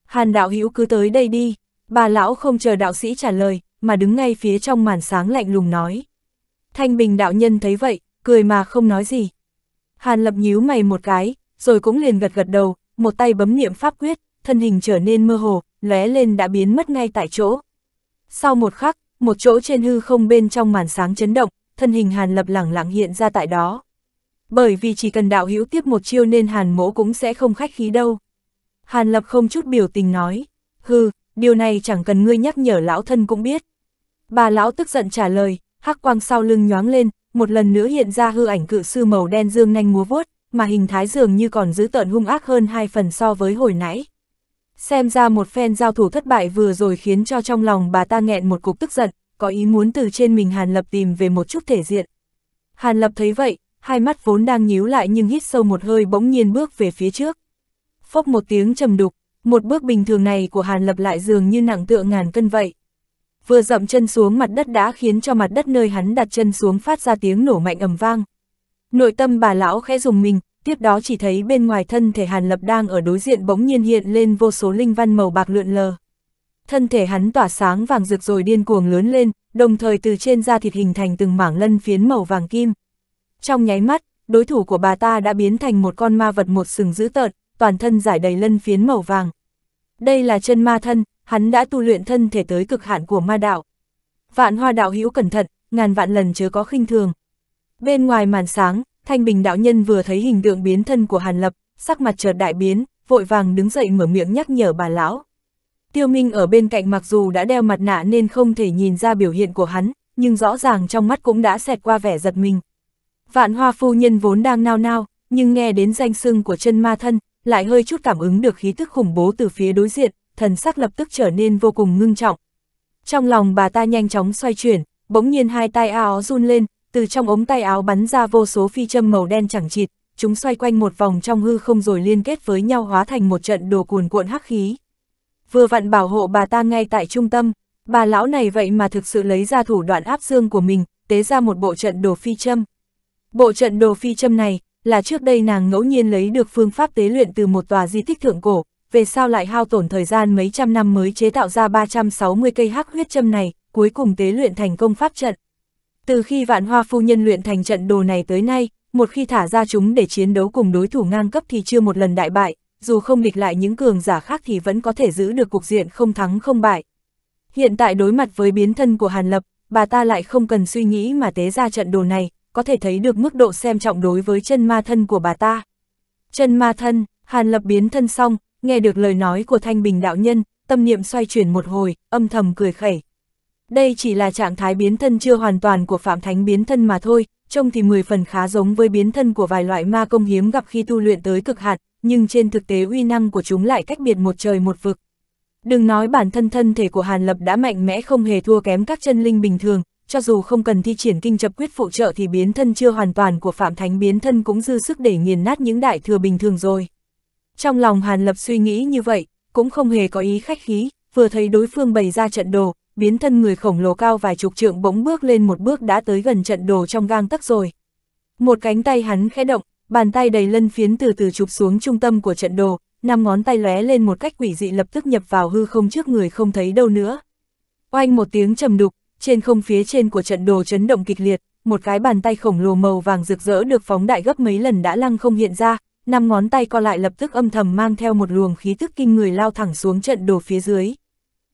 Hàn đạo hữu cứ tới đây đi, bà lão không chờ đạo sĩ trả lời, mà đứng ngay phía trong màn sáng lạnh lùng nói. Thanh bình đạo nhân thấy vậy, cười mà không nói gì. Hàn lập nhíu mày một cái, rồi cũng liền gật gật đầu, một tay bấm niệm pháp quyết, thân hình trở nên mơ hồ, lóe lên đã biến mất ngay tại chỗ. Sau một khắc, một chỗ trên hư không bên trong màn sáng chấn động, thân hình Hàn Lập lẳng lặng hiện ra tại đó. Bởi vì chỉ cần đạo hữu tiếp một chiêu nên Hàn mỗ cũng sẽ không khách khí đâu. Hàn Lập không chút biểu tình nói, hừ, điều này chẳng cần ngươi nhắc nhở lão thân cũng biết. Bà lão tức giận trả lời, hắc quang sau lưng nhoáng lên, một lần nữa hiện ra hư ảnh cự sư màu đen dương nhanh múa vuốt, mà hình thái dường như còn giữ tợn hung ác hơn hai phần so với hồi nãy. Xem ra một phen giao thủ thất bại vừa rồi khiến cho trong lòng bà ta nghẹn một cục tức giận, có ý muốn từ trên mình Hàn Lập tìm về một chút thể diện. Hàn Lập thấy vậy, hai mắt vốn đang nhíu lại nhưng hít sâu một hơi bỗng nhiên bước về phía trước. Phốc một tiếng trầm đục, một bước bình thường này của Hàn Lập lại dường như nặng tựa ngàn cân vậy. Vừa dậm chân xuống mặt đất đã khiến cho mặt đất nơi hắn đặt chân xuống phát ra tiếng nổ mạnh ầm vang. Nội tâm bà lão khẽ dùng mình, tiếp đó chỉ thấy bên ngoài thân thể Hàn Lập đang ở đối diện bỗng nhiên hiện lên vô số linh văn màu bạc lượn lờ thân thể hắn tỏa sáng vàng rực rồi điên cuồng lớn lên, đồng thời từ trên da thịt hình thành từng mảng lân phiến màu vàng kim. Trong nháy mắt, đối thủ của bà ta đã biến thành một con ma vật một sừng dữ tợn, toàn thân giải đầy lân phiến màu vàng. Đây là chân ma thân, hắn đã tu luyện thân thể tới cực hạn của ma đạo. Vạn hoa đạo hữu cẩn thận, ngàn vạn lần chớ có khinh thường. Bên ngoài màn sáng, Thanh Bình đạo nhân vừa thấy hình tượng biến thân của Hàn Lập, sắc mặt chợt đại biến, vội vàng đứng dậy mở miệng nhắc nhở bà lão. Tiêu Minh ở bên cạnh mặc dù đã đeo mặt nạ nên không thể nhìn ra biểu hiện của hắn, nhưng rõ ràng trong mắt cũng đã xẹt qua vẻ giật mình. Vạn hoa phu nhân vốn đang nao nao, nhưng nghe đến danh sưng của chân ma thân, lại hơi chút cảm ứng được khí tức khủng bố từ phía đối diện, thần sắc lập tức trở nên vô cùng ngưng trọng. Trong lòng bà ta nhanh chóng xoay chuyển, bỗng nhiên hai tay áo run lên, từ trong ống tay áo bắn ra vô số phi châm màu đen chẳng chịt, chúng xoay quanh một vòng trong hư không rồi liên kết với nhau hóa thành một trận đồ cuồn cuộn hắc khí vừa vặn bảo hộ bà ta ngay tại trung tâm, bà lão này vậy mà thực sự lấy ra thủ đoạn áp dương của mình, tế ra một bộ trận đồ phi châm. Bộ trận đồ phi châm này, là trước đây nàng ngẫu nhiên lấy được phương pháp tế luyện từ một tòa di tích thượng cổ, về sau lại hao tổn thời gian mấy trăm năm mới chế tạo ra 360 cây hắc huyết châm này, cuối cùng tế luyện thành công pháp trận. Từ khi vạn hoa phu nhân luyện thành trận đồ này tới nay, một khi thả ra chúng để chiến đấu cùng đối thủ ngang cấp thì chưa một lần đại bại, dù không địch lại những cường giả khác thì vẫn có thể giữ được cục diện không thắng không bại. Hiện tại đối mặt với biến thân của Hàn Lập, bà ta lại không cần suy nghĩ mà tế ra trận đồ này, có thể thấy được mức độ xem trọng đối với chân ma thân của bà ta. Chân ma thân, Hàn Lập biến thân xong, nghe được lời nói của Thanh Bình đạo nhân, tâm niệm xoay chuyển một hồi, âm thầm cười khẩy. Đây chỉ là trạng thái biến thân chưa hoàn toàn của Phạm Thánh biến thân mà thôi, trông thì 10 phần khá giống với biến thân của vài loại ma công hiếm gặp khi tu luyện tới cực hạn, nhưng trên thực tế uy năng của chúng lại cách biệt một trời một vực. Đừng nói bản thân thân thể của Hàn Lập đã mạnh mẽ không hề thua kém các chân linh bình thường, cho dù không cần thi triển kinh chập quyết phụ trợ thì biến thân chưa hoàn toàn của Phạm Thánh biến thân cũng dư sức để nghiền nát những đại thừa bình thường rồi. Trong lòng Hàn Lập suy nghĩ như vậy, cũng không hề có ý khách khí, vừa thấy đối phương bày ra trận đồ, biến thân người khổng lồ cao vài chục trượng bỗng bước lên một bước đã tới gần trận đồ trong gang tấc rồi. Một cánh tay hắn khẽ động, Bàn tay đầy lân phiến từ từ chụp xuống trung tâm của trận đồ, năm ngón tay lóe lên một cách quỷ dị lập tức nhập vào hư không trước người không thấy đâu nữa. Oanh một tiếng trầm đục, trên không phía trên của trận đồ chấn động kịch liệt, một cái bàn tay khổng lồ màu vàng rực rỡ được phóng đại gấp mấy lần đã lăng không hiện ra, năm ngón tay co lại lập tức âm thầm mang theo một luồng khí tức kinh người lao thẳng xuống trận đồ phía dưới.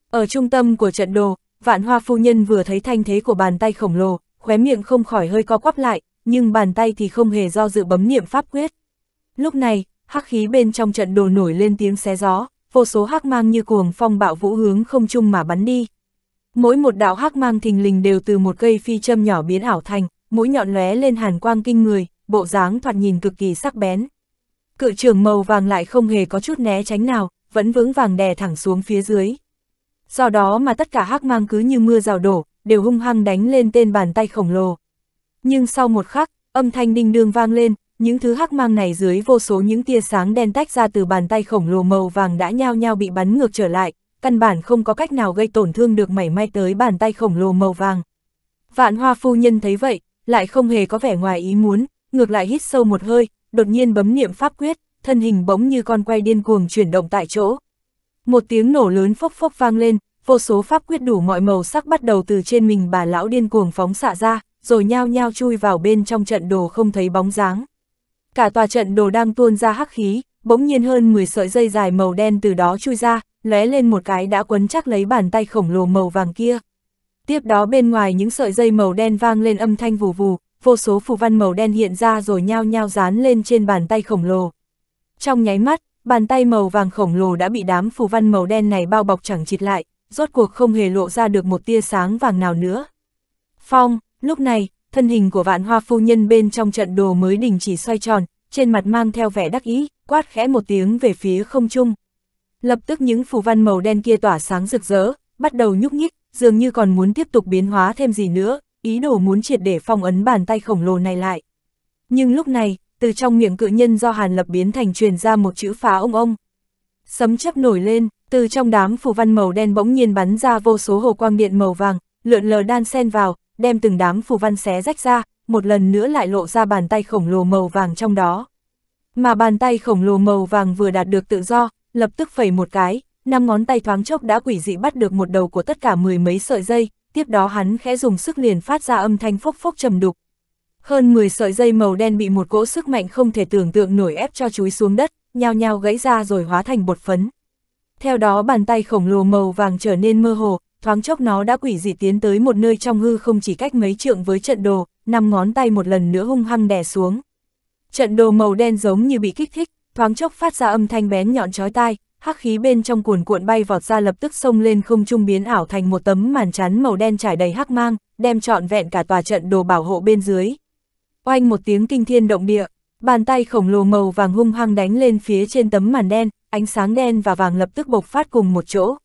Ở trung tâm của trận đồ, vạn hoa phu nhân vừa thấy thanh thế của bàn tay khổng lồ, khóe miệng không khỏi hơi co quắp lại, nhưng bàn tay thì không hề do dự bấm niệm pháp quyết. Lúc này, hắc khí bên trong trận đồ nổi lên tiếng xé gió, vô số hắc mang như cuồng phong bạo vũ hướng không chung mà bắn đi. Mỗi một đạo hắc mang thình lình đều từ một cây phi châm nhỏ biến ảo thành, mũi nhọn lóe lên hàn quang kinh người, bộ dáng thoạt nhìn cực kỳ sắc bén. Cự trường màu vàng lại không hề có chút né tránh nào, vẫn vững vàng đè thẳng xuống phía dưới. Do đó mà tất cả hắc mang cứ như mưa rào đổ, đều hung hăng đánh lên tên bàn tay khổng lồ. Nhưng sau một khắc, âm thanh đinh đương vang lên, những thứ hắc mang này dưới vô số những tia sáng đen tách ra từ bàn tay khổng lồ màu vàng đã nhao nhao bị bắn ngược trở lại, căn bản không có cách nào gây tổn thương được mảy may tới bàn tay khổng lồ màu vàng. Vạn hoa phu nhân thấy vậy, lại không hề có vẻ ngoài ý muốn, ngược lại hít sâu một hơi, đột nhiên bấm niệm pháp quyết, thân hình bỗng như con quay điên cuồng chuyển động tại chỗ. Một tiếng nổ lớn phốc phốc vang lên, vô số pháp quyết đủ mọi màu sắc bắt đầu từ trên mình bà lão điên cuồng phóng xạ ra rồi nhao nhao chui vào bên trong trận đồ không thấy bóng dáng. Cả tòa trận đồ đang tuôn ra hắc khí, bỗng nhiên hơn 10 sợi dây dài màu đen từ đó chui ra, lóe lên một cái đã quấn chắc lấy bàn tay khổng lồ màu vàng kia. Tiếp đó bên ngoài những sợi dây màu đen vang lên âm thanh vù vù, vô số phù văn màu đen hiện ra rồi nhao nhao dán lên trên bàn tay khổng lồ. Trong nháy mắt, bàn tay màu vàng khổng lồ đã bị đám phù văn màu đen này bao bọc chẳng chịt lại, rốt cuộc không hề lộ ra được một tia sáng vàng nào nữa. Phong, Lúc này, thân hình của vạn hoa phu nhân bên trong trận đồ mới đình chỉ xoay tròn, trên mặt mang theo vẻ đắc ý, quát khẽ một tiếng về phía không trung. Lập tức những phù văn màu đen kia tỏa sáng rực rỡ, bắt đầu nhúc nhích, dường như còn muốn tiếp tục biến hóa thêm gì nữa, ý đồ muốn triệt để phong ấn bàn tay khổng lồ này lại. Nhưng lúc này, từ trong miệng cự nhân do Hàn Lập biến thành truyền ra một chữ phá ông ông. Sấm chấp nổi lên, từ trong đám phù văn màu đen bỗng nhiên bắn ra vô số hồ quang điện màu vàng, lượn lờ đan xen vào, đem từng đám phù văn xé rách ra, một lần nữa lại lộ ra bàn tay khổng lồ màu vàng trong đó. Mà bàn tay khổng lồ màu vàng vừa đạt được tự do, lập tức phẩy một cái, năm ngón tay thoáng chốc đã quỷ dị bắt được một đầu của tất cả mười mấy sợi dây, tiếp đó hắn khẽ dùng sức liền phát ra âm thanh phốc phốc trầm đục. Hơn 10 sợi dây màu đen bị một cỗ sức mạnh không thể tưởng tượng nổi ép cho chúi xuống đất, nhao nhao gãy ra rồi hóa thành bột phấn. Theo đó bàn tay khổng lồ màu vàng trở nên mơ hồ, thoáng chốc nó đã quỷ dị tiến tới một nơi trong hư không chỉ cách mấy trượng với trận đồ, năm ngón tay một lần nữa hung hăng đè xuống. Trận đồ màu đen giống như bị kích thích, thoáng chốc phát ra âm thanh bén nhọn chói tai, hắc khí bên trong cuồn cuộn bay vọt ra lập tức xông lên không trung biến ảo thành một tấm màn chắn màu đen trải đầy hắc mang, đem trọn vẹn cả tòa trận đồ bảo hộ bên dưới. Oanh một tiếng kinh thiên động địa, bàn tay khổng lồ màu vàng hung hăng đánh lên phía trên tấm màn đen, ánh sáng đen và vàng lập tức bộc phát cùng một chỗ.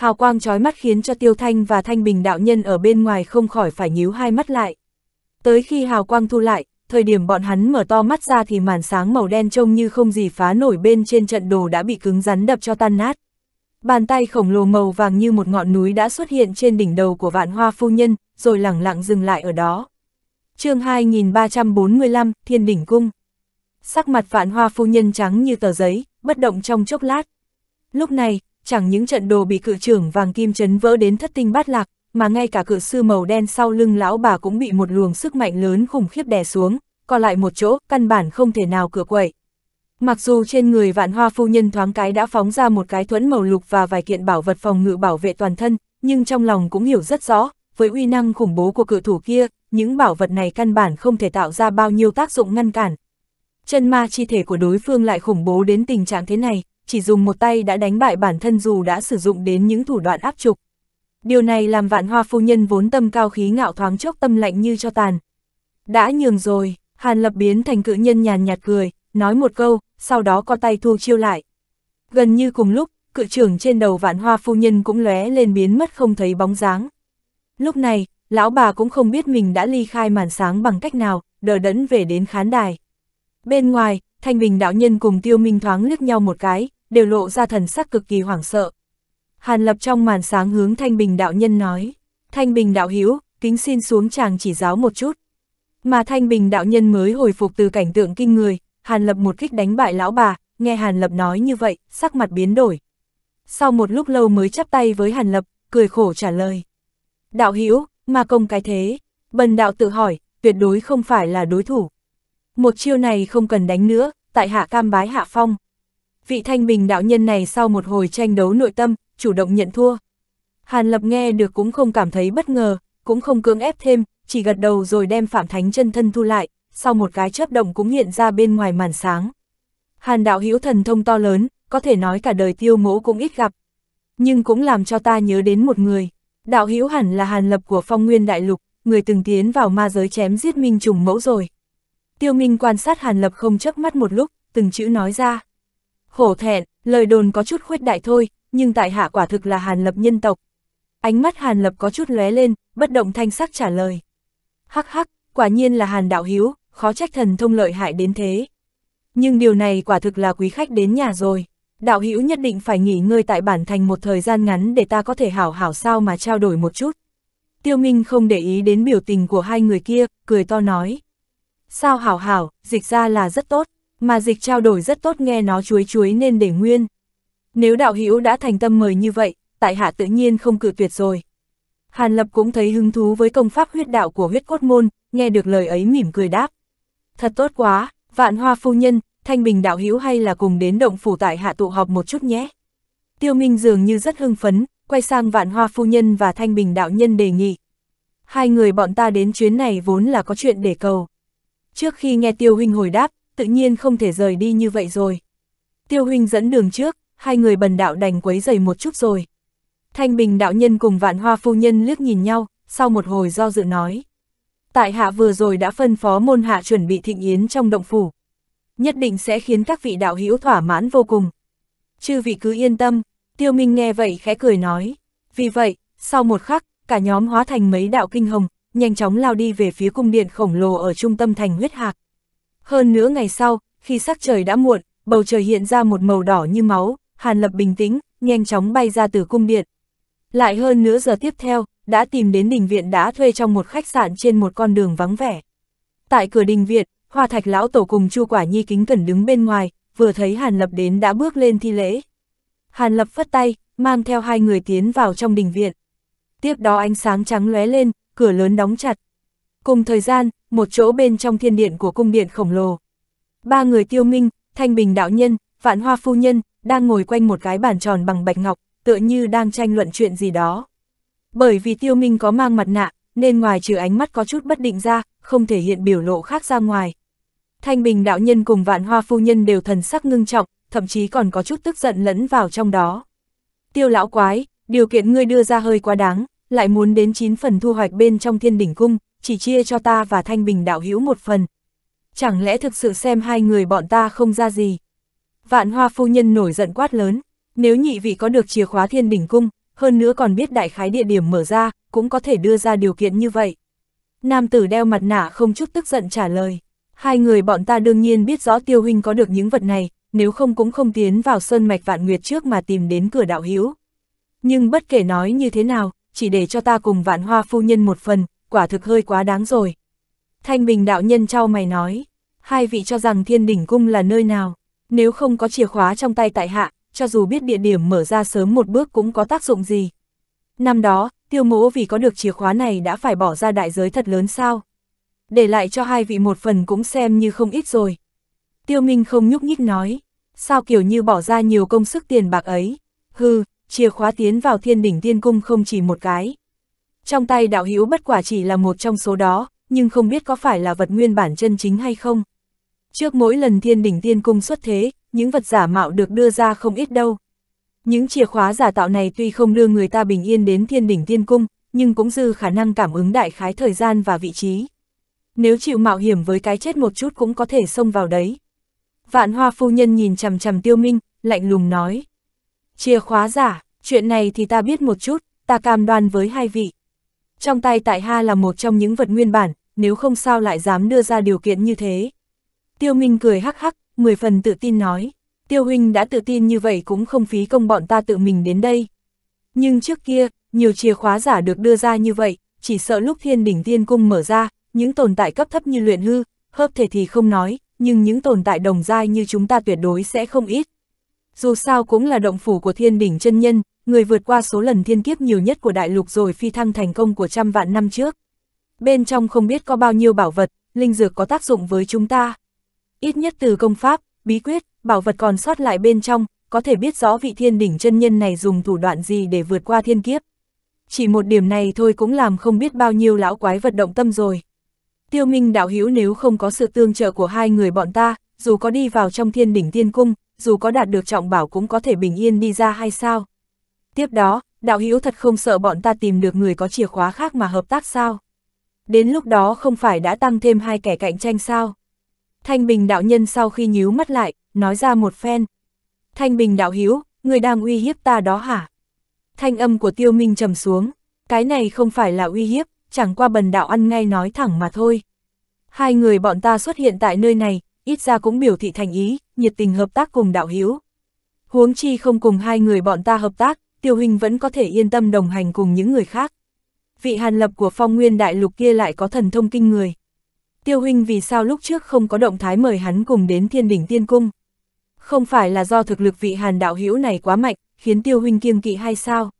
Hào quang trói mắt khiến cho Tiêu Thanh và Thanh Bình đạo nhân ở bên ngoài không khỏi phải nhíu hai mắt lại. Tới khi hào quang thu lại, thời điểm bọn hắn mở to mắt ra thì màn sáng màu đen trông như không gì phá nổi bên trên trận đồ đã bị cứng rắn đập cho tan nát. Bàn tay khổng lồ màu vàng như một ngọn núi đã xuất hiện trên đỉnh đầu của vạn hoa phu nhân, rồi lẳng lặng dừng lại ở đó. chương 2345, Thiên Đỉnh Cung Sắc mặt vạn hoa phu nhân trắng như tờ giấy, bất động trong chốc lát. Lúc này, chẳng những trận đồ bị cự trưởng vàng kim chấn vỡ đến thất tinh bát lạc, mà ngay cả cự sư màu đen sau lưng lão bà cũng bị một luồng sức mạnh lớn khủng khiếp đè xuống, còn lại một chỗ, căn bản không thể nào cửa quậy. Mặc dù trên người vạn hoa phu nhân thoáng cái đã phóng ra một cái thuẫn màu lục và vài kiện bảo vật phòng ngự bảo vệ toàn thân, nhưng trong lòng cũng hiểu rất rõ, với uy năng khủng bố của cự thủ kia, những bảo vật này căn bản không thể tạo ra bao nhiêu tác dụng ngăn cản. Chân ma chi thể của đối phương lại khủng bố đến tình trạng thế này, chỉ dùng một tay đã đánh bại bản thân dù đã sử dụng đến những thủ đoạn áp trục. Điều này làm vạn hoa phu nhân vốn tâm cao khí ngạo thoáng chốc tâm lạnh như cho tàn. Đã nhường rồi, Hàn Lập biến thành cự nhân nhàn nhạt cười, nói một câu, sau đó co tay thu chiêu lại. Gần như cùng lúc, cự trưởng trên đầu vạn hoa phu nhân cũng lóe lên biến mất không thấy bóng dáng. Lúc này, lão bà cũng không biết mình đã ly khai màn sáng bằng cách nào, đờ đẫn về đến khán đài. Bên ngoài, Thanh Bình đạo nhân cùng Tiêu Minh thoáng liếc nhau một cái, đều lộ ra thần sắc cực kỳ hoảng sợ. Hàn lập trong màn sáng hướng Thanh Bình đạo nhân nói, Thanh Bình đạo hiếu kính xin xuống chàng chỉ giáo một chút. Mà Thanh Bình đạo nhân mới hồi phục từ cảnh tượng kinh người, Hàn lập một kích đánh bại lão bà, nghe Hàn lập nói như vậy, sắc mặt biến đổi. Sau một lúc lâu mới chắp tay với Hàn lập, cười khổ trả lời. Đạo hiếu mà công cái thế, bần đạo tự hỏi, tuyệt đối không phải là đối thủ. Một chiêu này không cần đánh nữa, tại hạ cam bái hạ phong vị thanh bình đạo nhân này sau một hồi tranh đấu nội tâm, chủ động nhận thua. Hàn Lập nghe được cũng không cảm thấy bất ngờ, cũng không cưỡng ép thêm, chỉ gật đầu rồi đem Phạm Thánh chân thân thu lại, sau một cái chớp động cũng hiện ra bên ngoài màn sáng. Hàn đạo hữu thần thông to lớn, có thể nói cả đời tiêu mỗ cũng ít gặp. Nhưng cũng làm cho ta nhớ đến một người. Đạo hữu hẳn là Hàn Lập của phong nguyên đại lục, người từng tiến vào ma giới chém giết minh trùng mẫu rồi. Tiêu Minh quan sát Hàn Lập không chớp mắt một lúc, từng chữ nói ra hổ thẹn, lời đồn có chút khuyết đại thôi, nhưng tại hạ quả thực là Hàn Lập nhân tộc. Ánh mắt Hàn Lập có chút lóe lên, bất động thanh sắc trả lời. Hắc hắc, quả nhiên là Hàn Đạo Hiếu, khó trách thần thông lợi hại đến thế. Nhưng điều này quả thực là quý khách đến nhà rồi. Đạo Hữu nhất định phải nghỉ ngơi tại bản thành một thời gian ngắn để ta có thể hảo hảo sao mà trao đổi một chút. Tiêu Minh không để ý đến biểu tình của hai người kia, cười to nói. Sao hảo hảo, dịch ra là rất tốt mà dịch trao đổi rất tốt nghe nó chuối chuối nên để nguyên. Nếu đạo hữu đã thành tâm mời như vậy, tại hạ tự nhiên không cự tuyệt rồi. Hàn Lập cũng thấy hứng thú với công pháp huyết đạo của huyết cốt môn, nghe được lời ấy mỉm cười đáp. Thật tốt quá, vạn hoa phu nhân, thanh bình đạo hữu hay là cùng đến động phủ tại hạ tụ họp một chút nhé. Tiêu Minh dường như rất hưng phấn, quay sang vạn hoa phu nhân và thanh bình đạo nhân đề nghị. Hai người bọn ta đến chuyến này vốn là có chuyện để cầu. Trước khi nghe Tiêu Huynh hồi đáp, tự nhiên không thể rời đi như vậy rồi. Tiêu huynh dẫn đường trước, hai người bần đạo đành quấy dày một chút rồi. Thanh Bình đạo nhân cùng vạn hoa phu nhân liếc nhìn nhau, sau một hồi do dự nói. Tại hạ vừa rồi đã phân phó môn hạ chuẩn bị thịnh yến trong động phủ. Nhất định sẽ khiến các vị đạo hữu thỏa mãn vô cùng. Chư vị cứ yên tâm, tiêu minh nghe vậy khẽ cười nói. Vì vậy, sau một khắc, cả nhóm hóa thành mấy đạo kinh hồng, nhanh chóng lao đi về phía cung điện khổng lồ ở trung tâm thành huyết hạc. Hơn nữa ngày sau, khi sắc trời đã muộn, bầu trời hiện ra một màu đỏ như máu, Hàn Lập bình tĩnh, nhanh chóng bay ra từ cung điện. Lại hơn nửa giờ tiếp theo, đã tìm đến đình viện đã thuê trong một khách sạn trên một con đường vắng vẻ. Tại cửa đình viện, Hoa Thạch lão tổ cùng Chu Quả Nhi kính cẩn đứng bên ngoài, vừa thấy Hàn Lập đến đã bước lên thi lễ. Hàn Lập phất tay, mang theo hai người tiến vào trong đình viện. Tiếp đó ánh sáng trắng lóe lên, cửa lớn đóng chặt. Cùng thời gian, một chỗ bên trong thiên điện của cung điện khổng lồ. Ba người tiêu minh, thanh bình đạo nhân, vạn hoa phu nhân, đang ngồi quanh một cái bàn tròn bằng bạch ngọc, tựa như đang tranh luận chuyện gì đó. Bởi vì tiêu minh có mang mặt nạ, nên ngoài trừ ánh mắt có chút bất định ra, không thể hiện biểu lộ khác ra ngoài. Thanh bình đạo nhân cùng vạn hoa phu nhân đều thần sắc ngưng trọng, thậm chí còn có chút tức giận lẫn vào trong đó. Tiêu lão quái, điều kiện ngươi đưa ra hơi quá đáng, lại muốn đến 9 phần thu hoạch bên trong thiên đỉnh cung, chỉ chia cho ta và Thanh Bình đạo hữu một phần. Chẳng lẽ thực sự xem hai người bọn ta không ra gì? Vạn hoa phu nhân nổi giận quát lớn, nếu nhị vị có được chìa khóa thiên đỉnh cung, hơn nữa còn biết đại khái địa điểm mở ra, cũng có thể đưa ra điều kiện như vậy. Nam tử đeo mặt nạ không chút tức giận trả lời. Hai người bọn ta đương nhiên biết rõ tiêu huynh có được những vật này, nếu không cũng không tiến vào sơn mạch vạn nguyệt trước mà tìm đến cửa đạo hữu. Nhưng bất kể nói như thế nào, chỉ để cho ta cùng vạn hoa phu nhân một phần, quả thực hơi quá đáng rồi. Thanh Bình đạo nhân trao mày nói, hai vị cho rằng thiên đỉnh cung là nơi nào, nếu không có chìa khóa trong tay tại hạ, cho dù biết địa điểm mở ra sớm một bước cũng có tác dụng gì. Năm đó, tiêu mỗ vì có được chìa khóa này đã phải bỏ ra đại giới thật lớn sao. Để lại cho hai vị một phần cũng xem như không ít rồi. Tiêu Minh không nhúc nhích nói, sao kiểu như bỏ ra nhiều công sức tiền bạc ấy, hư, chìa khóa tiến vào thiên đỉnh tiên cung không chỉ một cái, trong tay đạo hữu bất quả chỉ là một trong số đó, nhưng không biết có phải là vật nguyên bản chân chính hay không. Trước mỗi lần thiên đỉnh tiên cung xuất thế, những vật giả mạo được đưa ra không ít đâu. Những chìa khóa giả tạo này tuy không đưa người ta bình yên đến thiên đỉnh tiên cung, nhưng cũng dư khả năng cảm ứng đại khái thời gian và vị trí. Nếu chịu mạo hiểm với cái chết một chút cũng có thể xông vào đấy. Vạn hoa phu nhân nhìn chầm chầm tiêu minh, lạnh lùng nói. Chìa khóa giả, chuyện này thì ta biết một chút, ta cam đoan với hai vị trong tay tại ha là một trong những vật nguyên bản, nếu không sao lại dám đưa ra điều kiện như thế. Tiêu Minh cười hắc hắc, mười phần tự tin nói, Tiêu Huynh đã tự tin như vậy cũng không phí công bọn ta tự mình đến đây. Nhưng trước kia, nhiều chìa khóa giả được đưa ra như vậy, chỉ sợ lúc thiên đỉnh tiên cung mở ra, những tồn tại cấp thấp như luyện hư, hợp thể thì không nói, nhưng những tồn tại đồng giai như chúng ta tuyệt đối sẽ không ít. Dù sao cũng là động phủ của thiên đỉnh chân nhân, người vượt qua số lần thiên kiếp nhiều nhất của đại lục rồi phi thăng thành công của trăm vạn năm trước. Bên trong không biết có bao nhiêu bảo vật, linh dược có tác dụng với chúng ta. Ít nhất từ công pháp, bí quyết, bảo vật còn sót lại bên trong, có thể biết rõ vị thiên đỉnh chân nhân này dùng thủ đoạn gì để vượt qua thiên kiếp. Chỉ một điểm này thôi cũng làm không biết bao nhiêu lão quái vật động tâm rồi. Tiêu Minh đạo hữu nếu không có sự tương trợ của hai người bọn ta, dù có đi vào trong thiên đỉnh tiên cung, dù có đạt được trọng bảo cũng có thể bình yên đi ra hay sao? Tiếp đó, đạo hữu thật không sợ bọn ta tìm được người có chìa khóa khác mà hợp tác sao? Đến lúc đó không phải đã tăng thêm hai kẻ cạnh tranh sao? Thanh Bình đạo nhân sau khi nhíu mắt lại, nói ra một phen. Thanh Bình đạo hữu người đang uy hiếp ta đó hả? Thanh âm của tiêu minh trầm xuống, cái này không phải là uy hiếp, chẳng qua bần đạo ăn ngay nói thẳng mà thôi. Hai người bọn ta xuất hiện tại nơi này, ít ra cũng biểu thị thành ý, nhiệt tình hợp tác cùng đạo hữu Huống chi không cùng hai người bọn ta hợp tác, Tiêu Hình vẫn có thể yên tâm đồng hành cùng những người khác. Vị hàn lập của phong nguyên đại lục kia lại có thần thông kinh người. Tiêu Hình vì sao lúc trước không có động thái mời hắn cùng đến thiên đỉnh tiên cung? Không phải là do thực lực vị hàn đạo hữu này quá mạnh, khiến Tiêu Hình kiêng kỵ hay sao?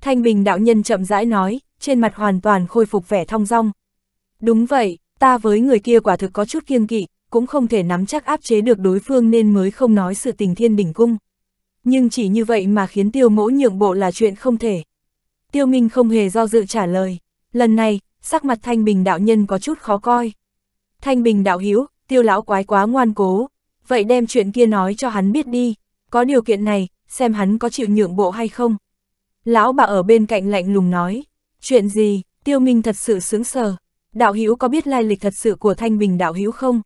Thanh Bình đạo nhân chậm rãi nói, trên mặt hoàn toàn khôi phục vẻ thong dong. Đúng vậy, ta với người kia quả thực có chút kiêng kỵ, cũng không thể nắm chắc áp chế được đối phương nên mới không nói sự tình thiên đỉnh cung nhưng chỉ như vậy mà khiến tiêu mỗ nhượng bộ là chuyện không thể. Tiêu Minh không hề do dự trả lời, lần này, sắc mặt Thanh Bình đạo nhân có chút khó coi. Thanh Bình đạo hiếu, tiêu lão quái quá ngoan cố, vậy đem chuyện kia nói cho hắn biết đi, có điều kiện này, xem hắn có chịu nhượng bộ hay không. Lão bà ở bên cạnh lạnh lùng nói, chuyện gì, tiêu minh thật sự sướng sờ, đạo hiếu có biết lai lịch thật sự của thanh bình đạo hiếu không?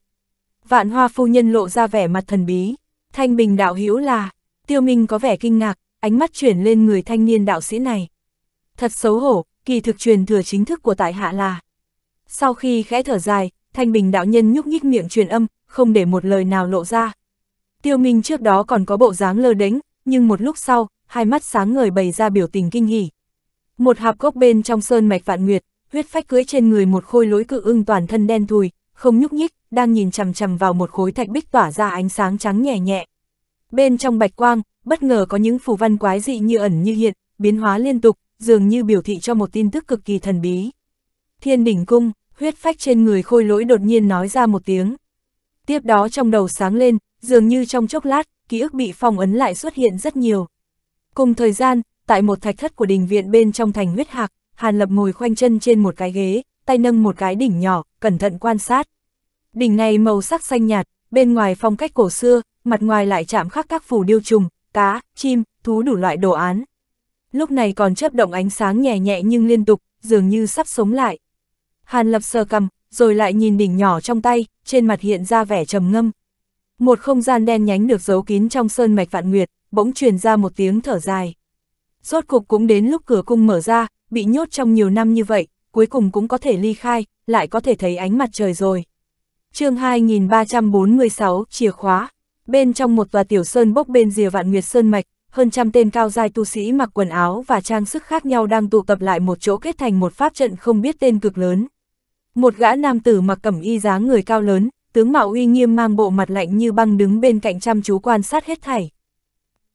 Vạn hoa phu nhân lộ ra vẻ mặt thần bí, thanh bình đạo hiếu là, Tiêu Minh có vẻ kinh ngạc, ánh mắt chuyển lên người thanh niên đạo sĩ này. Thật xấu hổ, kỳ thực truyền thừa chính thức của tại hạ là. Sau khi khẽ thở dài, thanh bình đạo nhân nhúc nhích miệng truyền âm, không để một lời nào lộ ra. Tiêu Minh trước đó còn có bộ dáng lơ đánh, nhưng một lúc sau, hai mắt sáng ngời bày ra biểu tình kinh hỉ. Một hạp gốc bên trong sơn mạch vạn nguyệt, huyết phách cưỡi trên người một khôi lối cự ưng toàn thân đen thùi, không nhúc nhích, đang nhìn chằm chằm vào một khối thạch bích tỏa ra ánh sáng trắng nhẹ nhẹ. Bên trong bạch quang, bất ngờ có những phù văn quái dị như ẩn như hiện, biến hóa liên tục, dường như biểu thị cho một tin tức cực kỳ thần bí. Thiên đỉnh cung, huyết phách trên người khôi lỗi đột nhiên nói ra một tiếng. Tiếp đó trong đầu sáng lên, dường như trong chốc lát, ký ức bị phong ấn lại xuất hiện rất nhiều. Cùng thời gian, tại một thạch thất của đình viện bên trong thành huyết hạc, Hàn Lập ngồi khoanh chân trên một cái ghế, tay nâng một cái đỉnh nhỏ, cẩn thận quan sát. Đỉnh này màu sắc xanh nhạt, bên ngoài phong cách cổ xưa, mặt ngoài lại chạm khắc các phù điêu trùng, cá, chim, thú đủ loại đồ án. Lúc này còn chớp động ánh sáng nhẹ nhẹ nhưng liên tục, dường như sắp sống lại. Hàn lập sờ cầm, rồi lại nhìn đỉnh nhỏ trong tay, trên mặt hiện ra vẻ trầm ngâm. Một không gian đen nhánh được giấu kín trong sơn mạch vạn nguyệt, bỗng truyền ra một tiếng thở dài. Rốt cục cũng đến lúc cửa cung mở ra, bị nhốt trong nhiều năm như vậy, cuối cùng cũng có thể ly khai, lại có thể thấy ánh mặt trời rồi. chương 2346, chìa khóa Bên trong một tòa tiểu sơn bốc bên rìa vạn nguyệt sơn mạch, hơn trăm tên cao giai tu sĩ mặc quần áo và trang sức khác nhau đang tụ tập lại một chỗ kết thành một pháp trận không biết tên cực lớn. Một gã nam tử mặc cẩm y dáng người cao lớn, tướng mạo uy nghiêm mang bộ mặt lạnh như băng đứng bên cạnh chăm chú quan sát hết thảy.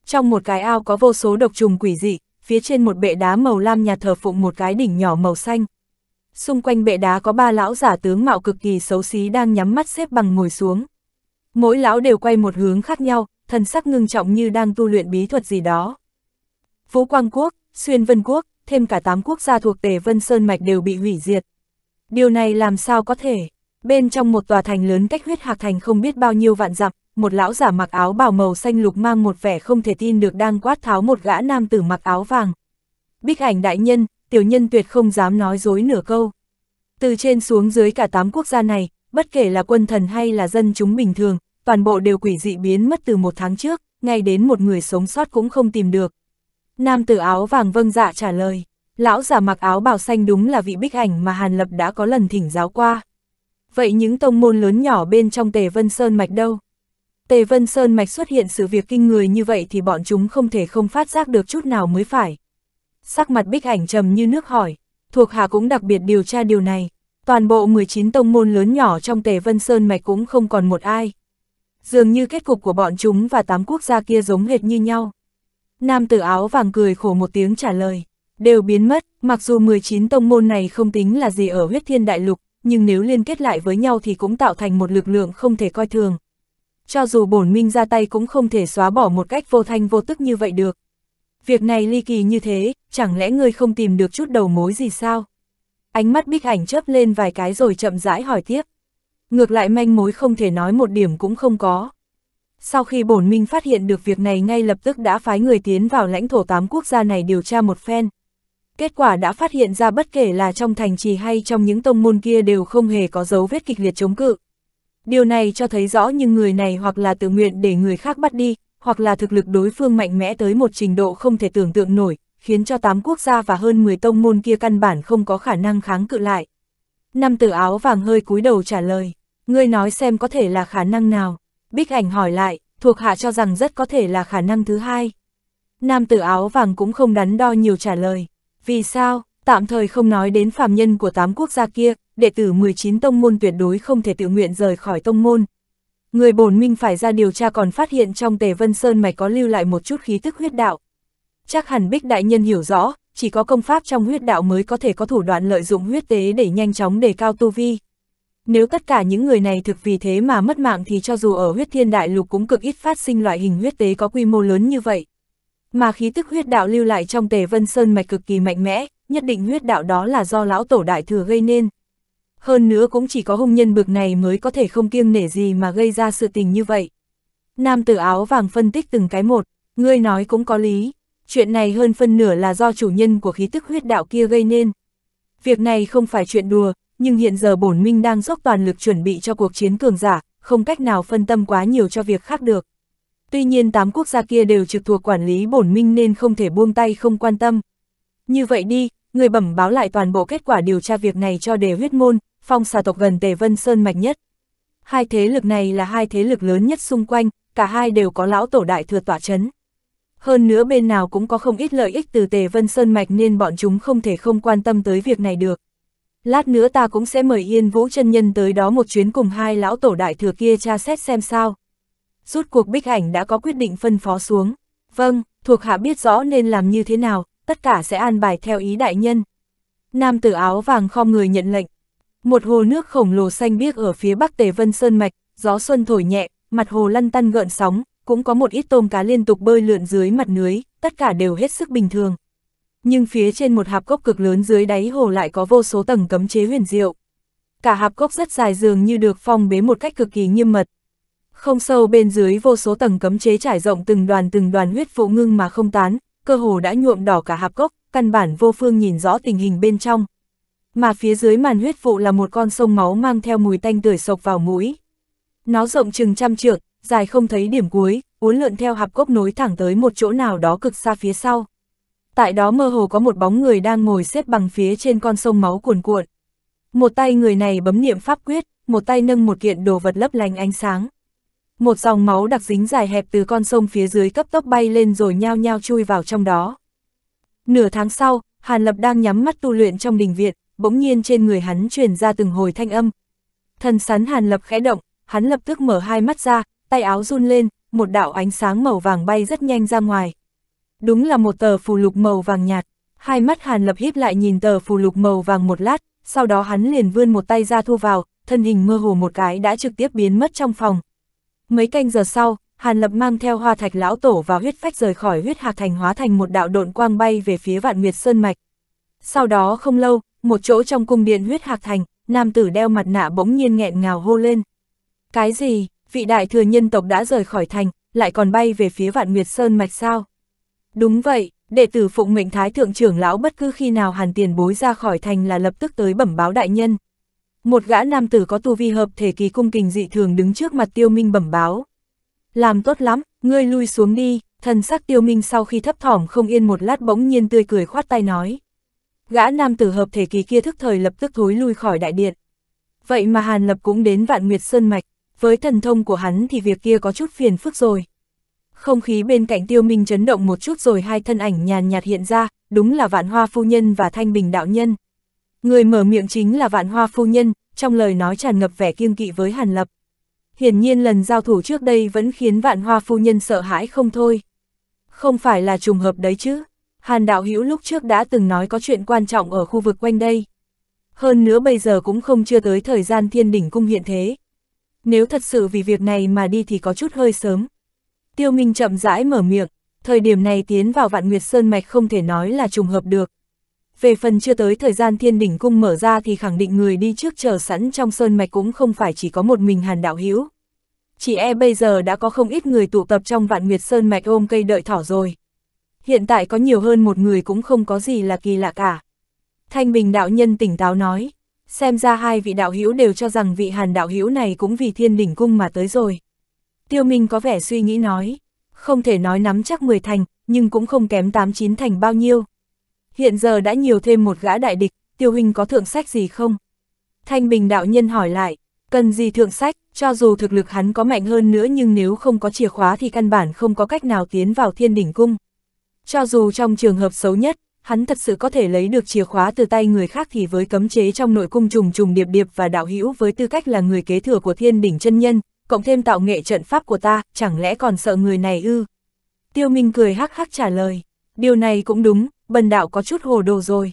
Trong một cái ao có vô số độc trùng quỷ dị, phía trên một bệ đá màu lam nhà thờ phụng một cái đỉnh nhỏ màu xanh. Xung quanh bệ đá có ba lão giả tướng mạo cực kỳ xấu xí đang nhắm mắt xếp bằng ngồi xuống. Mỗi lão đều quay một hướng khác nhau, thần sắc ngưng trọng như đang tu luyện bí thuật gì đó. Phú Quang Quốc, Xuyên Vân Quốc, thêm cả tám quốc gia thuộc Tề Vân Sơn Mạch đều bị hủy diệt. Điều này làm sao có thể? Bên trong một tòa thành lớn cách huyết hạc thành không biết bao nhiêu vạn dặm, một lão giả mặc áo bào màu xanh lục mang một vẻ không thể tin được đang quát tháo một gã nam tử mặc áo vàng. Bích ảnh đại nhân, tiểu nhân tuyệt không dám nói dối nửa câu. Từ trên xuống dưới cả tám quốc gia này, bất kể là quân thần hay là dân chúng bình thường, toàn bộ đều quỷ dị biến mất từ một tháng trước, ngay đến một người sống sót cũng không tìm được. Nam tử áo vàng vâng dạ trả lời, lão giả mặc áo bào xanh đúng là vị bích ảnh mà Hàn Lập đã có lần thỉnh giáo qua. Vậy những tông môn lớn nhỏ bên trong Tề Vân Sơn Mạch đâu? Tề Vân Sơn Mạch xuất hiện sự việc kinh người như vậy thì bọn chúng không thể không phát giác được chút nào mới phải. Sắc mặt bích ảnh trầm như nước hỏi, thuộc hạ cũng đặc biệt điều tra điều này, toàn bộ 19 tông môn lớn nhỏ trong tề Vân Sơn Mạch cũng không còn một ai. Dường như kết cục của bọn chúng và tám quốc gia kia giống hệt như nhau. Nam tử áo vàng cười khổ một tiếng trả lời, đều biến mất, mặc dù 19 tông môn này không tính là gì ở huyết thiên đại lục, nhưng nếu liên kết lại với nhau thì cũng tạo thành một lực lượng không thể coi thường. Cho dù bổn minh ra tay cũng không thể xóa bỏ một cách vô thanh vô tức như vậy được. Việc này ly kỳ như thế, chẳng lẽ ngươi không tìm được chút đầu mối gì sao? ánh mắt bích ảnh chớp lên vài cái rồi chậm rãi hỏi tiếp. Ngược lại manh mối không thể nói một điểm cũng không có. Sau khi bổn minh phát hiện được việc này ngay lập tức đã phái người tiến vào lãnh thổ tám quốc gia này điều tra một phen. Kết quả đã phát hiện ra bất kể là trong thành trì hay trong những tông môn kia đều không hề có dấu vết kịch liệt chống cự. Điều này cho thấy rõ nhưng người này hoặc là tự nguyện để người khác bắt đi, hoặc là thực lực đối phương mạnh mẽ tới một trình độ không thể tưởng tượng nổi, khiến cho tám quốc gia và hơn 10 tông môn kia căn bản không có khả năng kháng cự lại. Nam tử áo vàng hơi cúi đầu trả lời, ngươi nói xem có thể là khả năng nào. Bích ảnh hỏi lại, thuộc hạ cho rằng rất có thể là khả năng thứ hai. Nam tử áo vàng cũng không đắn đo nhiều trả lời, vì sao, tạm thời không nói đến phàm nhân của tám quốc gia kia, đệ tử 19 tông môn tuyệt đối không thể tự nguyện rời khỏi tông môn. Người bổn minh phải ra điều tra còn phát hiện trong tề vân sơn mày có lưu lại một chút khí tức huyết đạo, Chắc hẳn Bích Đại Nhân hiểu rõ, chỉ có công pháp trong huyết đạo mới có thể có thủ đoạn lợi dụng huyết tế để nhanh chóng đề cao tu vi. Nếu tất cả những người này thực vì thế mà mất mạng thì cho dù ở huyết thiên đại lục cũng cực ít phát sinh loại hình huyết tế có quy mô lớn như vậy. Mà khí tức huyết đạo lưu lại trong tề vân sơn mạch cực kỳ mạnh mẽ, nhất định huyết đạo đó là do lão tổ đại thừa gây nên. Hơn nữa cũng chỉ có hung nhân bực này mới có thể không kiêng nể gì mà gây ra sự tình như vậy. Nam tử áo vàng phân tích từng cái một, ngươi nói cũng có lý, chuyện này hơn phân nửa là do chủ nhân của khí tức huyết đạo kia gây nên. Việc này không phải chuyện đùa, nhưng hiện giờ bổn minh đang dốc toàn lực chuẩn bị cho cuộc chiến cường giả, không cách nào phân tâm quá nhiều cho việc khác được. Tuy nhiên tám quốc gia kia đều trực thuộc quản lý bổn minh nên không thể buông tay không quan tâm. Như vậy đi, người bẩm báo lại toàn bộ kết quả điều tra việc này cho đề huyết môn, phong xà tộc gần Tề Vân Sơn mạch nhất. Hai thế lực này là hai thế lực lớn nhất xung quanh, cả hai đều có lão tổ đại thừa tỏa chấn. Hơn nữa bên nào cũng có không ít lợi ích từ Tề Vân Sơn Mạch nên bọn chúng không thể không quan tâm tới việc này được. Lát nữa ta cũng sẽ mời Yên Vũ chân Nhân tới đó một chuyến cùng hai lão tổ đại thừa kia tra xét xem sao. Rút cuộc bích ảnh đã có quyết định phân phó xuống. Vâng, thuộc hạ biết rõ nên làm như thế nào, tất cả sẽ an bài theo ý đại nhân. Nam tử áo vàng khom người nhận lệnh. Một hồ nước khổng lồ xanh biếc ở phía bắc Tề Vân Sơn Mạch, gió xuân thổi nhẹ, mặt hồ lăn tăn gợn sóng, cũng có một ít tôm cá liên tục bơi lượn dưới mặt lưới, tất cả đều hết sức bình thường. Nhưng phía trên một hạp cốc cực lớn dưới đáy hồ lại có vô số tầng cấm chế huyền diệu. Cả hạp cốc rất dài dường như được phong bế một cách cực kỳ nghiêm mật. Không sâu bên dưới vô số tầng cấm chế trải rộng từng đoàn từng đoàn huyết vụ ngưng mà không tán, cơ hồ đã nhuộm đỏ cả hạp cốc, căn bản vô phương nhìn rõ tình hình bên trong. Mà phía dưới màn huyết vụ là một con sông máu mang theo mùi tanh tưởi sộc vào mũi. Nó rộng chừng trăm trượng, dài không thấy điểm cuối, uốn lượn theo hạp cốc nối thẳng tới một chỗ nào đó cực xa phía sau. Tại đó mơ hồ có một bóng người đang ngồi xếp bằng phía trên con sông máu cuồn cuộn. Một tay người này bấm niệm pháp quyết, một tay nâng một kiện đồ vật lấp lành ánh sáng. Một dòng máu đặc dính dài hẹp từ con sông phía dưới cấp tốc bay lên rồi nhao nhao chui vào trong đó. Nửa tháng sau, Hàn Lập đang nhắm mắt tu luyện trong đình viện, bỗng nhiên trên người hắn truyền ra từng hồi thanh âm. Thần sắn Hàn Lập khẽ động, hắn lập tức mở hai mắt ra, tay áo run lên, một đạo ánh sáng màu vàng bay rất nhanh ra ngoài. Đúng là một tờ phù lục màu vàng nhạt, hai mắt Hàn Lập híp lại nhìn tờ phù lục màu vàng một lát, sau đó hắn liền vươn một tay ra thu vào, thân hình mơ hồ một cái đã trực tiếp biến mất trong phòng. Mấy canh giờ sau, Hàn Lập mang theo hoa thạch lão tổ và huyết phách rời khỏi huyết hạc thành hóa thành một đạo độn quang bay về phía vạn nguyệt sơn mạch. Sau đó không lâu, một chỗ trong cung điện huyết hạc thành, nam tử đeo mặt nạ bỗng nhiên nghẹn ngào hô lên. Cái gì? vị đại thừa nhân tộc đã rời khỏi thành, lại còn bay về phía vạn Nguyệt Sơn Mạch sao? Đúng vậy, đệ tử phụng mệnh thái thượng trưởng lão bất cứ khi nào hàn tiền bối ra khỏi thành là lập tức tới bẩm báo đại nhân. Một gã nam tử có tu vi hợp thể kỳ cung kình dị thường đứng trước mặt tiêu minh bẩm báo. Làm tốt lắm, ngươi lui xuống đi, thần sắc tiêu minh sau khi thấp thỏm không yên một lát bỗng nhiên tươi cười khoát tay nói. Gã nam tử hợp thể kỳ kia thức thời lập tức thối lui khỏi đại điện. Vậy mà Hàn Lập cũng đến vạn Nguyệt Sơn Mạch, với thần thông của hắn thì việc kia có chút phiền phức rồi. Không khí bên cạnh tiêu minh chấn động một chút rồi hai thân ảnh nhàn nhạt hiện ra, đúng là vạn hoa phu nhân và thanh bình đạo nhân. Người mở miệng chính là vạn hoa phu nhân, trong lời nói tràn ngập vẻ kiêng kỵ với Hàn Lập. Hiển nhiên lần giao thủ trước đây vẫn khiến vạn hoa phu nhân sợ hãi không thôi. Không phải là trùng hợp đấy chứ. Hàn đạo hữu lúc trước đã từng nói có chuyện quan trọng ở khu vực quanh đây. Hơn nữa bây giờ cũng không chưa tới thời gian thiên đỉnh cung hiện thế, nếu thật sự vì việc này mà đi thì có chút hơi sớm. Tiêu Minh chậm rãi mở miệng, thời điểm này tiến vào vạn nguyệt sơn mạch không thể nói là trùng hợp được. Về phần chưa tới thời gian thiên đỉnh cung mở ra thì khẳng định người đi trước chờ sẵn trong sơn mạch cũng không phải chỉ có một mình hàn đạo Hiếu. Chỉ e bây giờ đã có không ít người tụ tập trong vạn nguyệt sơn mạch ôm cây đợi thỏ rồi. Hiện tại có nhiều hơn một người cũng không có gì là kỳ lạ cả. Thanh Bình đạo nhân tỉnh táo nói xem ra hai vị đạo hữu đều cho rằng vị hàn đạo hữu này cũng vì thiên đỉnh cung mà tới rồi. Tiêu Minh có vẻ suy nghĩ nói, không thể nói nắm chắc 10 thành, nhưng cũng không kém 8-9 thành bao nhiêu. Hiện giờ đã nhiều thêm một gã đại địch, tiêu huynh có thượng sách gì không? Thanh Bình đạo nhân hỏi lại, cần gì thượng sách, cho dù thực lực hắn có mạnh hơn nữa nhưng nếu không có chìa khóa thì căn bản không có cách nào tiến vào thiên đỉnh cung. Cho dù trong trường hợp xấu nhất, hắn thật sự có thể lấy được chìa khóa từ tay người khác thì với cấm chế trong nội cung trùng trùng điệp điệp và đạo hữu với tư cách là người kế thừa của thiên đỉnh chân nhân, cộng thêm tạo nghệ trận pháp của ta, chẳng lẽ còn sợ người này ư? Tiêu Minh cười hắc hắc trả lời, điều này cũng đúng, bần đạo có chút hồ đồ rồi.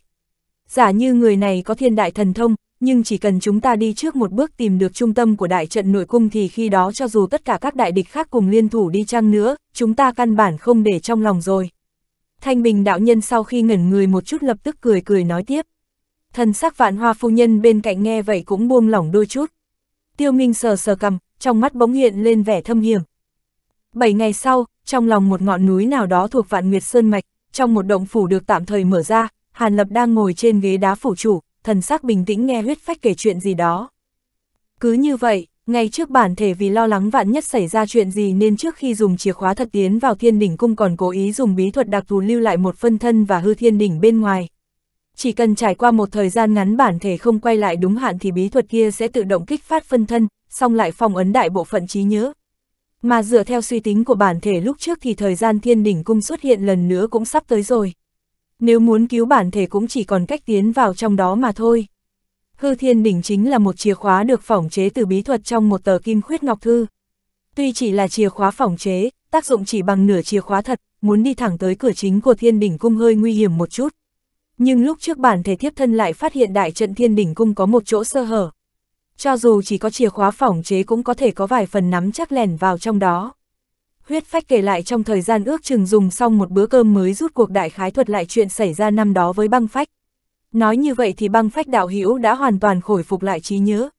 Giả như người này có thiên đại thần thông, nhưng chỉ cần chúng ta đi trước một bước tìm được trung tâm của đại trận nội cung thì khi đó cho dù tất cả các đại địch khác cùng liên thủ đi chăng nữa, chúng ta căn bản không để trong lòng rồi. Thanh Bình đạo nhân sau khi ngẩn người một chút lập tức cười cười nói tiếp. Thần sắc vạn hoa phu nhân bên cạnh nghe vậy cũng buông lỏng đôi chút. Tiêu Minh sờ sờ cầm, trong mắt bỗng hiện lên vẻ thâm hiểm. Bảy ngày sau, trong lòng một ngọn núi nào đó thuộc vạn Nguyệt Sơn Mạch, trong một động phủ được tạm thời mở ra, Hàn Lập đang ngồi trên ghế đá phủ chủ, thần sắc bình tĩnh nghe huyết phách kể chuyện gì đó. Cứ như vậy, ngay trước bản thể vì lo lắng vạn nhất xảy ra chuyện gì nên trước khi dùng chìa khóa thật tiến vào thiên đỉnh cung còn cố ý dùng bí thuật đặc thù lưu lại một phân thân và hư thiên đỉnh bên ngoài. Chỉ cần trải qua một thời gian ngắn bản thể không quay lại đúng hạn thì bí thuật kia sẽ tự động kích phát phân thân, xong lại phòng ấn đại bộ phận trí nhớ. Mà dựa theo suy tính của bản thể lúc trước thì thời gian thiên đỉnh cung xuất hiện lần nữa cũng sắp tới rồi. Nếu muốn cứu bản thể cũng chỉ còn cách tiến vào trong đó mà thôi hư thiên đỉnh chính là một chìa khóa được phỏng chế từ bí thuật trong một tờ kim khuyết ngọc thư. Tuy chỉ là chìa khóa phỏng chế, tác dụng chỉ bằng nửa chìa khóa thật, muốn đi thẳng tới cửa chính của thiên đỉnh cung hơi nguy hiểm một chút. Nhưng lúc trước bản thể thiếp thân lại phát hiện đại trận thiên đỉnh cung có một chỗ sơ hở. Cho dù chỉ có chìa khóa phỏng chế cũng có thể có vài phần nắm chắc lèn vào trong đó. Huyết phách kể lại trong thời gian ước chừng dùng xong một bữa cơm mới rút cuộc đại khái thuật lại chuyện xảy ra năm đó với băng phách. Nói như vậy thì băng phách đạo hữu đã hoàn toàn khôi phục lại trí nhớ.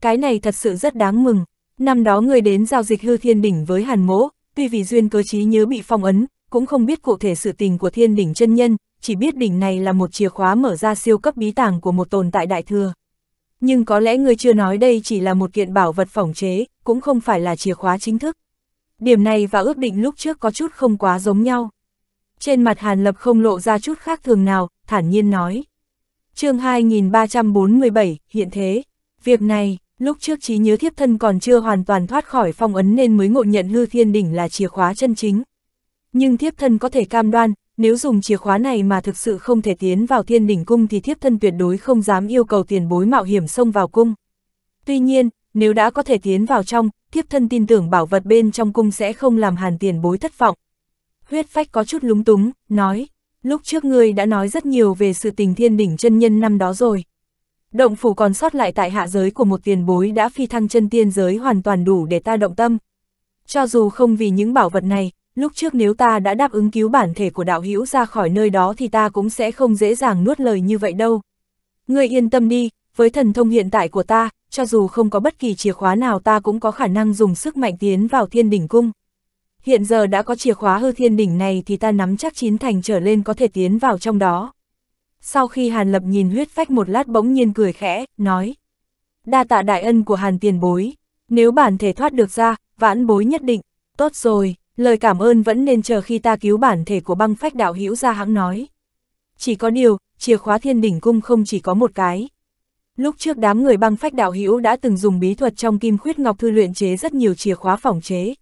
Cái này thật sự rất đáng mừng. Năm đó người đến giao dịch hư thiên đỉnh với Hàn Mỗ, tuy vì duyên cơ trí nhớ bị phong ấn, cũng không biết cụ thể sự tình của thiên đỉnh chân nhân, chỉ biết đỉnh này là một chìa khóa mở ra siêu cấp bí tàng của một tồn tại đại thừa. Nhưng có lẽ người chưa nói đây chỉ là một kiện bảo vật phỏng chế, cũng không phải là chìa khóa chính thức. Điểm này và ước định lúc trước có chút không quá giống nhau. Trên mặt Hàn Lập không lộ ra chút khác thường nào, thản nhiên nói chương 2347, hiện thế. Việc này, lúc trước trí nhớ thiếp thân còn chưa hoàn toàn thoát khỏi phong ấn nên mới ngộ nhận hư thiên đỉnh là chìa khóa chân chính. Nhưng thiếp thân có thể cam đoan, nếu dùng chìa khóa này mà thực sự không thể tiến vào thiên đỉnh cung thì thiếp thân tuyệt đối không dám yêu cầu tiền bối mạo hiểm xông vào cung. Tuy nhiên, nếu đã có thể tiến vào trong, thiếp thân tin tưởng bảo vật bên trong cung sẽ không làm hàn tiền bối thất vọng. Huyết phách có chút lúng túng, nói, lúc trước ngươi đã nói rất nhiều về sự tình thiên đỉnh chân nhân năm đó rồi. Động phủ còn sót lại tại hạ giới của một tiền bối đã phi thăng chân tiên giới hoàn toàn đủ để ta động tâm. Cho dù không vì những bảo vật này, lúc trước nếu ta đã đáp ứng cứu bản thể của đạo hữu ra khỏi nơi đó thì ta cũng sẽ không dễ dàng nuốt lời như vậy đâu. Ngươi yên tâm đi, với thần thông hiện tại của ta, cho dù không có bất kỳ chìa khóa nào ta cũng có khả năng dùng sức mạnh tiến vào thiên đỉnh cung hiện giờ đã có chìa khóa hư thiên đỉnh này thì ta nắm chắc chín thành trở lên có thể tiến vào trong đó. Sau khi Hàn Lập nhìn huyết phách một lát bỗng nhiên cười khẽ, nói. Đa tạ đại ân của Hàn tiền bối, nếu bản thể thoát được ra, vãn bối nhất định, tốt rồi, lời cảm ơn vẫn nên chờ khi ta cứu bản thể của băng phách đạo hữu ra hãng nói. Chỉ có điều, chìa khóa thiên đỉnh cung không chỉ có một cái. Lúc trước đám người băng phách đạo hữu đã từng dùng bí thuật trong kim khuyết ngọc thư luyện chế rất nhiều chìa khóa phòng chế,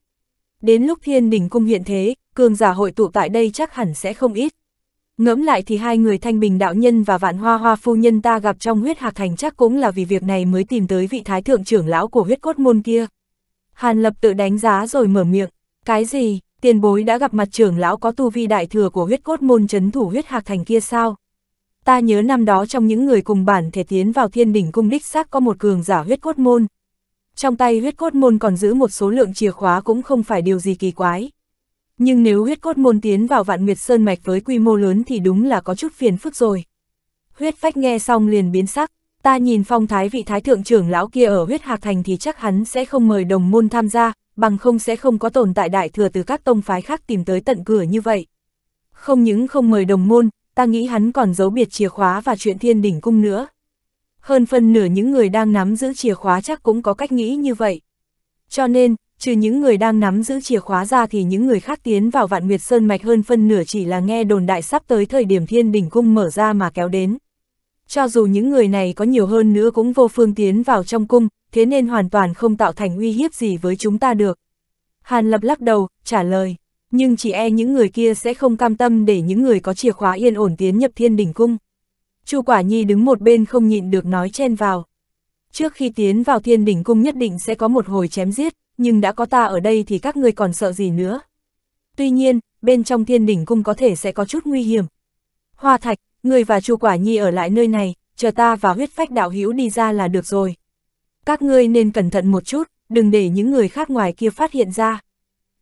Đến lúc thiên đỉnh cung hiện thế, cường giả hội tụ tại đây chắc hẳn sẽ không ít. Ngẫm lại thì hai người thanh bình đạo nhân và vạn hoa hoa phu nhân ta gặp trong huyết hạc thành chắc cũng là vì việc này mới tìm tới vị thái thượng trưởng lão của huyết cốt môn kia. Hàn lập tự đánh giá rồi mở miệng, cái gì, tiền bối đã gặp mặt trưởng lão có tu vi đại thừa của huyết cốt môn chấn thủ huyết hạc thành kia sao? Ta nhớ năm đó trong những người cùng bản thể tiến vào thiên đỉnh cung đích xác có một cường giả huyết cốt môn, trong tay huyết cốt môn còn giữ một số lượng chìa khóa cũng không phải điều gì kỳ quái. Nhưng nếu huyết cốt môn tiến vào vạn nguyệt sơn mạch với quy mô lớn thì đúng là có chút phiền phức rồi. Huyết phách nghe xong liền biến sắc, ta nhìn phong thái vị thái thượng trưởng lão kia ở huyết hạc thành thì chắc hắn sẽ không mời đồng môn tham gia, bằng không sẽ không có tồn tại đại thừa từ các tông phái khác tìm tới tận cửa như vậy. Không những không mời đồng môn, ta nghĩ hắn còn giấu biệt chìa khóa và chuyện thiên đỉnh cung nữa hơn phân nửa những người đang nắm giữ chìa khóa chắc cũng có cách nghĩ như vậy. Cho nên, trừ những người đang nắm giữ chìa khóa ra thì những người khác tiến vào vạn nguyệt sơn mạch hơn phân nửa chỉ là nghe đồn đại sắp tới thời điểm thiên đỉnh cung mở ra mà kéo đến. Cho dù những người này có nhiều hơn nữa cũng vô phương tiến vào trong cung, thế nên hoàn toàn không tạo thành uy hiếp gì với chúng ta được. Hàn Lập lắc đầu, trả lời, nhưng chỉ e những người kia sẽ không cam tâm để những người có chìa khóa yên ổn tiến nhập thiên đỉnh cung. Chu Quả Nhi đứng một bên không nhịn được nói chen vào. Trước khi tiến vào thiên đỉnh cung nhất định sẽ có một hồi chém giết, nhưng đã có ta ở đây thì các ngươi còn sợ gì nữa. Tuy nhiên, bên trong thiên đỉnh cung có thể sẽ có chút nguy hiểm. Hoa Thạch, người và Chu Quả Nhi ở lại nơi này, chờ ta và huyết phách đạo hữu đi ra là được rồi. Các ngươi nên cẩn thận một chút, đừng để những người khác ngoài kia phát hiện ra.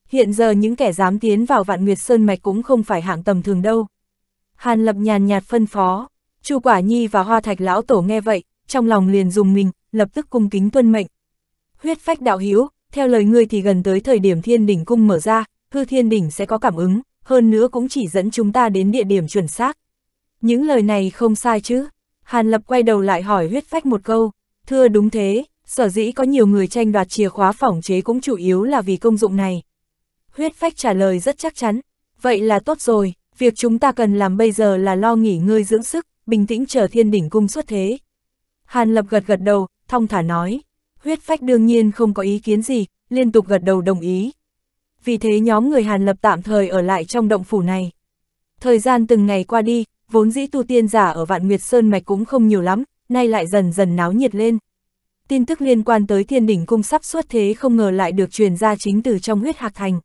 Hiện giờ những kẻ dám tiến vào vạn nguyệt sơn mạch cũng không phải hạng tầm thường đâu. Hàn Lập nhàn nhạt phân phó. Chu Quả Nhi và Hoa Thạch lão tổ nghe vậy, trong lòng liền dùng mình, lập tức cung kính tuân mệnh. Huyết phách đạo hiếu, theo lời ngươi thì gần tới thời điểm thiên đỉnh cung mở ra, hư thiên đỉnh sẽ có cảm ứng, hơn nữa cũng chỉ dẫn chúng ta đến địa điểm chuẩn xác. Những lời này không sai chứ? Hàn Lập quay đầu lại hỏi huyết phách một câu, thưa đúng thế, sở dĩ có nhiều người tranh đoạt chìa khóa phòng chế cũng chủ yếu là vì công dụng này. Huyết phách trả lời rất chắc chắn, vậy là tốt rồi, việc chúng ta cần làm bây giờ là lo nghỉ ngơi dưỡng sức, bình tĩnh chờ thiên đỉnh cung xuất thế. Hàn Lập gật gật đầu, thong thả nói, huyết phách đương nhiên không có ý kiến gì, liên tục gật đầu đồng ý. Vì thế nhóm người Hàn Lập tạm thời ở lại trong động phủ này. Thời gian từng ngày qua đi, vốn dĩ tu tiên giả ở Vạn Nguyệt Sơn Mạch cũng không nhiều lắm, nay lại dần dần náo nhiệt lên. Tin tức liên quan tới thiên đỉnh cung sắp xuất thế không ngờ lại được truyền ra chính từ trong huyết hạc thành.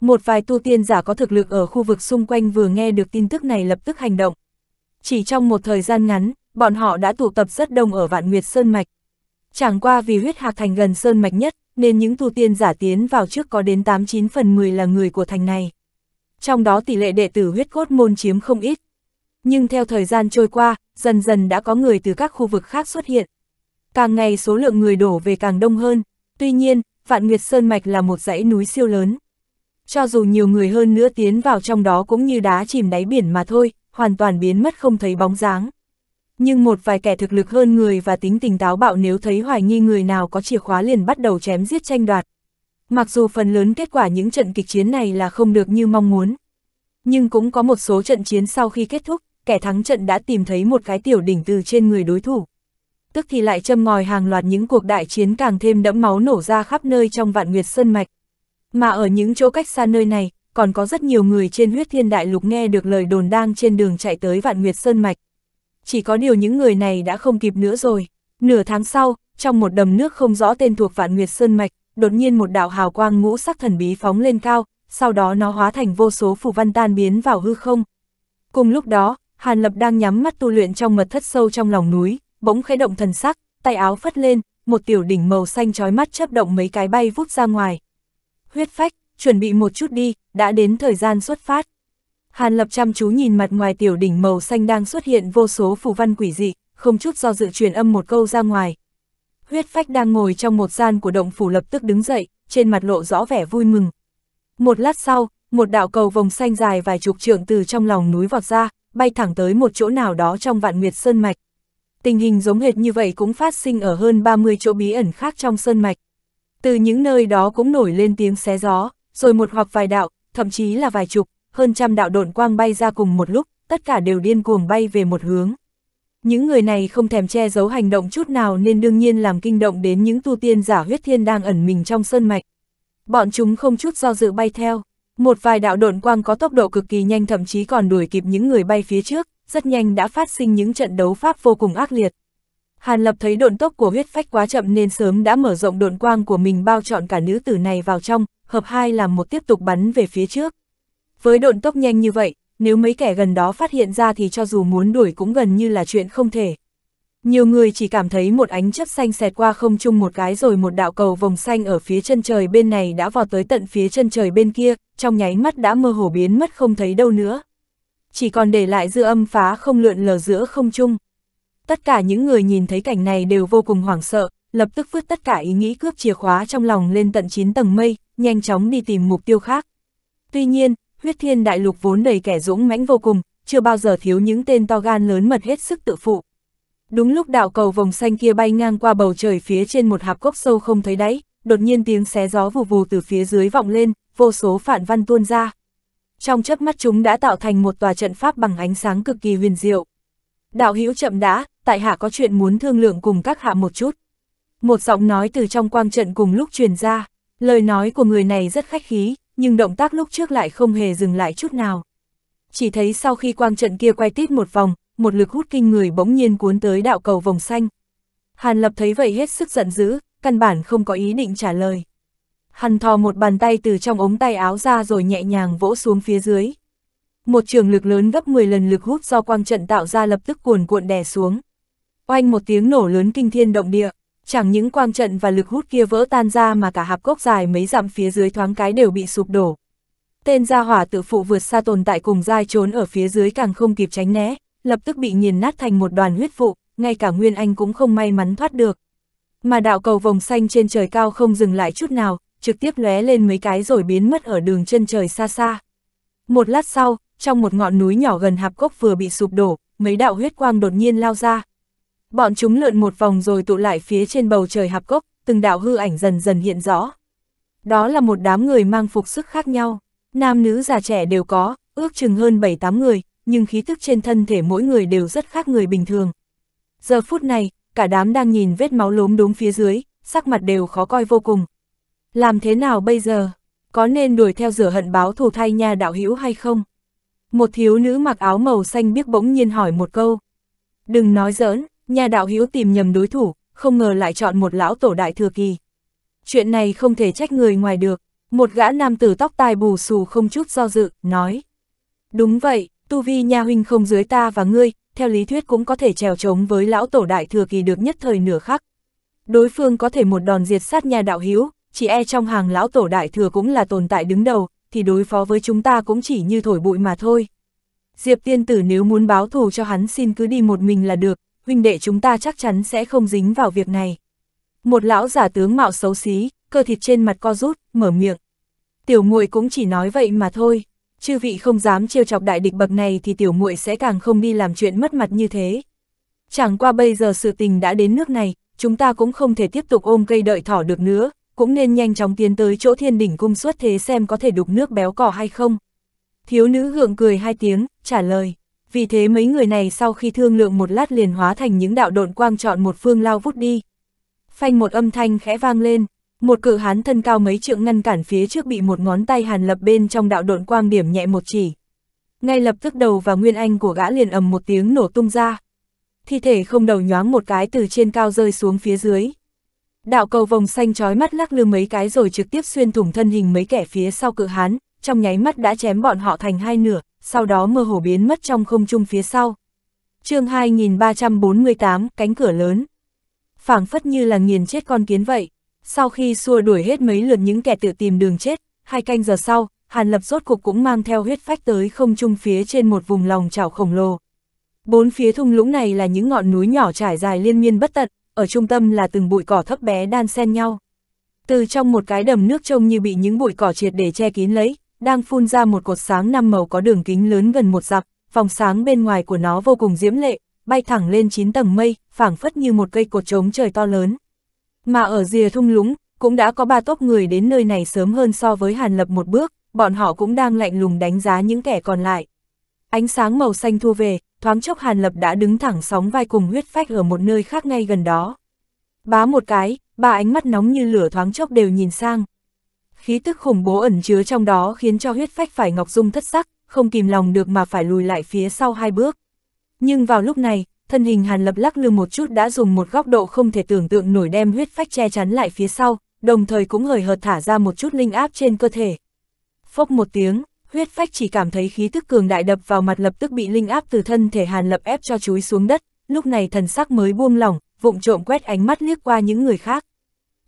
Một vài tu tiên giả có thực lực ở khu vực xung quanh vừa nghe được tin tức này lập tức hành động, chỉ trong một thời gian ngắn, bọn họ đã tụ tập rất đông ở Vạn Nguyệt Sơn Mạch. Chẳng qua vì huyết hạc thành gần Sơn Mạch nhất, nên những tu tiên giả tiến vào trước có đến 89 phần 10 là người của thành này. Trong đó tỷ lệ đệ tử huyết cốt môn chiếm không ít. Nhưng theo thời gian trôi qua, dần dần đã có người từ các khu vực khác xuất hiện. Càng ngày số lượng người đổ về càng đông hơn, tuy nhiên, Vạn Nguyệt Sơn Mạch là một dãy núi siêu lớn. Cho dù nhiều người hơn nữa tiến vào trong đó cũng như đá chìm đáy biển mà thôi, hoàn toàn biến mất không thấy bóng dáng. Nhưng một vài kẻ thực lực hơn người và tính tình táo bạo nếu thấy hoài nghi người nào có chìa khóa liền bắt đầu chém giết tranh đoạt. Mặc dù phần lớn kết quả những trận kịch chiến này là không được như mong muốn. Nhưng cũng có một số trận chiến sau khi kết thúc, kẻ thắng trận đã tìm thấy một cái tiểu đỉnh từ trên người đối thủ. Tức thì lại châm ngòi hàng loạt những cuộc đại chiến càng thêm đẫm máu nổ ra khắp nơi trong vạn nguyệt sơn mạch. Mà ở những chỗ cách xa nơi này, còn có rất nhiều người trên huyết thiên đại lục nghe được lời đồn đang trên đường chạy tới Vạn Nguyệt Sơn Mạch. Chỉ có điều những người này đã không kịp nữa rồi. Nửa tháng sau, trong một đầm nước không rõ tên thuộc Vạn Nguyệt Sơn Mạch, đột nhiên một đạo hào quang ngũ sắc thần bí phóng lên cao, sau đó nó hóa thành vô số phù văn tan biến vào hư không. Cùng lúc đó, Hàn Lập đang nhắm mắt tu luyện trong mật thất sâu trong lòng núi, bỗng khẽ động thần sắc, tay áo phất lên, một tiểu đỉnh màu xanh chói mắt chớp động mấy cái bay vút ra ngoài. Huyết phách, chuẩn bị một chút đi, đã đến thời gian xuất phát. Hàn Lập chăm chú nhìn mặt ngoài tiểu đỉnh màu xanh đang xuất hiện vô số phù văn quỷ dị, không chút do dự truyền âm một câu ra ngoài. Huyết phách đang ngồi trong một gian của động phủ lập tức đứng dậy, trên mặt lộ rõ vẻ vui mừng. Một lát sau, một đạo cầu vòng xanh dài vài chục trượng từ trong lòng núi vọt ra, bay thẳng tới một chỗ nào đó trong vạn nguyệt sơn mạch. Tình hình giống hệt như vậy cũng phát sinh ở hơn 30 chỗ bí ẩn khác trong sơn mạch. Từ những nơi đó cũng nổi lên tiếng xé gió rồi một hoặc vài đạo, thậm chí là vài chục, hơn trăm đạo độn quang bay ra cùng một lúc, tất cả đều điên cuồng bay về một hướng. Những người này không thèm che giấu hành động chút nào nên đương nhiên làm kinh động đến những tu tiên giả huyết thiên đang ẩn mình trong sơn mạch. Bọn chúng không chút do dự bay theo, một vài đạo độn quang có tốc độ cực kỳ nhanh thậm chí còn đuổi kịp những người bay phía trước, rất nhanh đã phát sinh những trận đấu pháp vô cùng ác liệt. Hàn Lập thấy độn tốc của huyết phách quá chậm nên sớm đã mở rộng độn quang của mình bao trọn cả nữ tử này vào trong, hợp hai làm một tiếp tục bắn về phía trước. Với độn tốc nhanh như vậy, nếu mấy kẻ gần đó phát hiện ra thì cho dù muốn đuổi cũng gần như là chuyện không thể. Nhiều người chỉ cảm thấy một ánh chớp xanh xẹt qua không chung một cái rồi một đạo cầu vòng xanh ở phía chân trời bên này đã vào tới tận phía chân trời bên kia, trong nháy mắt đã mơ hồ biến mất không thấy đâu nữa. Chỉ còn để lại dư âm phá không lượn lờ giữa không chung. Tất cả những người nhìn thấy cảnh này đều vô cùng hoảng sợ, lập tức vứt tất cả ý nghĩ cướp chìa khóa trong lòng lên tận 9 tầng mây, nhanh chóng đi tìm mục tiêu khác. Tuy nhiên, huyết thiên đại lục vốn đầy kẻ dũng mãnh vô cùng, chưa bao giờ thiếu những tên to gan lớn mật hết sức tự phụ. Đúng lúc đạo cầu vòng xanh kia bay ngang qua bầu trời phía trên một hạp cốc sâu không thấy đáy, đột nhiên tiếng xé gió vù vù từ phía dưới vọng lên, vô số phản văn tuôn ra. Trong chớp mắt chúng đã tạo thành một tòa trận pháp bằng ánh sáng cực kỳ huyền diệu. Đạo hữu chậm đã, tại hạ có chuyện muốn thương lượng cùng các hạ một chút. Một giọng nói từ trong quang trận cùng lúc truyền ra. Lời nói của người này rất khách khí, nhưng động tác lúc trước lại không hề dừng lại chút nào. Chỉ thấy sau khi quang trận kia quay tít một vòng, một lực hút kinh người bỗng nhiên cuốn tới đạo cầu vòng xanh. Hàn Lập thấy vậy hết sức giận dữ, căn bản không có ý định trả lời. hàn thò một bàn tay từ trong ống tay áo ra rồi nhẹ nhàng vỗ xuống phía dưới. Một trường lực lớn gấp 10 lần lực hút do quang trận tạo ra lập tức cuồn cuộn đè xuống. Oanh một tiếng nổ lớn kinh thiên động địa. Chẳng những quang trận và lực hút kia vỡ tan ra mà cả hạp cốc dài mấy dặm phía dưới thoáng cái đều bị sụp đổ. Tên gia hỏa tự phụ vượt xa tồn tại cùng dai trốn ở phía dưới càng không kịp tránh né, lập tức bị nghiền nát thành một đoàn huyết vụ, ngay cả Nguyên Anh cũng không may mắn thoát được. Mà đạo cầu vòng xanh trên trời cao không dừng lại chút nào, trực tiếp lóe lên mấy cái rồi biến mất ở đường chân trời xa xa. Một lát sau, trong một ngọn núi nhỏ gần hạp cốc vừa bị sụp đổ, mấy đạo huyết quang đột nhiên lao ra, Bọn chúng lượn một vòng rồi tụ lại phía trên bầu trời hạp cốc, từng đạo hư ảnh dần dần hiện rõ. Đó là một đám người mang phục sức khác nhau, nam nữ già trẻ đều có, ước chừng hơn 7-8 người, nhưng khí tức trên thân thể mỗi người đều rất khác người bình thường. Giờ phút này, cả đám đang nhìn vết máu lốm đốm phía dưới, sắc mặt đều khó coi vô cùng. Làm thế nào bây giờ? Có nên đuổi theo rửa hận báo thù thay nha đạo hữu hay không? Một thiếu nữ mặc áo màu xanh biếc bỗng nhiên hỏi một câu. Đừng nói giỡn, Nhà đạo hữu tìm nhầm đối thủ, không ngờ lại chọn một lão tổ đại thừa kỳ. Chuyện này không thể trách người ngoài được, một gã nam tử tóc tai bù xù không chút do dự, nói. Đúng vậy, tu vi nhà huynh không dưới ta và ngươi, theo lý thuyết cũng có thể trèo trống với lão tổ đại thừa kỳ được nhất thời nửa khắc. Đối phương có thể một đòn diệt sát nhà đạo hữu, chỉ e trong hàng lão tổ đại thừa cũng là tồn tại đứng đầu, thì đối phó với chúng ta cũng chỉ như thổi bụi mà thôi. Diệp tiên tử nếu muốn báo thù cho hắn xin cứ đi một mình là được, huynh đệ chúng ta chắc chắn sẽ không dính vào việc này. Một lão giả tướng mạo xấu xí, cơ thịt trên mặt co rút, mở miệng. Tiểu muội cũng chỉ nói vậy mà thôi, chư vị không dám chiêu chọc đại địch bậc này thì tiểu muội sẽ càng không đi làm chuyện mất mặt như thế. Chẳng qua bây giờ sự tình đã đến nước này, chúng ta cũng không thể tiếp tục ôm cây đợi thỏ được nữa, cũng nên nhanh chóng tiến tới chỗ thiên đỉnh cung xuất thế xem có thể đục nước béo cỏ hay không. Thiếu nữ gượng cười hai tiếng, trả lời vì thế mấy người này sau khi thương lượng một lát liền hóa thành những đạo độn quang chọn một phương lao vút đi. Phanh một âm thanh khẽ vang lên, một cự hán thân cao mấy trượng ngăn cản phía trước bị một ngón tay hàn lập bên trong đạo độn quang điểm nhẹ một chỉ. Ngay lập tức đầu và nguyên anh của gã liền ầm một tiếng nổ tung ra. Thi thể không đầu nhoáng một cái từ trên cao rơi xuống phía dưới. Đạo cầu vòng xanh trói mắt lắc lư mấy cái rồi trực tiếp xuyên thủng thân hình mấy kẻ phía sau cự hán, trong nháy mắt đã chém bọn họ thành hai nửa, sau đó mơ hồ biến mất trong không trung phía sau. chương 2348, cánh cửa lớn. phảng phất như là nghiền chết con kiến vậy. Sau khi xua đuổi hết mấy lượt những kẻ tự tìm đường chết, hai canh giờ sau, Hàn Lập rốt cục cũng mang theo huyết phách tới không trung phía trên một vùng lòng chảo khổng lồ. Bốn phía thung lũng này là những ngọn núi nhỏ trải dài liên miên bất tận, ở trung tâm là từng bụi cỏ thấp bé đan xen nhau. Từ trong một cái đầm nước trông như bị những bụi cỏ triệt để che kín lấy, đang phun ra một cột sáng năm màu có đường kính lớn gần một dặm, vòng sáng bên ngoài của nó vô cùng diễm lệ, bay thẳng lên chín tầng mây, phảng phất như một cây cột trống trời to lớn. Mà ở rìa thung lũng, cũng đã có ba tốp người đến nơi này sớm hơn so với Hàn Lập một bước, bọn họ cũng đang lạnh lùng đánh giá những kẻ còn lại. Ánh sáng màu xanh thua về, thoáng chốc Hàn Lập đã đứng thẳng sóng vai cùng huyết phách ở một nơi khác ngay gần đó. Bá một cái, ba ánh mắt nóng như lửa thoáng chốc đều nhìn sang, khí tức khủng bố ẩn chứa trong đó khiến cho huyết phách phải Ngọc Dung thất sắc, không kìm lòng được mà phải lùi lại phía sau hai bước. Nhưng vào lúc này, thân hình Hàn Lập lắc lư một chút đã dùng một góc độ không thể tưởng tượng nổi đem huyết phách che chắn lại phía sau, đồng thời cũng hời hợt thả ra một chút linh áp trên cơ thể. Phốc một tiếng, huyết phách chỉ cảm thấy khí tức cường đại đập vào mặt lập tức bị linh áp từ thân thể Hàn Lập ép cho chúi xuống đất, lúc này thần sắc mới buông lỏng, vụng trộm quét ánh mắt liếc qua những người khác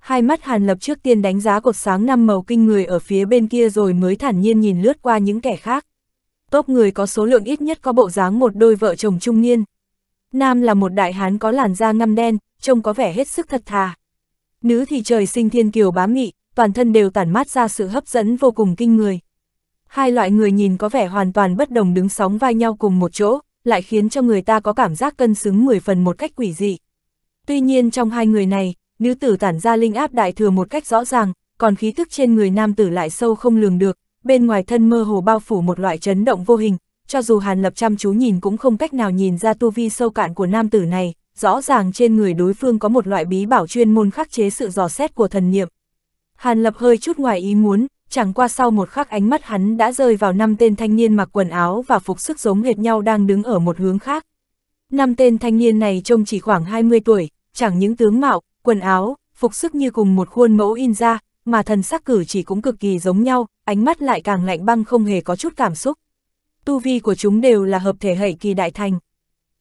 hai mắt Hàn Lập trước tiên đánh giá cột sáng năm màu kinh người ở phía bên kia rồi mới thản nhiên nhìn lướt qua những kẻ khác. Top người có số lượng ít nhất có bộ dáng một đôi vợ chồng trung niên. Nam là một đại hán có làn da ngăm đen, trông có vẻ hết sức thật thà. Nữ thì trời sinh thiên kiều bá mị, toàn thân đều tản mát ra sự hấp dẫn vô cùng kinh người. Hai loại người nhìn có vẻ hoàn toàn bất đồng đứng sóng vai nhau cùng một chỗ, lại khiến cho người ta có cảm giác cân xứng 10 phần một cách quỷ dị. Tuy nhiên trong hai người này, nữ tử tản ra linh áp đại thừa một cách rõ ràng, còn khí thức trên người nam tử lại sâu không lường được, bên ngoài thân mơ hồ bao phủ một loại chấn động vô hình, cho dù Hàn Lập chăm chú nhìn cũng không cách nào nhìn ra tu vi sâu cạn của nam tử này, rõ ràng trên người đối phương có một loại bí bảo chuyên môn khắc chế sự dò xét của thần niệm. Hàn Lập hơi chút ngoài ý muốn, chẳng qua sau một khắc ánh mắt hắn đã rơi vào năm tên thanh niên mặc quần áo và phục sức giống hệt nhau đang đứng ở một hướng khác. Năm tên thanh niên này trông chỉ khoảng 20 tuổi, chẳng những tướng mạo, quần áo, phục sức như cùng một khuôn mẫu in ra, mà thần sắc cử chỉ cũng cực kỳ giống nhau, ánh mắt lại càng lạnh băng không hề có chút cảm xúc. Tu vi của chúng đều là hợp thể hậu kỳ đại thành.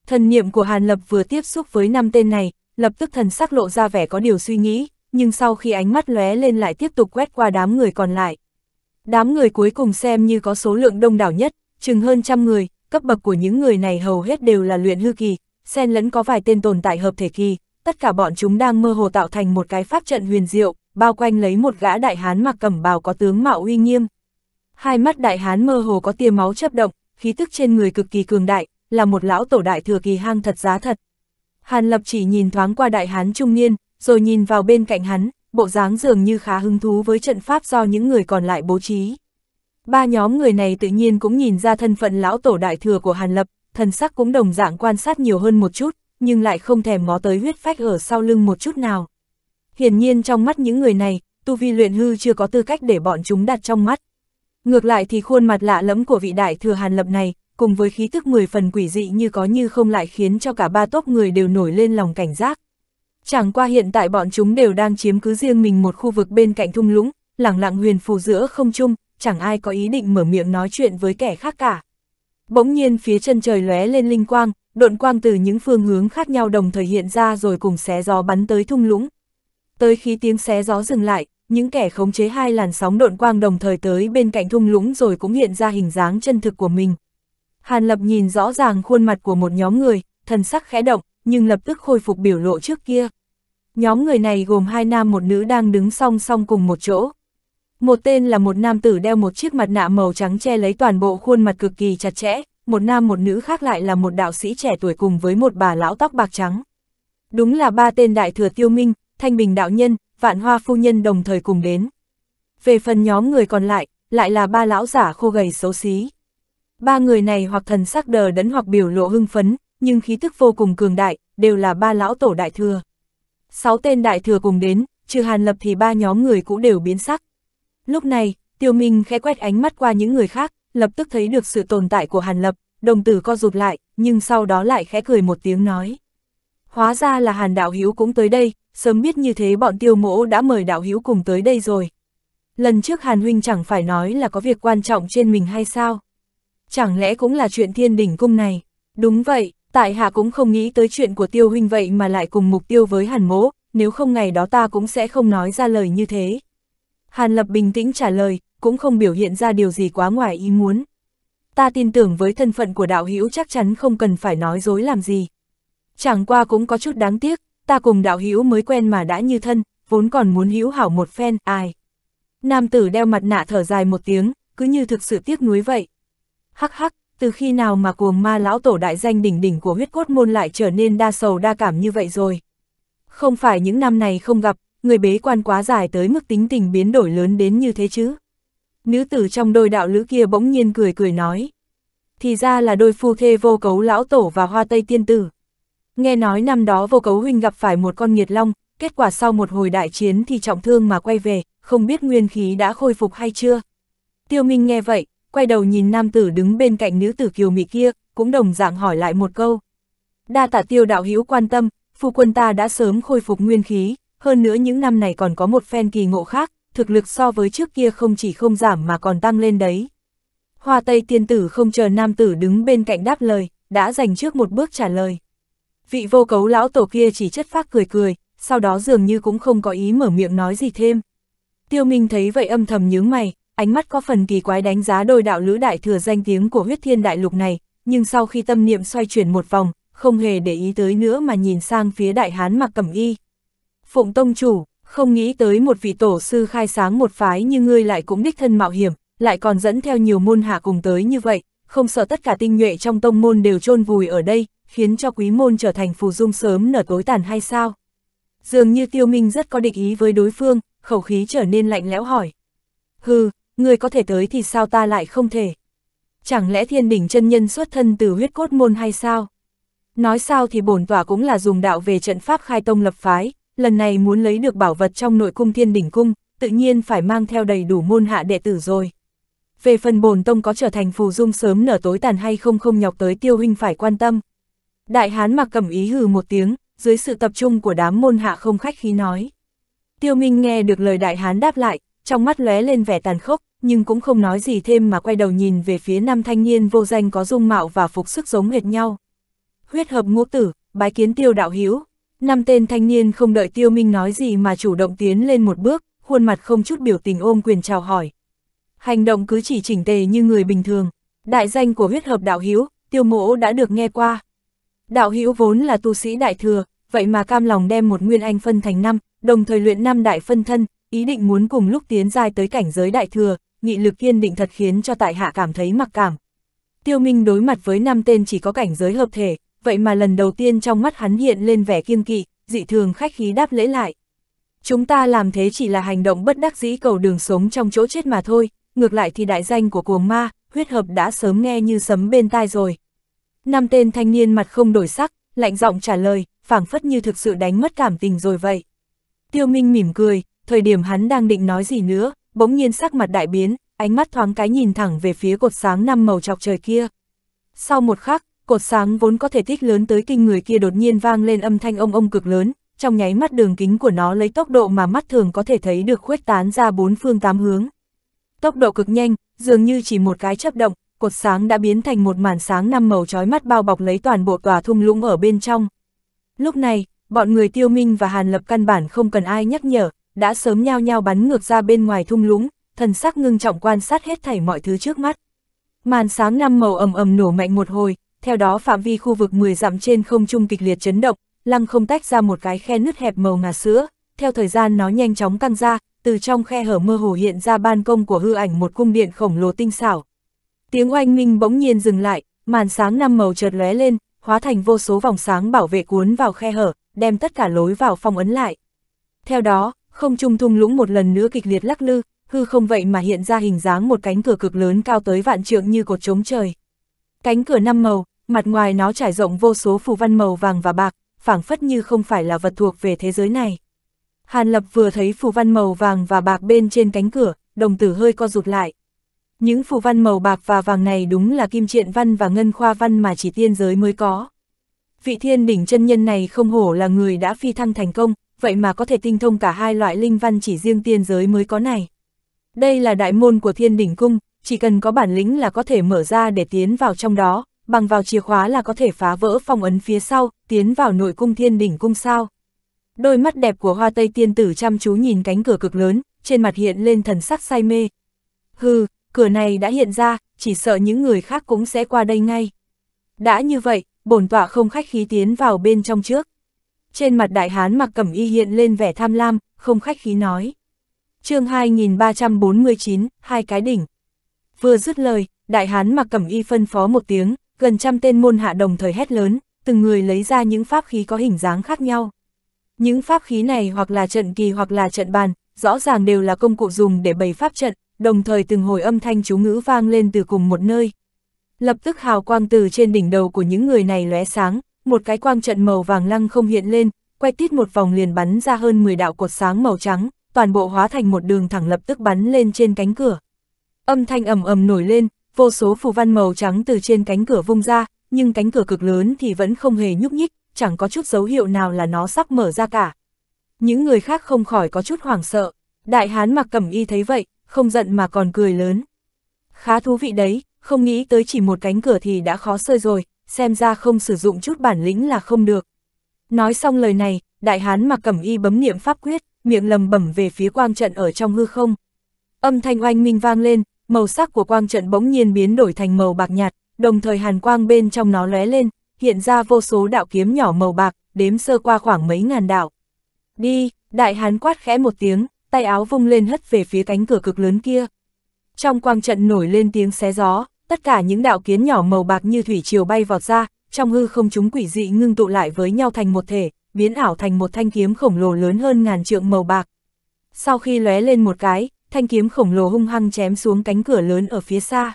Thần niệm của Hàn Lập vừa tiếp xúc với năm tên này, lập tức thần sắc lộ ra vẻ có điều suy nghĩ, nhưng sau khi ánh mắt lóe lên lại tiếp tục quét qua đám người còn lại. Đám người cuối cùng xem như có số lượng đông đảo nhất, chừng hơn trăm người, cấp bậc của những người này hầu hết đều là luyện hư kỳ, xen lẫn có vài tên tồn tại hợp thể kỳ, tất cả bọn chúng đang mơ hồ tạo thành một cái pháp trận huyền diệu, bao quanh lấy một gã đại hán mặc cẩm bào có tướng mạo uy nghiêm. Hai mắt đại hán mơ hồ có tia máu chớp động, khí tức trên người cực kỳ cường đại, là một lão tổ đại thừa kỳ hang thật giá thật. Hàn Lập chỉ nhìn thoáng qua đại hán trung niên, rồi nhìn vào bên cạnh hắn, bộ dáng dường như khá hứng thú với trận pháp do những người còn lại bố trí. Ba nhóm người này tự nhiên cũng nhìn ra thân phận lão tổ đại thừa của Hàn Lập, thần sắc cũng đồng dạng quan sát nhiều hơn một chút, nhưng lại không thèm ngó tới huyết phách ở sau lưng một chút nào. Hiển nhiên trong mắt những người này, tu vi luyện hư chưa có tư cách để bọn chúng đặt trong mắt. Ngược lại thì khuôn mặt lạ lẫm của vị đại thừa Hàn Lập này, cùng với khí tức 10 phần quỷ dị như có như không lại khiến cho cả ba tốp người đều nổi lên lòng cảnh giác. Chẳng qua hiện tại bọn chúng đều đang chiếm cứ riêng mình một khu vực bên cạnh thung lũng, lẳng lặng huyền phù giữa không chung, chẳng ai có ý định mở miệng nói chuyện với kẻ khác cả. Bỗng nhiên phía chân trời lóe lên linh quang, độn quang từ những phương hướng khác nhau đồng thời hiện ra rồi cùng xé gió bắn tới thung lũng. Tới khi tiếng xé gió dừng lại, những kẻ khống chế hai làn sóng độn quang đồng thời tới bên cạnh thung lũng rồi cũng hiện ra hình dáng chân thực của mình. Hàn Lập nhìn rõ ràng khuôn mặt của một nhóm người, thần sắc khẽ động, nhưng lập tức khôi phục biểu lộ trước kia. Nhóm người này gồm hai nam một nữ đang đứng song song cùng một chỗ. Một tên là một nam tử đeo một chiếc mặt nạ màu trắng che lấy toàn bộ khuôn mặt cực kỳ chặt chẽ, một nam một nữ khác lại là một đạo sĩ trẻ tuổi cùng với một bà lão tóc bạc trắng. Đúng là ba tên đại thừa tiêu minh, thanh bình đạo nhân, vạn hoa phu nhân đồng thời cùng đến. Về phần nhóm người còn lại, lại là ba lão giả khô gầy xấu xí. Ba người này hoặc thần sắc đờ đẫn hoặc biểu lộ hưng phấn, nhưng khí tức vô cùng cường đại, đều là ba lão tổ đại thừa. Sáu tên đại thừa cùng đến, trừ hàn lập thì ba nhóm người cũng đều biến sắc. Lúc này, tiêu minh khẽ quét ánh mắt qua những người khác, lập tức thấy được sự tồn tại của Hàn Lập, đồng tử co rụt lại, nhưng sau đó lại khẽ cười một tiếng nói. Hóa ra là Hàn Đạo Hiếu cũng tới đây, sớm biết như thế bọn tiêu mỗ đã mời Đạo Hiếu cùng tới đây rồi. Lần trước Hàn Huynh chẳng phải nói là có việc quan trọng trên mình hay sao? Chẳng lẽ cũng là chuyện thiên đỉnh cung này? Đúng vậy, tại hạ cũng không nghĩ tới chuyện của tiêu huynh vậy mà lại cùng mục tiêu với Hàn mỗ, nếu không ngày đó ta cũng sẽ không nói ra lời như thế. Hàn Lập bình tĩnh trả lời, cũng không biểu hiện ra điều gì quá ngoài ý muốn. Ta tin tưởng với thân phận của đạo hữu chắc chắn không cần phải nói dối làm gì. Chẳng qua cũng có chút đáng tiếc, ta cùng đạo hữu mới quen mà đã như thân, vốn còn muốn hữu hảo một phen, ai. Nam tử đeo mặt nạ thở dài một tiếng, cứ như thực sự tiếc nuối vậy. Hắc hắc, từ khi nào mà cuồng ma lão tổ đại danh đỉnh đỉnh của huyết cốt môn lại trở nên đa sầu đa cảm như vậy rồi. Không phải những năm này không gặp, người bế quan quá dài tới mức tính tình biến đổi lớn đến như thế chứ. Nữ tử trong đôi đạo lữ kia bỗng nhiên cười cười nói. Thì ra là đôi phu thê vô cấu lão tổ và hoa tây tiên tử. Nghe nói năm đó vô cấu huynh gặp phải một con nghiệt long, kết quả sau một hồi đại chiến thì trọng thương mà quay về, không biết nguyên khí đã khôi phục hay chưa. Tiêu Minh nghe vậy, quay đầu nhìn nam tử đứng bên cạnh nữ tử kiều mị kia, cũng đồng dạng hỏi lại một câu. Đa tạ tiêu đạo hữu quan tâm, phu quân ta đã sớm khôi phục nguyên khí, hơn nữa những năm này còn có một phen kỳ ngộ khác, thực lực so với trước kia không chỉ không giảm mà còn tăng lên đấy. Hoa Tây tiên tử không chờ nam tử đứng bên cạnh đáp lời, đã dành trước một bước trả lời. Vị vô cấu lão tổ kia chỉ chất phác cười cười, sau đó dường như cũng không có ý mở miệng nói gì thêm. Tiêu Minh thấy vậy âm thầm nhướng mày, ánh mắt có phần kỳ quái đánh giá đôi đạo lữ đại thừa danh tiếng của huyết thiên đại lục này, nhưng sau khi tâm niệm xoay chuyển một vòng, không hề để ý tới nữa mà nhìn sang phía đại hán mặc cẩm y, Phụng Tông Chủ, không nghĩ tới một vị tổ sư khai sáng một phái như ngươi lại cũng đích thân mạo hiểm, lại còn dẫn theo nhiều môn hạ cùng tới như vậy, không sợ tất cả tinh nhuệ trong tông môn đều chôn vùi ở đây, khiến cho quý môn trở thành phù dung sớm nở tối tàn hay sao? Dường như tiêu minh rất có địch ý với đối phương, khẩu khí trở nên lạnh lẽo hỏi. Hừ, ngươi có thể tới thì sao ta lại không thể? Chẳng lẽ thiên đỉnh chân nhân xuất thân từ huyết cốt môn hay sao? Nói sao thì bổn tỏa cũng là dùng đạo về trận pháp khai tông lập phái, lần này muốn lấy được bảo vật trong nội cung thiên đỉnh cung, tự nhiên phải mang theo đầy đủ môn hạ đệ tử rồi. Về phần bồn tông có trở thành phù dung sớm nở tối tàn hay không không nhọc tới tiêu huynh phải quan tâm. Đại hán mặc cẩm ý hừ một tiếng, dưới sự tập trung của đám môn hạ không khách khí nói. Tiêu Minh nghe được lời đại hán đáp lại, trong mắt lóe lên vẻ tàn khốc, nhưng cũng không nói gì thêm mà quay đầu nhìn về phía năm thanh niên vô danh có dung mạo và phục sức giống hệt nhau. Huyết hợp ngũ tử, bái kiến tiêu đạo hiếu. Năm tên thanh niên không đợi Tiêu Minh nói gì mà chủ động tiến lên một bước, khuôn mặt không chút biểu tình ôm quyền chào hỏi. Hành động cứ chỉ chỉnh tề như người bình thường. Đại danh của huyết hợp đạo hữu Tiêu Mỗ đã được nghe qua. Đạo hữu vốn là tu sĩ đại thừa, vậy mà cam lòng đem một nguyên anh phân thành năm, đồng thời luyện năm đại phân thân, ý định muốn cùng lúc tiến giai tới cảnh giới đại thừa, nghị lực kiên định thật khiến cho tại hạ cảm thấy mặc cảm. Tiêu Minh đối mặt với năm tên chỉ có cảnh giới hợp thể, vậy mà lần đầu tiên trong mắt hắn hiện lên vẻ kiêng kỵ, dị thường khách khí đáp lễ lại. Chúng ta làm thế chỉ là hành động bất đắc dĩ cầu đường sống trong chỗ chết mà thôi, ngược lại thì đại danh của cuồng ma, huyết hợp đã sớm nghe như sấm bên tai rồi. Năm tên thanh niên mặt không đổi sắc, lạnh giọng trả lời, phảng phất như thực sự đánh mất cảm tình rồi vậy. Tiêu Minh mỉm cười, thời điểm hắn đang định nói gì nữa, bỗng nhiên sắc mặt đại biến, ánh mắt thoáng cái nhìn thẳng về phía cột sáng năm màu chọc trời kia. Sau một khắc, cột sáng vốn có thể tích lớn tới kinh người kia đột nhiên vang lên âm thanh ông ông cực lớn, trong nháy mắt đường kính của nó lấy tốc độ mà mắt thường có thể thấy được khuếch tán ra bốn phương tám hướng. Tốc độ cực nhanh, dường như chỉ một cái chấp động, cột sáng đã biến thành một màn sáng năm màu chói mắt bao bọc lấy toàn bộ tòa thung lũng ở bên trong. Lúc này, bọn người tiêu minh và hàn lập căn bản không cần ai nhắc nhở, đã sớm nhao nhao bắn ngược ra bên ngoài thung lũng, thần sắc ngưng trọng quan sát hết thảy mọi thứ trước mắt. Màn sáng năm màu ầm ầm nổ mạnh một hồi, theo đó phạm vi khu vực 10 dặm trên không trung kịch liệt chấn động, lăng không tách ra một cái khe nứt hẹp màu ngà sữa, theo thời gian nó nhanh chóng căng ra, từ trong khe hở mơ hồ hiện ra ban công của hư ảnh một cung điện khổng lồ tinh xảo. Tiếng oanh minh bỗng nhiên dừng lại, màn sáng năm màu chợt lóe lên, hóa thành vô số vòng sáng bảo vệ cuốn vào khe hở, đem tất cả lối vào phong ấn lại. Theo đó, không trung thung lũng một lần nữa kịch liệt lắc lư, hư không vậy mà hiện ra hình dáng một cánh cửa cực lớn cao tới vạn trượng như cột chống trời. Cánh cửa năm màu, mặt ngoài nó trải rộng vô số phù văn màu vàng và bạc, phảng phất như không phải là vật thuộc về thế giới này. Hàn Lập vừa thấy phù văn màu vàng và bạc bên trên cánh cửa, đồng tử hơi co rụt lại. Những phù văn màu bạc và vàng này đúng là kim triện văn và ngân khoa văn mà chỉ tiên giới mới có. Vị thiên đỉnh chân nhân này không hổ là người đã phi thăng thành công, vậy mà có thể tinh thông cả hai loại linh văn chỉ riêng tiên giới mới có này. Đây là đại môn của thiên đỉnh cung, chỉ cần có bản lĩnh là có thể mở ra để tiến vào trong đó, bằng vào chìa khóa là có thể phá vỡ phong ấn phía sau, tiến vào nội cung thiên đỉnh cung sao. Đôi mắt đẹp của hoa tây tiên tử chăm chú nhìn cánh cửa cực lớn, trên mặt hiện lên thần sắc say mê. Hừ, cửa này đã hiện ra, chỉ sợ những người khác cũng sẽ qua đây ngay. Đã như vậy, bổn tọa không khách khí tiến vào bên trong trước. Trên mặt đại hán mặc cẩm y hiện lên vẻ tham lam, không khách khí nói. chương 2349, hai cái đỉnh. Vừa dứt lời, đại hán mặc cẩm y phân phó một tiếng, gần trăm tên môn hạ đồng thời hét lớn, từng người lấy ra những pháp khí có hình dáng khác nhau. Những pháp khí này hoặc là trận kỳ hoặc là trận bàn, rõ ràng đều là công cụ dùng để bày pháp trận, đồng thời từng hồi âm thanh chú ngữ vang lên từ cùng một nơi. Lập tức hào quang từ trên đỉnh đầu của những người này lóe sáng, một cái quang trận màu vàng lăng không hiện lên, quay tít một vòng liền bắn ra hơn 10 đạo cột sáng màu trắng, toàn bộ hóa thành một đường thẳng lập tức bắn lên trên cánh cửa. Âm thanh ầm ầm nổi lên, vô số phù văn màu trắng từ trên cánh cửa vung ra, nhưng cánh cửa cực lớn thì vẫn không hề nhúc nhích, chẳng có chút dấu hiệu nào là nó sắp mở ra cả. Những người khác không khỏi có chút hoảng sợ, đại hán mặc cẩm y thấy vậy, không giận mà còn cười lớn. Khá thú vị đấy, không nghĩ tới chỉ một cánh cửa thì đã khó sơi rồi, xem ra không sử dụng chút bản lĩnh là không được. Nói xong lời này, đại hán mặc cẩm y bấm niệm pháp quyết, miệng lầm bẩm về phía quang trận ở trong hư không. Âm thanh oanh minh vang lên, màu sắc của quang trận bỗng nhiên biến đổi thành màu bạc nhạt, đồng thời hàn quang bên trong nó lóe lên, hiện ra vô số đạo kiếm nhỏ màu bạc, đếm sơ qua khoảng mấy ngàn đạo. Đi, đại hán quát khẽ một tiếng, tay áo vung lên hất về phía cánh cửa cực lớn kia. Trong quang trận nổi lên tiếng xé gió, tất cả những đạo kiến nhỏ màu bạc như thủy triều bay vọt ra, trong hư không chúng quỷ dị ngưng tụ lại với nhau thành một thể, biến ảo thành một thanh kiếm khổng lồ lớn hơn ngàn trượng màu bạc. Sau khi lóe lên một cái, thanh kiếm khổng lồ hung hăng chém xuống cánh cửa lớn ở phía xa.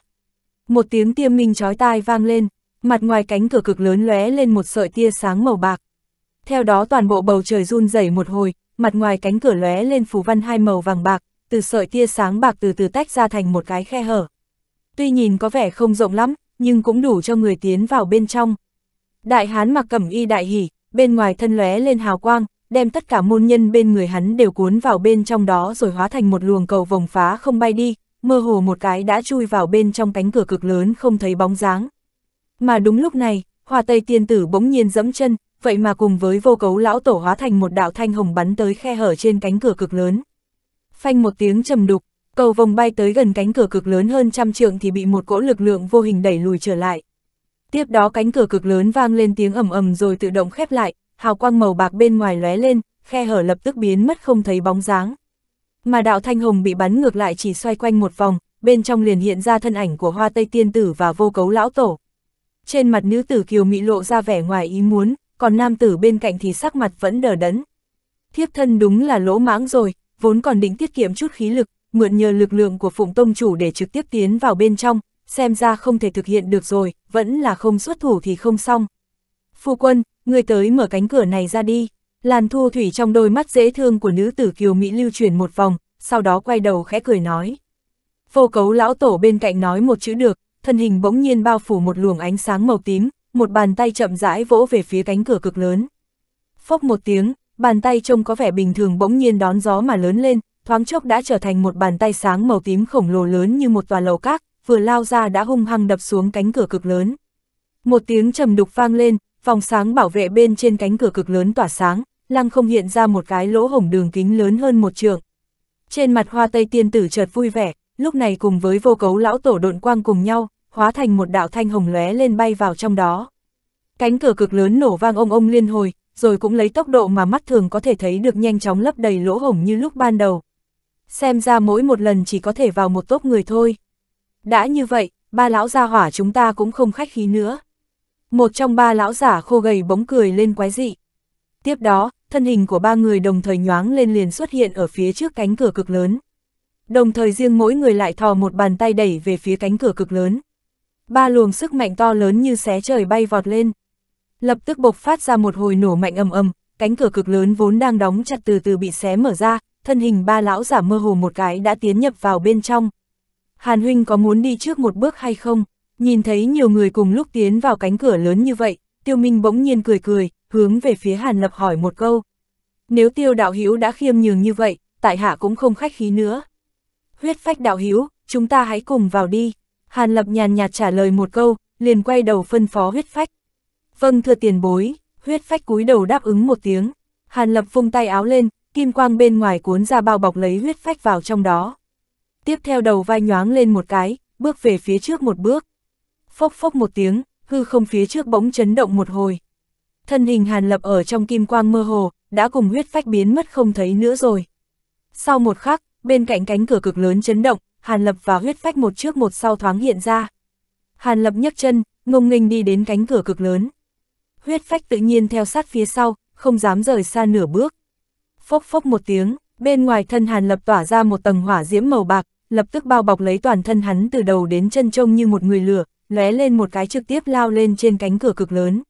Một tiếng tiêm minh chói tai vang lên, mặt ngoài cánh cửa cực lớn lóe lên một sợi tia sáng màu bạc. Theo đó toàn bộ bầu trời run rẩy một hồi, mặt ngoài cánh cửa lóe lên phù văn hai màu vàng bạc, từ sợi tia sáng bạc từ từ tách ra thành một cái khe hở. Tuy nhìn có vẻ không rộng lắm, nhưng cũng đủ cho người tiến vào bên trong. Đại hán mặc cẩm y đại hỉ, bên ngoài thân lóe lên hào quang, đem tất cả môn nhân bên người hắn đều cuốn vào bên trong đó rồi hóa thành một luồng cầu vòng phá không bay đi, mơ hồ một cái đã chui vào bên trong cánh cửa cực lớn không thấy bóng dáng. Mà đúng lúc này, hòa tây tiên tử bỗng nhiên dẫm chân, vậy mà cùng với vô cấu lão tổ hóa thành một đạo thanh hồng bắn tới khe hở trên cánh cửa cực lớn. Phanh một tiếng trầm đục, cầu vòng bay tới gần cánh cửa cực lớn hơn trăm trượng thì bị một cỗ lực lượng vô hình đẩy lùi trở lại. Tiếp đó cánh cửa cực lớn vang lên tiếng ầm ầm rồi tự động khép lại, hào quang màu bạc bên ngoài lóe lên, khe hở lập tức biến mất không thấy bóng dáng. Mà đạo thanh hồng bị bắn ngược lại chỉ xoay quanh một vòng, bên trong liền hiện ra thân ảnh của hoa tây tiên tử và vô cấu lão tổ. Trên mặt nữ tử kiều mị lộ ra vẻ ngoài ý muốn, còn nam tử bên cạnh thì sắc mặt vẫn đờ đẫn. Thiếp thân đúng là lỗ mãng rồi, vốn còn định tiết kiệm chút khí lực, mượn nhờ lực lượng của phụng tông chủ để trực tiếp tiến vào bên trong, xem ra không thể thực hiện được rồi, vẫn là không xuất thủ thì không xong. Phu quân, Người tới mở cánh cửa này ra đi. Làn thu thủy trong đôi mắt dễ thương của nữ tử kiều Mỹ lưu truyền một vòng, sau đó quay đầu khẽ cười nói. Vô cấu lão tổ bên cạnh nói một chữ được, thân hình bỗng nhiên bao phủ một luồng ánh sáng màu tím, một bàn tay chậm rãi vỗ về phía cánh cửa cực lớn. Phốc một tiếng, bàn tay trông có vẻ bình thường bỗng nhiên đón gió mà lớn lên, thoáng chốc đã trở thành một bàn tay sáng màu tím khổng lồ lớn như một tòa lầu cát, vừa lao ra đã hung hăng đập xuống cánh cửa cực lớn. Một tiếng trầm đục vang lên, Phòng sáng bảo vệ bên trên cánh cửa cực lớn tỏa sáng, lăng không hiện ra một cái lỗ hổng đường kính lớn hơn một trường. Trên mặt hoa tây tiên tử chợt vui vẻ, lúc này cùng với vô cấu lão tổ độn quang cùng nhau, hóa thành một đạo thanh hồng lóe lên bay vào trong đó. Cánh cửa cực lớn nổ vang ông ông liên hồi, rồi cũng lấy tốc độ mà mắt thường có thể thấy được nhanh chóng lấp đầy lỗ hổng như lúc ban đầu. Xem ra mỗi một lần chỉ có thể vào một tốt người thôi. Đã như vậy, ba lão gia hỏa chúng ta cũng không khách khí nữa. Một trong ba lão giả khô gầy bóng cười lên quái dị. Tiếp đó, thân hình của ba người đồng thời nhoáng lên liền xuất hiện ở phía trước cánh cửa cực lớn. Đồng thời riêng mỗi người lại thò một bàn tay đẩy về phía cánh cửa cực lớn. Ba luồng sức mạnh to lớn như xé trời bay vọt lên. Lập tức bộc phát ra một hồi nổ mạnh ầm ầm, cánh cửa cực lớn vốn đang đóng chặt từ từ bị xé mở ra, thân hình ba lão giả mơ hồ một cái đã tiến nhập vào bên trong. Hàn huynh có muốn đi trước một bước hay không? Nhìn thấy nhiều người cùng lúc tiến vào cánh cửa lớn như vậy, tiêu minh bỗng nhiên cười cười, hướng về phía Hàn Lập hỏi một câu. Nếu tiêu đạo Hữu đã khiêm nhường như vậy, tại hạ cũng không khách khí nữa. Huyết phách đạo Hữu chúng ta hãy cùng vào đi. Hàn Lập nhàn nhạt trả lời một câu, liền quay đầu phân phó huyết phách. Vâng thưa tiền bối, huyết phách cúi đầu đáp ứng một tiếng. Hàn Lập vung tay áo lên, kim quang bên ngoài cuốn ra bao bọc lấy huyết phách vào trong đó. Tiếp theo đầu vai nhoáng lên một cái, bước về phía trước một bước phốc phốc một tiếng, hư không phía trước bỗng chấn động một hồi. Thân hình hàn lập ở trong kim quang mơ hồ, đã cùng huyết phách biến mất không thấy nữa rồi. Sau một khắc, bên cạnh cánh cửa cực lớn chấn động, hàn lập và huyết phách một trước một sau thoáng hiện ra. Hàn lập nhấc chân, ngông nghênh đi đến cánh cửa cực lớn. Huyết phách tự nhiên theo sát phía sau, không dám rời xa nửa bước. Phốc phốc một tiếng, bên ngoài thân hàn lập tỏa ra một tầng hỏa diễm màu bạc, lập tức bao bọc lấy toàn thân hắn từ đầu đến chân trông như một người lửa, lóe lên một cái trực tiếp lao lên trên cánh cửa cực lớn.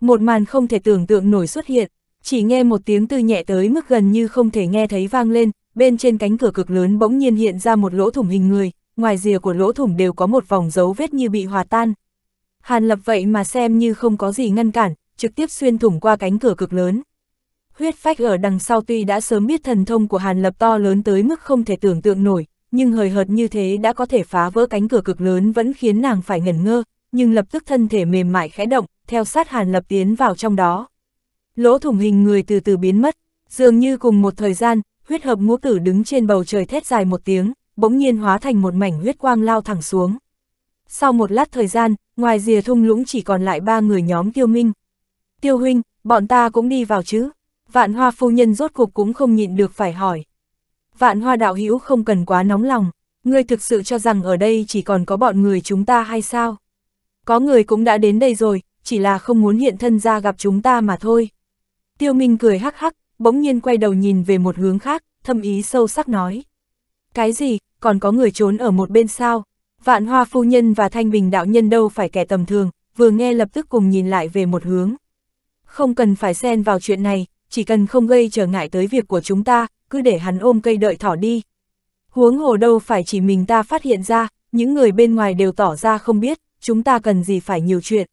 Một màn không thể tưởng tượng nổi xuất hiện, chỉ nghe một tiếng từ nhẹ tới mức gần như không thể nghe thấy vang lên, bên trên cánh cửa cực lớn bỗng nhiên hiện ra một lỗ thủng hình người, ngoài rìa của lỗ thủng đều có một vòng dấu vết như bị hòa tan. Hàn lập vậy mà xem như không có gì ngăn cản, trực tiếp xuyên thủng qua cánh cửa cực lớn. Huyết phách ở đằng sau tuy đã sớm biết thần thông của Hàn lập to lớn tới mức không thể tưởng tượng nổi, nhưng hời hợt như thế đã có thể phá vỡ cánh cửa cực lớn vẫn khiến nàng phải ngẩn ngơ, nhưng lập tức thân thể mềm mại khẽ động, theo sát Hàn Lập tiến vào trong đó. Lỗ thủng hình người từ từ biến mất, dường như cùng một thời gian, huyết hợp ngũ tử đứng trên bầu trời thét dài một tiếng, bỗng nhiên hóa thành một mảnh huyết quang lao thẳng xuống. Sau một lát thời gian, ngoài rìa thung lũng chỉ còn lại ba người nhóm tiêu minh. Tiêu huynh, bọn ta cũng đi vào chứ? Vạn hoa phu nhân rốt cuộc cũng không nhịn được phải hỏi vạn hoa đạo hữu không cần quá nóng lòng, ngươi thực sự cho rằng ở đây chỉ còn có bọn người chúng ta hay sao? Có người cũng đã đến đây rồi, chỉ là không muốn hiện thân ra gặp chúng ta mà thôi. Tiêu Minh cười hắc hắc, bỗng nhiên quay đầu nhìn về một hướng khác, thâm ý sâu sắc nói. Cái gì, còn có người trốn ở một bên sao? Vạn hoa phu nhân và thanh bình đạo nhân đâu phải kẻ tầm thường, vừa nghe lập tức cùng nhìn lại về một hướng. Không cần phải xen vào chuyện này, chỉ cần không gây trở ngại tới việc của chúng ta, cứ để hắn ôm cây đợi thỏ đi. Huống hồ đâu phải chỉ mình ta phát hiện ra, những người bên ngoài đều tỏ ra không biết, chúng ta cần gì phải nhiều chuyện.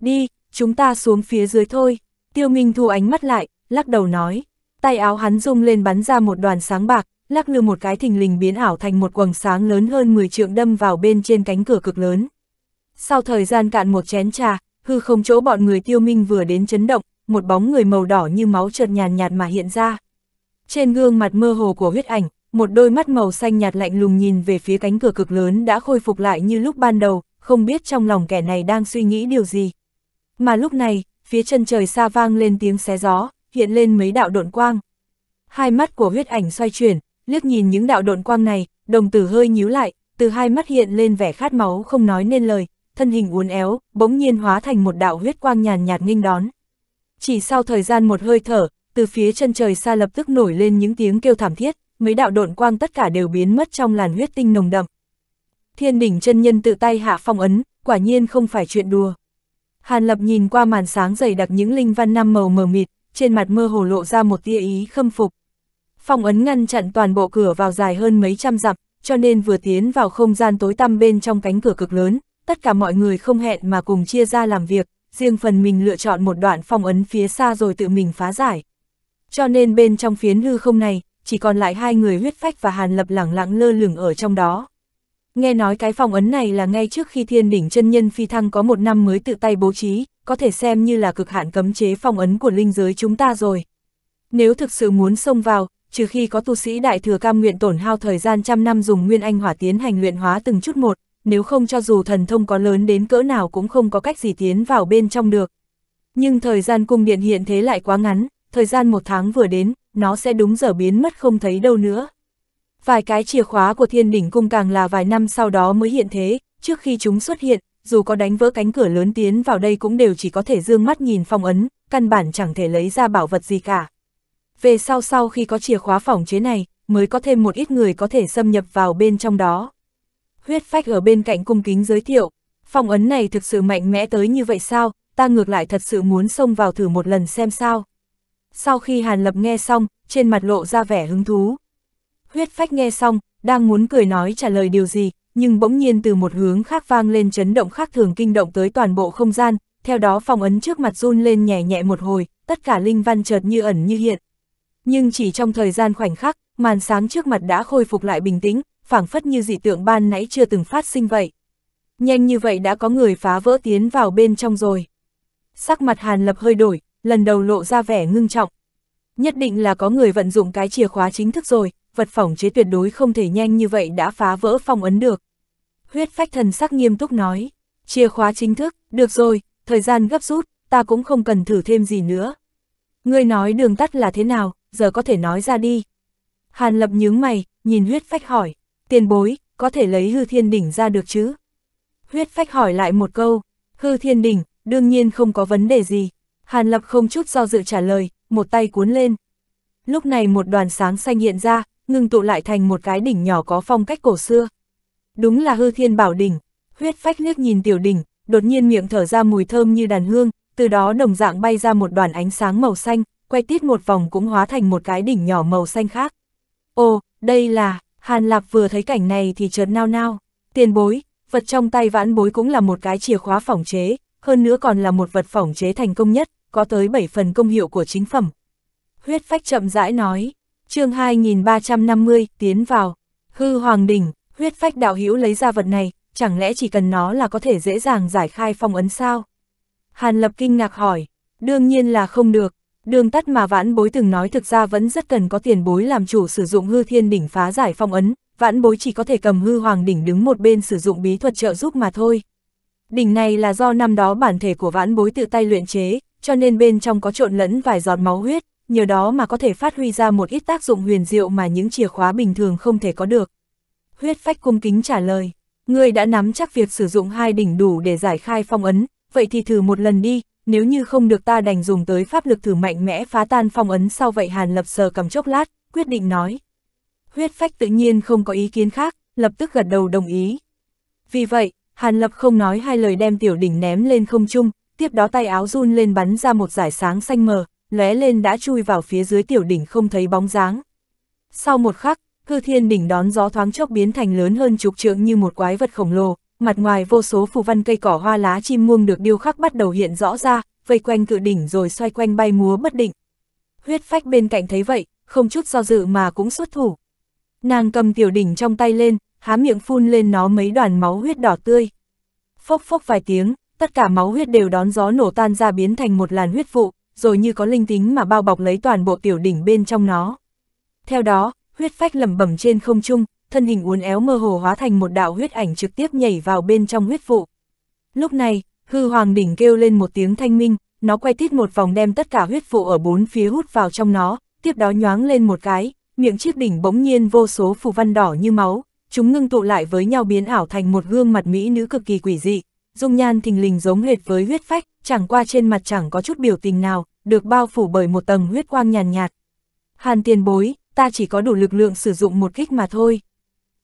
Đi, chúng ta xuống phía dưới thôi. Tiêu Minh thu ánh mắt lại, lắc đầu nói. Tay áo hắn rung lên bắn ra một đoàn sáng bạc, lắc lư một cái thình lình biến ảo thành một quầng sáng lớn hơn 10 trượng đâm vào bên trên cánh cửa cực lớn. Sau thời gian cạn một chén trà, hư không chỗ bọn người tiêu minh vừa đến chấn động, một bóng người màu đỏ như máu chợt nhàn nhạt mà hiện ra. Trên gương mặt mơ hồ của huyết ảnh, một đôi mắt màu xanh nhạt lạnh lùng nhìn về phía cánh cửa cực lớn đã khôi phục lại như lúc ban đầu, không biết trong lòng kẻ này đang suy nghĩ điều gì. Mà lúc này, phía chân trời xa vang lên tiếng xé gió, hiện lên mấy đạo độn quang. Hai mắt của huyết ảnh xoay chuyển, liếc nhìn những đạo độn quang này, đồng tử hơi nhíu lại, từ hai mắt hiện lên vẻ khát máu không nói nên lời, thân hình uốn éo, bỗng nhiên hóa thành một đạo huyết quang nhàn nhạt nghênh đón. Chỉ sau thời gian một hơi thở, từ phía chân trời xa lập tức nổi lên những tiếng kêu thảm thiết, mấy đạo độn quang tất cả đều biến mất trong làn huyết tinh nồng đậm. Thiên đỉnh chân nhân tự tay hạ phong ấn, quả nhiên không phải chuyện đùa. Hàn Lập nhìn qua màn sáng dày đặc những linh văn năm màu mờ mịt, trên mặt mơ hồ lộ ra một tia ý khâm phục. Phong ấn ngăn chặn toàn bộ cửa vào dài hơn mấy trăm dặm, cho nên vừa tiến vào không gian tối tăm bên trong cánh cửa cực lớn, tất cả mọi người không hẹn mà cùng chia ra làm việc, riêng phần mình lựa chọn một đoạn phong ấn phía xa rồi tự mình phá giải. Cho nên bên trong phiến hư không này, chỉ còn lại hai người huyết phách và hàn lập lẳng lặng lơ lửng ở trong đó. Nghe nói cái phòng ấn này là ngay trước khi thiên đỉnh chân nhân phi thăng có một năm mới tự tay bố trí, có thể xem như là cực hạn cấm chế phòng ấn của linh giới chúng ta rồi. Nếu thực sự muốn xông vào, trừ khi có tu sĩ đại thừa cam nguyện tổn hao thời gian trăm năm dùng nguyên anh hỏa tiến hành luyện hóa từng chút một, nếu không cho dù thần thông có lớn đến cỡ nào cũng không có cách gì tiến vào bên trong được. Nhưng thời gian cung điện hiện thế lại quá ngắn, thời gian một tháng vừa đến, nó sẽ đúng giờ biến mất không thấy đâu nữa. Vài cái chìa khóa của thiên đỉnh cung càng là vài năm sau đó mới hiện thế, trước khi chúng xuất hiện, dù có đánh vỡ cánh cửa lớn tiến vào đây cũng đều chỉ có thể dương mắt nhìn phong ấn, căn bản chẳng thể lấy ra bảo vật gì cả. Về sau sau khi có chìa khóa phòng chế này, mới có thêm một ít người có thể xâm nhập vào bên trong đó. Huyết phách ở bên cạnh cung kính giới thiệu, phong ấn này thực sự mạnh mẽ tới như vậy sao, ta ngược lại thật sự muốn xông vào thử một lần xem sao sau khi Hàn Lập nghe xong, trên mặt lộ ra vẻ hứng thú. Huyết phách nghe xong, đang muốn cười nói trả lời điều gì, nhưng bỗng nhiên từ một hướng khác vang lên chấn động khác thường kinh động tới toàn bộ không gian, theo đó phòng ấn trước mặt run lên nhẹ nhẹ một hồi, tất cả linh văn chợt như ẩn như hiện. Nhưng chỉ trong thời gian khoảnh khắc, màn sáng trước mặt đã khôi phục lại bình tĩnh, phảng phất như dị tượng ban nãy chưa từng phát sinh vậy. Nhanh như vậy đã có người phá vỡ tiến vào bên trong rồi. Sắc mặt Hàn Lập hơi đổi, lần đầu lộ ra vẻ ngưng trọng. Nhất định là có người vận dụng cái chìa khóa chính thức rồi, vật phỏng chế tuyệt đối không thể nhanh như vậy đã phá vỡ phong ấn được. Huyết phách thần sắc nghiêm túc nói, chìa khóa chính thức, được rồi, thời gian gấp rút, ta cũng không cần thử thêm gì nữa. Ngươi nói đường tắt là thế nào, giờ có thể nói ra đi. Hàn lập nhướng mày, nhìn huyết phách hỏi, tiền bối, có thể lấy hư thiên đỉnh ra được chứ? Huyết phách hỏi lại một câu, hư thiên đỉnh, đương nhiên không có vấn đề gì, Hàn Lập không chút do dự trả lời, một tay cuốn lên. Lúc này một đoàn sáng xanh hiện ra, ngừng tụ lại thành một cái đỉnh nhỏ có phong cách cổ xưa. Đúng là hư thiên bảo đỉnh, huyết phách liếc nhìn tiểu đỉnh, đột nhiên miệng thở ra mùi thơm như đàn hương, từ đó đồng dạng bay ra một đoàn ánh sáng màu xanh, quay tít một vòng cũng hóa thành một cái đỉnh nhỏ màu xanh khác. Ồ, đây là, Hàn Lạc vừa thấy cảnh này thì chợt nao nao, tiền bối, vật trong tay vãn bối cũng là một cái chìa khóa phòng chế, hơn nữa còn là một vật phỏng chế thành công nhất, có tới 7 phần công hiệu của chính phẩm. Huyết phách chậm rãi nói, chương 2350, tiến vào, hư hoàng đỉnh, huyết phách đạo hữu lấy ra vật này, chẳng lẽ chỉ cần nó là có thể dễ dàng giải khai phong ấn sao? Hàn lập kinh ngạc hỏi, đương nhiên là không được, đường tắt mà vãn bối từng nói thực ra vẫn rất cần có tiền bối làm chủ sử dụng hư thiên đỉnh phá giải phong ấn, vãn bối chỉ có thể cầm hư hoàng đỉnh đứng một bên sử dụng bí thuật trợ giúp mà thôi. Đỉnh này là do năm đó bản thể của vãn bối tự tay luyện chế, cho nên bên trong có trộn lẫn vài giọt máu huyết, nhờ đó mà có thể phát huy ra một ít tác dụng huyền diệu mà những chìa khóa bình thường không thể có được. Huyết phách cung kính trả lời, ngươi đã nắm chắc việc sử dụng hai đỉnh đủ để giải khai phong ấn, vậy thì thử một lần đi, nếu như không được ta đành dùng tới pháp lực thử mạnh mẽ phá tan phong ấn sau vậy Hàn Lập sờ cầm chốc lát, quyết định nói. Huyết phách tự nhiên không có ý kiến khác, lập tức gật đầu đồng ý. Vì vậy, Hàn Lập không nói hai lời đem tiểu đỉnh ném lên không trung, tiếp đó tay áo run lên bắn ra một giải sáng xanh mờ, lóe lên đã chui vào phía dưới tiểu đỉnh không thấy bóng dáng. Sau một khắc, hư thiên đỉnh đón gió thoáng chốc biến thành lớn hơn chục trượng như một quái vật khổng lồ, mặt ngoài vô số phù văn cây cỏ hoa lá chim muông được điêu khắc bắt đầu hiện rõ ra, vây quanh cự đỉnh rồi xoay quanh bay múa bất định. Huyết phách bên cạnh thấy vậy, không chút do dự mà cũng xuất thủ. Nàng cầm tiểu đỉnh trong tay lên, há miệng phun lên nó mấy đoàn máu huyết đỏ tươi. Phốc phốc vài tiếng, tất cả máu huyết đều đón gió nổ tan ra biến thành một làn huyết vụ, rồi như có linh tính mà bao bọc lấy toàn bộ tiểu đỉnh bên trong nó. Theo đó, huyết phách lẩm bẩm trên không trung, thân hình uốn éo mơ hồ hóa thành một đạo huyết ảnh trực tiếp nhảy vào bên trong huyết vụ. Lúc này, hư hoàng đỉnh kêu lên một tiếng thanh minh, nó quay tít một vòng đem tất cả huyết vụ ở bốn phía hút vào trong nó, tiếp đó nhoáng lên một cái, miệng chiếc đỉnh bỗng nhiên vô số phù văn đỏ như máu, chúng ngưng tụ lại với nhau biến ảo thành một gương mặt mỹ nữ cực kỳ quỷ dị, dung nhan thình lình giống hệt với huyết phách, chẳng qua trên mặt chẳng có chút biểu tình nào, được bao phủ bởi một tầng huyết quang nhàn nhạt, Hàn tiền bối, ta chỉ có đủ lực lượng sử dụng một kích mà thôi.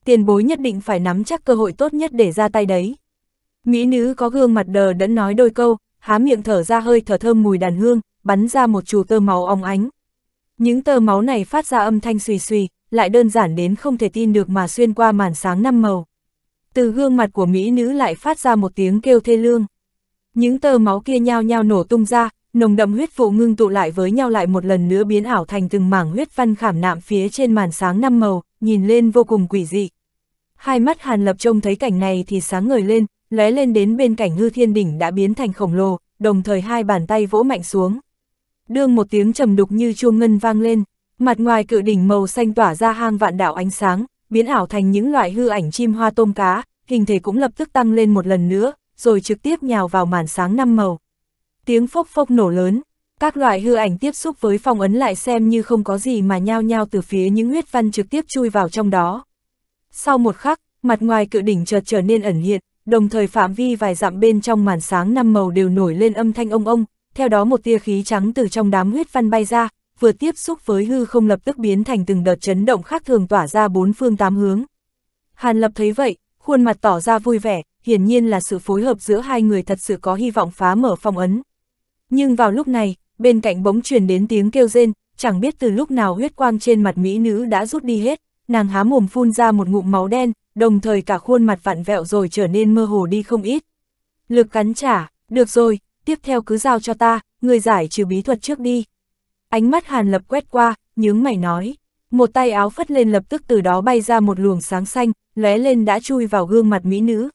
Tiền bối nhất định phải nắm chắc cơ hội tốt nhất để ra tay đấy. Mỹ nữ có gương mặt đờ đẫn nói đôi câu, há miệng thở ra hơi thở thơm mùi đàn hương, bắn ra một chù tơ máu óng ánh. Những tơ máu này phát ra âm thanh xùy xùy, lại đơn giản đến không thể tin được mà xuyên qua màn sáng năm màu. Từ gương mặt của mỹ nữ lại phát ra một tiếng kêu thê lương. Những tơ máu kia nhao nhao nổ tung ra, nồng đậm huyết vụ ngưng tụ lại với nhau lại một lần nữa biến ảo thành từng mảng huyết văn khảm nạm phía trên màn sáng năm màu, nhìn lên vô cùng quỷ dị. Hai mắt Hàn Lập trông thấy cảnh này thì sáng ngời lên, lóe lên đến bên cạnh hư thiên đỉnh đã biến thành khổng lồ, đồng thời hai bàn tay vỗ mạnh xuống. Đương một tiếng trầm đục như chuông ngân vang lên. Mặt ngoài cự đỉnh màu xanh tỏa ra hang vạn đạo ánh sáng, biến ảo thành những loại hư ảnh chim hoa tôm cá, hình thể cũng lập tức tăng lên một lần nữa, rồi trực tiếp nhào vào màn sáng năm màu. Tiếng phốc phốc nổ lớn, các loại hư ảnh tiếp xúc với phong ấn lại xem như không có gì mà nhao nhao từ phía những huyết văn trực tiếp chui vào trong đó. Sau một khắc, mặt ngoài cự đỉnh chợt trở nên ẩn hiện, đồng thời phạm vi vài dặm bên trong màn sáng năm màu đều nổi lên âm thanh ông ông, theo đó một tia khí trắng từ trong đám huyết văn bay ra, vừa tiếp xúc với hư không lập tức biến thành từng đợt chấn động khác thường tỏa ra bốn phương tám hướng. Hàn Lập thấy vậy, khuôn mặt tỏ ra vui vẻ, hiển nhiên là sự phối hợp giữa hai người thật sự có hy vọng phá mở phong ấn. Nhưng vào lúc này, bên cạnh bỗng truyền đến tiếng kêu rên, chẳng biết từ lúc nào huyết quang trên mặt mỹ nữ đã rút đi hết, nàng há mồm phun ra một ngụm máu đen, đồng thời cả khuôn mặt vặn vẹo rồi trở nên mơ hồ đi không ít. Lực cắn trả, được rồi, tiếp theo cứ giao cho ta, người giải trừ bí thuật trước đi, Ánh mắt Hàn Lập quét qua, nhướng mày nói. Một tay áo phất lên lập tức từ đó bay ra một luồng sáng xanh, lóe lên đã chui vào gương mặt mỹ nữ.